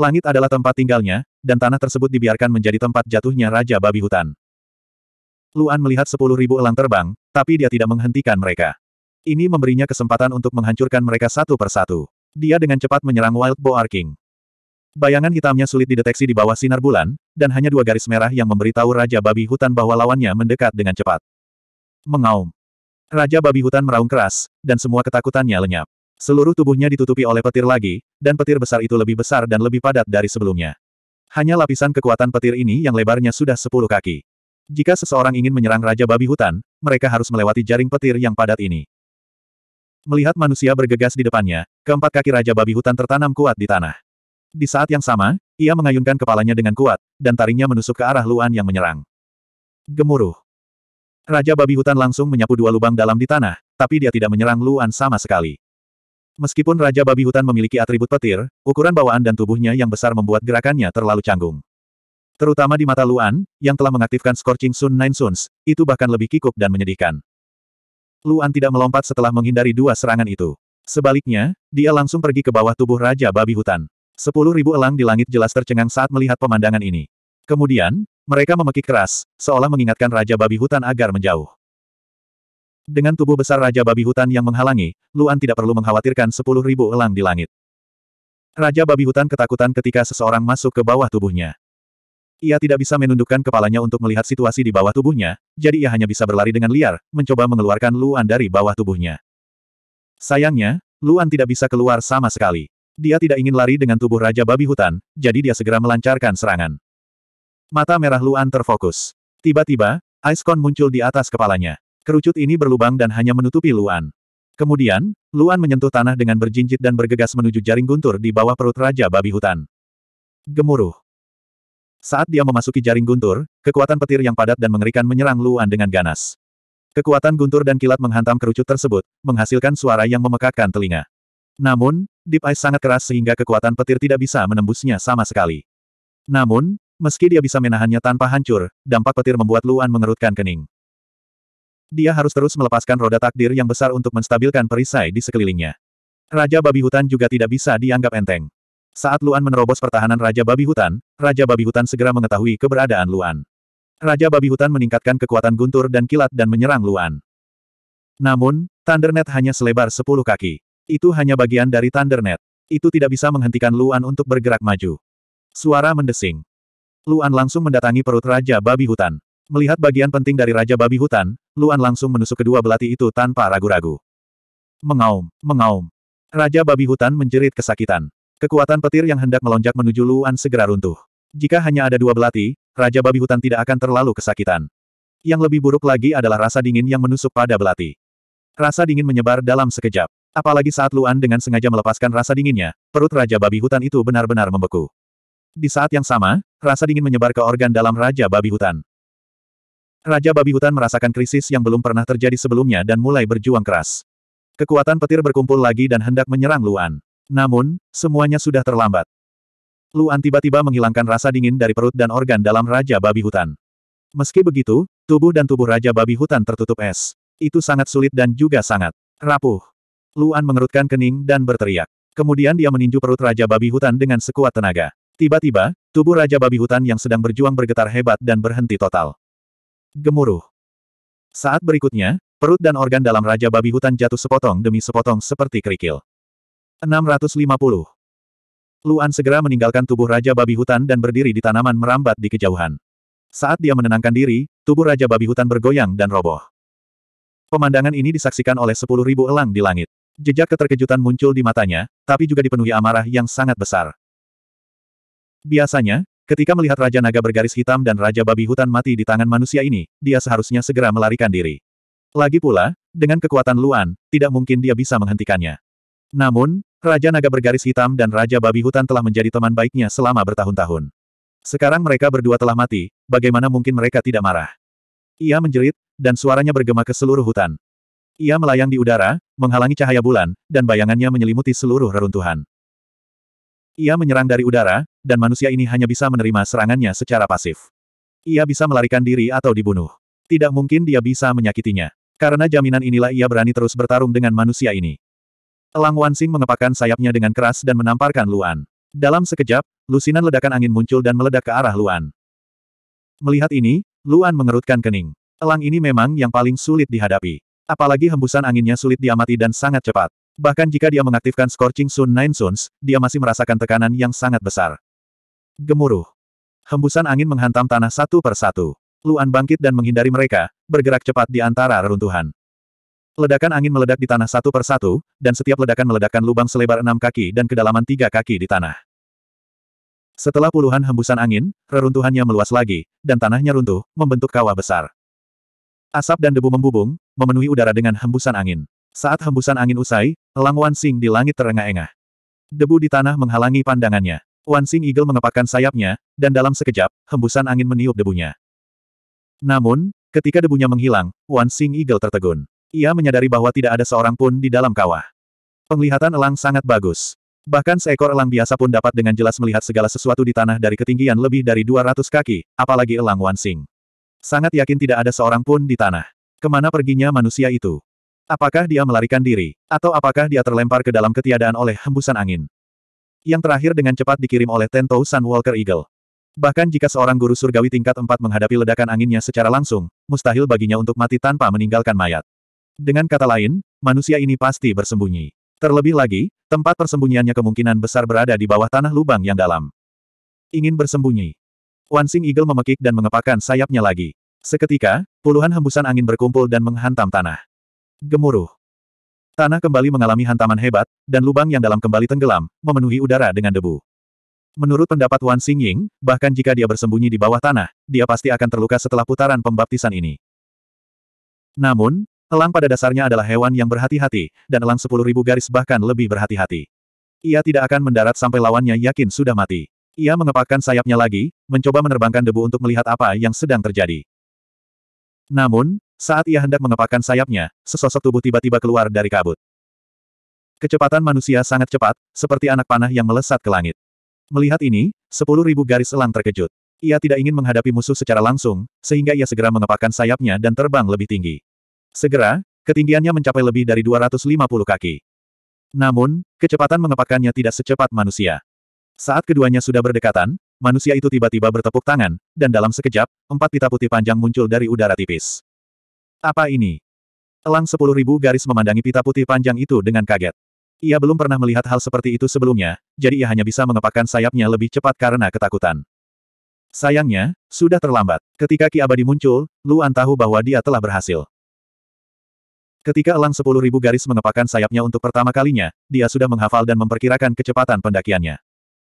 Langit adalah tempat tinggalnya, dan tanah tersebut dibiarkan menjadi tempat jatuhnya Raja Babi Hutan. Luan melihat sepuluh ribu elang terbang, tapi dia tidak menghentikan mereka. Ini memberinya kesempatan untuk menghancurkan mereka satu persatu. Dia dengan cepat menyerang Wild Boar King. Bayangan hitamnya sulit dideteksi di bawah sinar bulan, dan hanya dua garis merah yang memberitahu Raja Babi Hutan bahwa lawannya mendekat dengan cepat. Mengaum. Raja Babi Hutan meraung keras, dan semua ketakutannya lenyap. Seluruh tubuhnya ditutupi oleh petir lagi, dan petir besar itu lebih besar dan lebih padat dari sebelumnya. Hanya lapisan kekuatan petir ini yang lebarnya sudah sepuluh kaki. Jika seseorang ingin menyerang Raja Babi Hutan, mereka harus melewati jaring petir yang padat ini. Melihat manusia bergegas di depannya, keempat kaki Raja Babi Hutan tertanam kuat di tanah. Di saat yang sama, ia mengayunkan kepalanya dengan kuat, dan taringnya menusuk ke arah Luan yang menyerang. Gemuruh. Raja Babi Hutan langsung menyapu dua lubang dalam di tanah, tapi dia tidak menyerang Luan sama sekali. Meskipun Raja Babi Hutan memiliki atribut petir, ukuran bawaan dan tubuhnya yang besar membuat gerakannya terlalu canggung. Terutama di mata Luan, yang telah mengaktifkan Scorching Sun Nine Suns, itu bahkan lebih kikuk dan menyedihkan. Luan tidak melompat setelah menghindari dua serangan itu. Sebaliknya, dia langsung pergi ke bawah tubuh Raja Babi Hutan. Sepuluh ribu elang di langit jelas tercengang saat melihat pemandangan ini. Kemudian, mereka memekik keras, seolah mengingatkan Raja Babi Hutan agar menjauh. Dengan tubuh besar Raja Babi Hutan yang menghalangi, Luan tidak perlu mengkhawatirkan sepuluh ribu elang di langit. Raja Babi Hutan ketakutan ketika seseorang masuk ke bawah tubuhnya. Ia tidak bisa menundukkan kepalanya untuk melihat situasi di bawah tubuhnya, jadi ia hanya bisa berlari dengan liar, mencoba mengeluarkan Luan dari bawah tubuhnya. Sayangnya, Luan tidak bisa keluar sama sekali. Dia tidak ingin lari dengan tubuh Raja Babi Hutan, jadi dia segera melancarkan serangan. Mata merah Luan terfokus. Tiba-tiba, Icecon muncul di atas kepalanya. Kerucut ini berlubang dan hanya menutupi Luan. Kemudian, Luan menyentuh tanah dengan berjinjit dan bergegas menuju jaring guntur di bawah perut Raja Babi Hutan. Gemuruh. Saat dia memasuki jaring guntur, kekuatan petir yang padat dan mengerikan menyerang Luan dengan ganas. Kekuatan guntur dan kilat menghantam kerucut tersebut, menghasilkan suara yang memekakkan telinga. Namun, Deep Ice sangat keras sehingga kekuatan petir tidak bisa menembusnya sama sekali. Namun, meski dia bisa menahannya tanpa hancur, dampak petir membuat Luan mengerutkan kening. Dia harus terus melepaskan roda takdir yang besar untuk menstabilkan perisai di sekelilingnya. Raja babi hutan juga tidak bisa dianggap enteng. Saat Luan menerobos pertahanan Raja Babi Hutan, Raja Babi Hutan segera mengetahui keberadaan Luan. Raja Babi Hutan meningkatkan kekuatan guntur dan kilat dan menyerang Luan. Namun, Thundernet hanya selebar 10 kaki. Itu hanya bagian dari Thundernet. Itu tidak bisa menghentikan Luan untuk bergerak maju. Suara mendesing. Luan langsung mendatangi perut Raja Babi Hutan. Melihat bagian penting dari Raja Babi Hutan, Luan langsung menusuk kedua belati itu tanpa ragu-ragu. Mengaum, mengaum. Raja Babi Hutan menjerit kesakitan. Kekuatan petir yang hendak melonjak menuju Luan segera runtuh. Jika hanya ada dua belati, Raja Babi Hutan tidak akan terlalu kesakitan. Yang lebih buruk lagi adalah rasa dingin yang menusuk pada belati. Rasa dingin menyebar dalam sekejap. Apalagi saat Luan dengan sengaja melepaskan rasa dinginnya, perut Raja Babi Hutan itu benar-benar membeku. Di saat yang sama, rasa dingin menyebar ke organ dalam Raja Babi Hutan. Raja Babi Hutan merasakan krisis yang belum pernah terjadi sebelumnya dan mulai berjuang keras. Kekuatan petir berkumpul lagi dan hendak menyerang Luan. Namun, semuanya sudah terlambat. Luan tiba-tiba menghilangkan rasa dingin dari perut dan organ dalam Raja Babi Hutan. Meski begitu, tubuh dan tubuh Raja Babi Hutan tertutup es. Itu sangat sulit dan juga sangat rapuh. Luan mengerutkan kening dan berteriak. Kemudian dia meninju perut Raja Babi Hutan dengan sekuat tenaga. Tiba-tiba, tubuh Raja Babi Hutan yang sedang berjuang bergetar hebat dan berhenti total. Gemuruh. Saat berikutnya, perut dan organ dalam Raja Babi Hutan jatuh sepotong demi sepotong seperti kerikil. 650. Luan segera meninggalkan tubuh Raja Babi Hutan dan berdiri di tanaman merambat di kejauhan. Saat dia menenangkan diri, tubuh Raja Babi Hutan bergoyang dan roboh. Pemandangan ini disaksikan oleh 10.000 elang di langit. Jejak keterkejutan muncul di matanya, tapi juga dipenuhi amarah yang sangat besar. Biasanya, ketika melihat Raja Naga bergaris hitam dan Raja Babi Hutan mati di tangan manusia ini, dia seharusnya segera melarikan diri. Lagi pula, dengan kekuatan Luan, tidak mungkin dia bisa menghentikannya. Namun, Raja Naga bergaris hitam dan Raja Babi Hutan telah menjadi teman baiknya selama bertahun-tahun. Sekarang mereka berdua telah mati, bagaimana mungkin mereka tidak marah? Ia menjerit, dan suaranya bergema ke seluruh hutan. Ia melayang di udara, menghalangi cahaya bulan, dan bayangannya menyelimuti seluruh reruntuhan. Ia menyerang dari udara, dan manusia ini hanya bisa menerima serangannya secara pasif. Ia bisa melarikan diri atau dibunuh. Tidak mungkin dia bisa menyakitinya. Karena jaminan inilah ia berani terus bertarung dengan manusia ini. Elang Wansing mengepakkan sayapnya dengan keras dan menamparkan Luan. Dalam sekejap, lusinan ledakan angin muncul dan meledak ke arah Luan. Melihat ini, Luan mengerutkan kening. Elang ini memang yang paling sulit dihadapi. Apalagi hembusan anginnya sulit diamati dan sangat cepat. Bahkan jika dia mengaktifkan Scorching Sun Nine Suns, dia masih merasakan tekanan yang sangat besar. Gemuruh. Hembusan angin menghantam tanah satu persatu. Luan bangkit dan menghindari mereka, bergerak cepat di antara reruntuhan. Ledakan angin meledak di tanah satu per satu, dan setiap ledakan meledakkan lubang selebar enam kaki dan kedalaman tiga kaki di tanah. Setelah puluhan hembusan angin, reruntuhannya meluas lagi, dan tanahnya runtuh, membentuk kawah besar. Asap dan debu membubung, memenuhi udara dengan hembusan angin. Saat hembusan angin usai, Lang Wan Sing di langit terengah-engah. Debu di tanah menghalangi pandangannya. Wan Sing Eagle mengepakkan sayapnya, dan dalam sekejap, hembusan angin meniup debunya. Namun, ketika debunya menghilang, Wan Sing Eagle tertegun. Ia menyadari bahwa tidak ada seorang pun di dalam kawah. Penglihatan elang sangat bagus. Bahkan seekor elang biasa pun dapat dengan jelas melihat segala sesuatu di tanah dari ketinggian lebih dari 200 kaki, apalagi elang Wansing. Sangat yakin tidak ada seorang pun di tanah. Kemana perginya manusia itu? Apakah dia melarikan diri, atau apakah dia terlempar ke dalam ketiadaan oleh hembusan angin? Yang terakhir dengan cepat dikirim oleh Tento Sunwalker Eagle. Bahkan jika seorang guru surgawi tingkat 4 menghadapi ledakan anginnya secara langsung, mustahil baginya untuk mati tanpa meninggalkan mayat. Dengan kata lain, manusia ini pasti bersembunyi. Terlebih lagi, tempat persembunyiannya kemungkinan besar berada di bawah tanah lubang yang dalam. Ingin bersembunyi. Wan Sing Eagle memekik dan mengepakkan sayapnya lagi. Seketika, puluhan hembusan angin berkumpul dan menghantam tanah. Gemuruh. Tanah kembali mengalami hantaman hebat, dan lubang yang dalam kembali tenggelam, memenuhi udara dengan debu. Menurut pendapat Wan Sing Ying, bahkan jika dia bersembunyi di bawah tanah, dia pasti akan terluka setelah putaran pembaptisan ini. Namun, Elang pada dasarnya adalah hewan yang berhati-hati, dan elang sepuluh ribu garis bahkan lebih berhati-hati. Ia tidak akan mendarat sampai lawannya yakin sudah mati. Ia mengepakkan sayapnya lagi, mencoba menerbangkan debu untuk melihat apa yang sedang terjadi. Namun, saat ia hendak mengepakkan sayapnya, sesosok tubuh tiba-tiba keluar dari kabut. Kecepatan manusia sangat cepat, seperti anak panah yang melesat ke langit. Melihat ini, sepuluh ribu garis elang terkejut. Ia tidak ingin menghadapi musuh secara langsung, sehingga ia segera mengepakkan sayapnya dan terbang lebih tinggi. Segera, ketinggiannya mencapai lebih dari 250 kaki. Namun, kecepatan mengepakannya tidak secepat manusia. Saat keduanya sudah berdekatan, manusia itu tiba-tiba bertepuk tangan, dan dalam sekejap, empat pita putih panjang muncul dari udara tipis. Apa ini? Elang sepuluh ribu garis memandangi pita putih panjang itu dengan kaget. Ia belum pernah melihat hal seperti itu sebelumnya, jadi ia hanya bisa mengepakkan sayapnya lebih cepat karena ketakutan. Sayangnya, sudah terlambat. Ketika Ki Abadi muncul, Luan tahu bahwa dia telah berhasil. Ketika elang sepuluh ribu garis mengepakkan sayapnya untuk pertama kalinya, dia sudah menghafal dan memperkirakan kecepatan pendakiannya.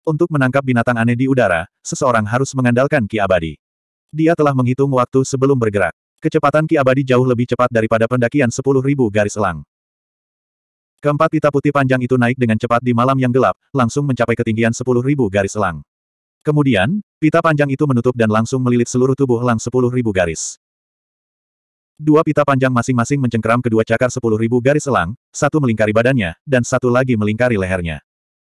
Untuk menangkap binatang aneh di udara, seseorang harus mengandalkan ki abadi. Dia telah menghitung waktu sebelum bergerak. Kecepatan ki abadi jauh lebih cepat daripada pendakian sepuluh ribu garis elang. Keempat pita putih panjang itu naik dengan cepat di malam yang gelap, langsung mencapai ketinggian sepuluh ribu garis elang. Kemudian, pita panjang itu menutup dan langsung melilit seluruh tubuh elang sepuluh ribu garis. Dua pita panjang masing-masing mencengkeram kedua cakar sepuluh ribu garis elang, satu melingkari badannya, dan satu lagi melingkari lehernya.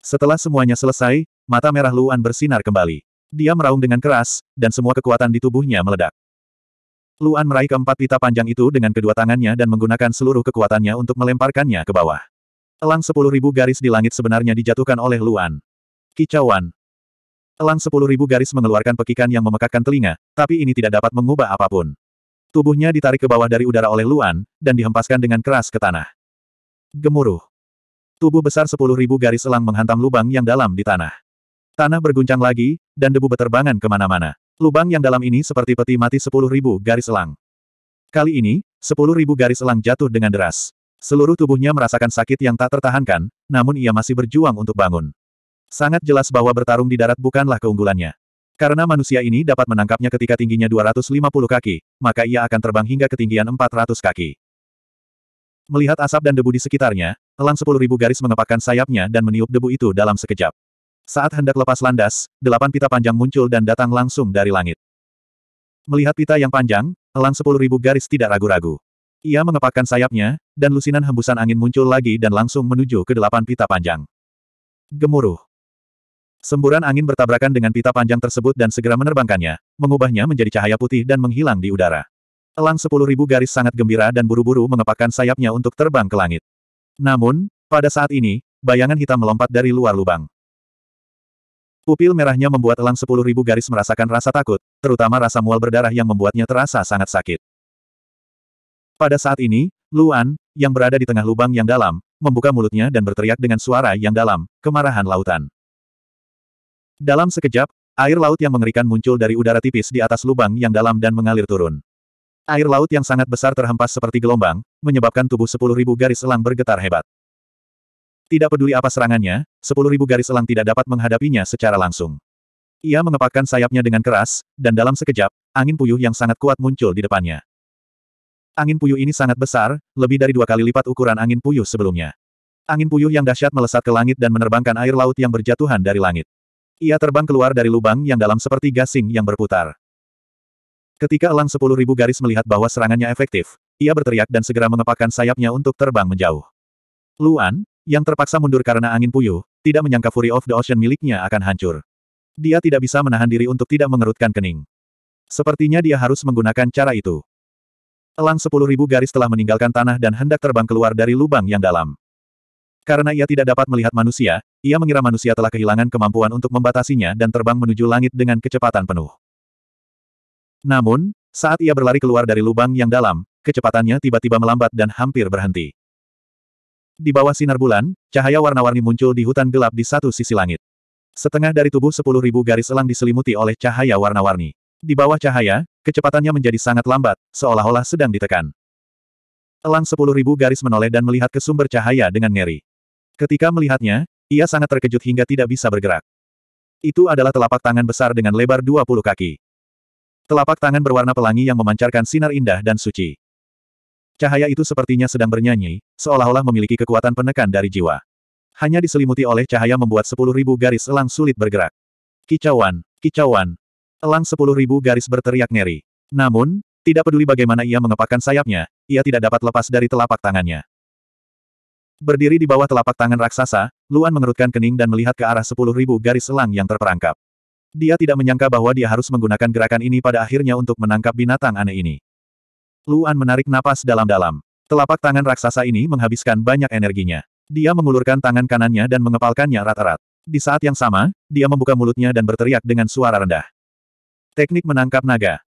Setelah semuanya selesai, mata merah Luan bersinar kembali. Dia meraung dengan keras, dan semua kekuatan di tubuhnya meledak. Luan meraih keempat pita panjang itu dengan kedua tangannya dan menggunakan seluruh kekuatannya untuk melemparkannya ke bawah. Elang sepuluh ribu garis di langit sebenarnya dijatuhkan oleh Luan. Kicauan. Elang sepuluh ribu garis mengeluarkan pekikan yang memekakkan telinga, tapi ini tidak dapat mengubah apapun. Tubuhnya ditarik ke bawah dari udara oleh Luan, dan dihempaskan dengan keras ke tanah. Gemuruh. Tubuh besar sepuluh ribu garis elang menghantam lubang yang dalam di tanah. Tanah berguncang lagi, dan debu beterbangan kemana-mana. Lubang yang dalam ini seperti peti mati sepuluh ribu garis elang. Kali ini, sepuluh ribu garis elang jatuh dengan deras. Seluruh tubuhnya merasakan sakit yang tak tertahankan, namun ia masih berjuang untuk bangun. Sangat jelas bahwa bertarung di darat bukanlah keunggulannya. Karena manusia ini dapat menangkapnya ketika tingginya 250 kaki, maka ia akan terbang hingga ketinggian 400 kaki. Melihat asap dan debu di sekitarnya, elang 10.000 garis mengepakkan sayapnya dan meniup debu itu dalam sekejap. Saat hendak lepas landas, delapan pita panjang muncul dan datang langsung dari langit. Melihat pita yang panjang, elang 10.000 garis tidak ragu-ragu. Ia mengepakkan sayapnya, dan lusinan hembusan angin muncul lagi dan langsung menuju ke delapan pita panjang. Gemuruh. Semburan angin bertabrakan dengan pita panjang tersebut dan segera menerbangkannya, mengubahnya menjadi cahaya putih dan menghilang di udara. Elang sepuluh ribu garis sangat gembira dan buru-buru mengepakkan sayapnya untuk terbang ke langit. Namun, pada saat ini, bayangan hitam melompat dari luar lubang. Pupil merahnya membuat elang sepuluh ribu garis merasakan rasa takut, terutama rasa mual berdarah yang membuatnya terasa sangat sakit. Pada saat ini, Luan, yang berada di tengah lubang yang dalam, membuka mulutnya dan berteriak dengan suara yang dalam, kemarahan lautan. Dalam sekejap, air laut yang mengerikan muncul dari udara tipis di atas lubang yang dalam dan mengalir turun. Air laut yang sangat besar terhempas seperti gelombang, menyebabkan tubuh 10.000 garis elang bergetar hebat. Tidak peduli apa serangannya, 10.000 garis elang tidak dapat menghadapinya secara langsung. Ia mengepakkan sayapnya dengan keras, dan dalam sekejap, angin puyuh yang sangat kuat muncul di depannya. Angin puyuh ini sangat besar, lebih dari dua kali lipat ukuran angin puyuh sebelumnya. Angin puyuh yang dahsyat melesat ke langit dan menerbangkan air laut yang berjatuhan dari langit. Ia terbang keluar dari lubang yang dalam seperti gasing yang berputar. Ketika elang sepuluh ribu garis melihat bahwa serangannya efektif, ia berteriak dan segera mengepakkan sayapnya untuk terbang menjauh. Luan, yang terpaksa mundur karena angin puyuh, tidak menyangka Fury of the Ocean miliknya akan hancur. Dia tidak bisa menahan diri untuk tidak mengerutkan kening. Sepertinya dia harus menggunakan cara itu. Elang sepuluh ribu garis telah meninggalkan tanah dan hendak terbang keluar dari lubang yang dalam. Karena ia tidak dapat melihat manusia, ia mengira manusia telah kehilangan kemampuan untuk membatasinya dan terbang menuju langit dengan kecepatan penuh. Namun, saat ia berlari keluar dari lubang yang dalam, kecepatannya tiba-tiba melambat dan hampir berhenti. Di bawah sinar bulan, cahaya warna-warni muncul di hutan gelap di satu sisi langit. Setengah dari tubuh sepuluh ribu garis elang diselimuti oleh cahaya warna-warni. Di bawah cahaya, kecepatannya menjadi sangat lambat, seolah-olah sedang ditekan. Elang sepuluh ribu garis menoleh dan melihat ke sumber cahaya dengan ngeri. Ketika melihatnya, ia sangat terkejut hingga tidak bisa bergerak. Itu adalah telapak tangan besar dengan lebar 20 kaki. Telapak tangan berwarna pelangi yang memancarkan sinar indah dan suci. Cahaya itu sepertinya sedang bernyanyi, seolah-olah memiliki kekuatan penekan dari jiwa. Hanya diselimuti oleh cahaya membuat sepuluh ribu garis elang sulit bergerak. Kicauan, kicauan. Elang sepuluh ribu garis berteriak ngeri. Namun, tidak peduli bagaimana ia mengepakkan sayapnya, ia tidak dapat lepas dari telapak tangannya. Berdiri di bawah telapak tangan raksasa, Luan mengerutkan kening dan melihat ke arah sepuluh ribu garis selang yang terperangkap. Dia tidak menyangka bahwa dia harus menggunakan gerakan ini pada akhirnya untuk menangkap binatang aneh ini. Luan menarik napas dalam-dalam. Telapak tangan raksasa ini menghabiskan banyak energinya. Dia mengulurkan tangan kanannya dan mengepalkannya rata rat Di saat yang sama, dia membuka mulutnya dan berteriak dengan suara rendah. Teknik menangkap naga.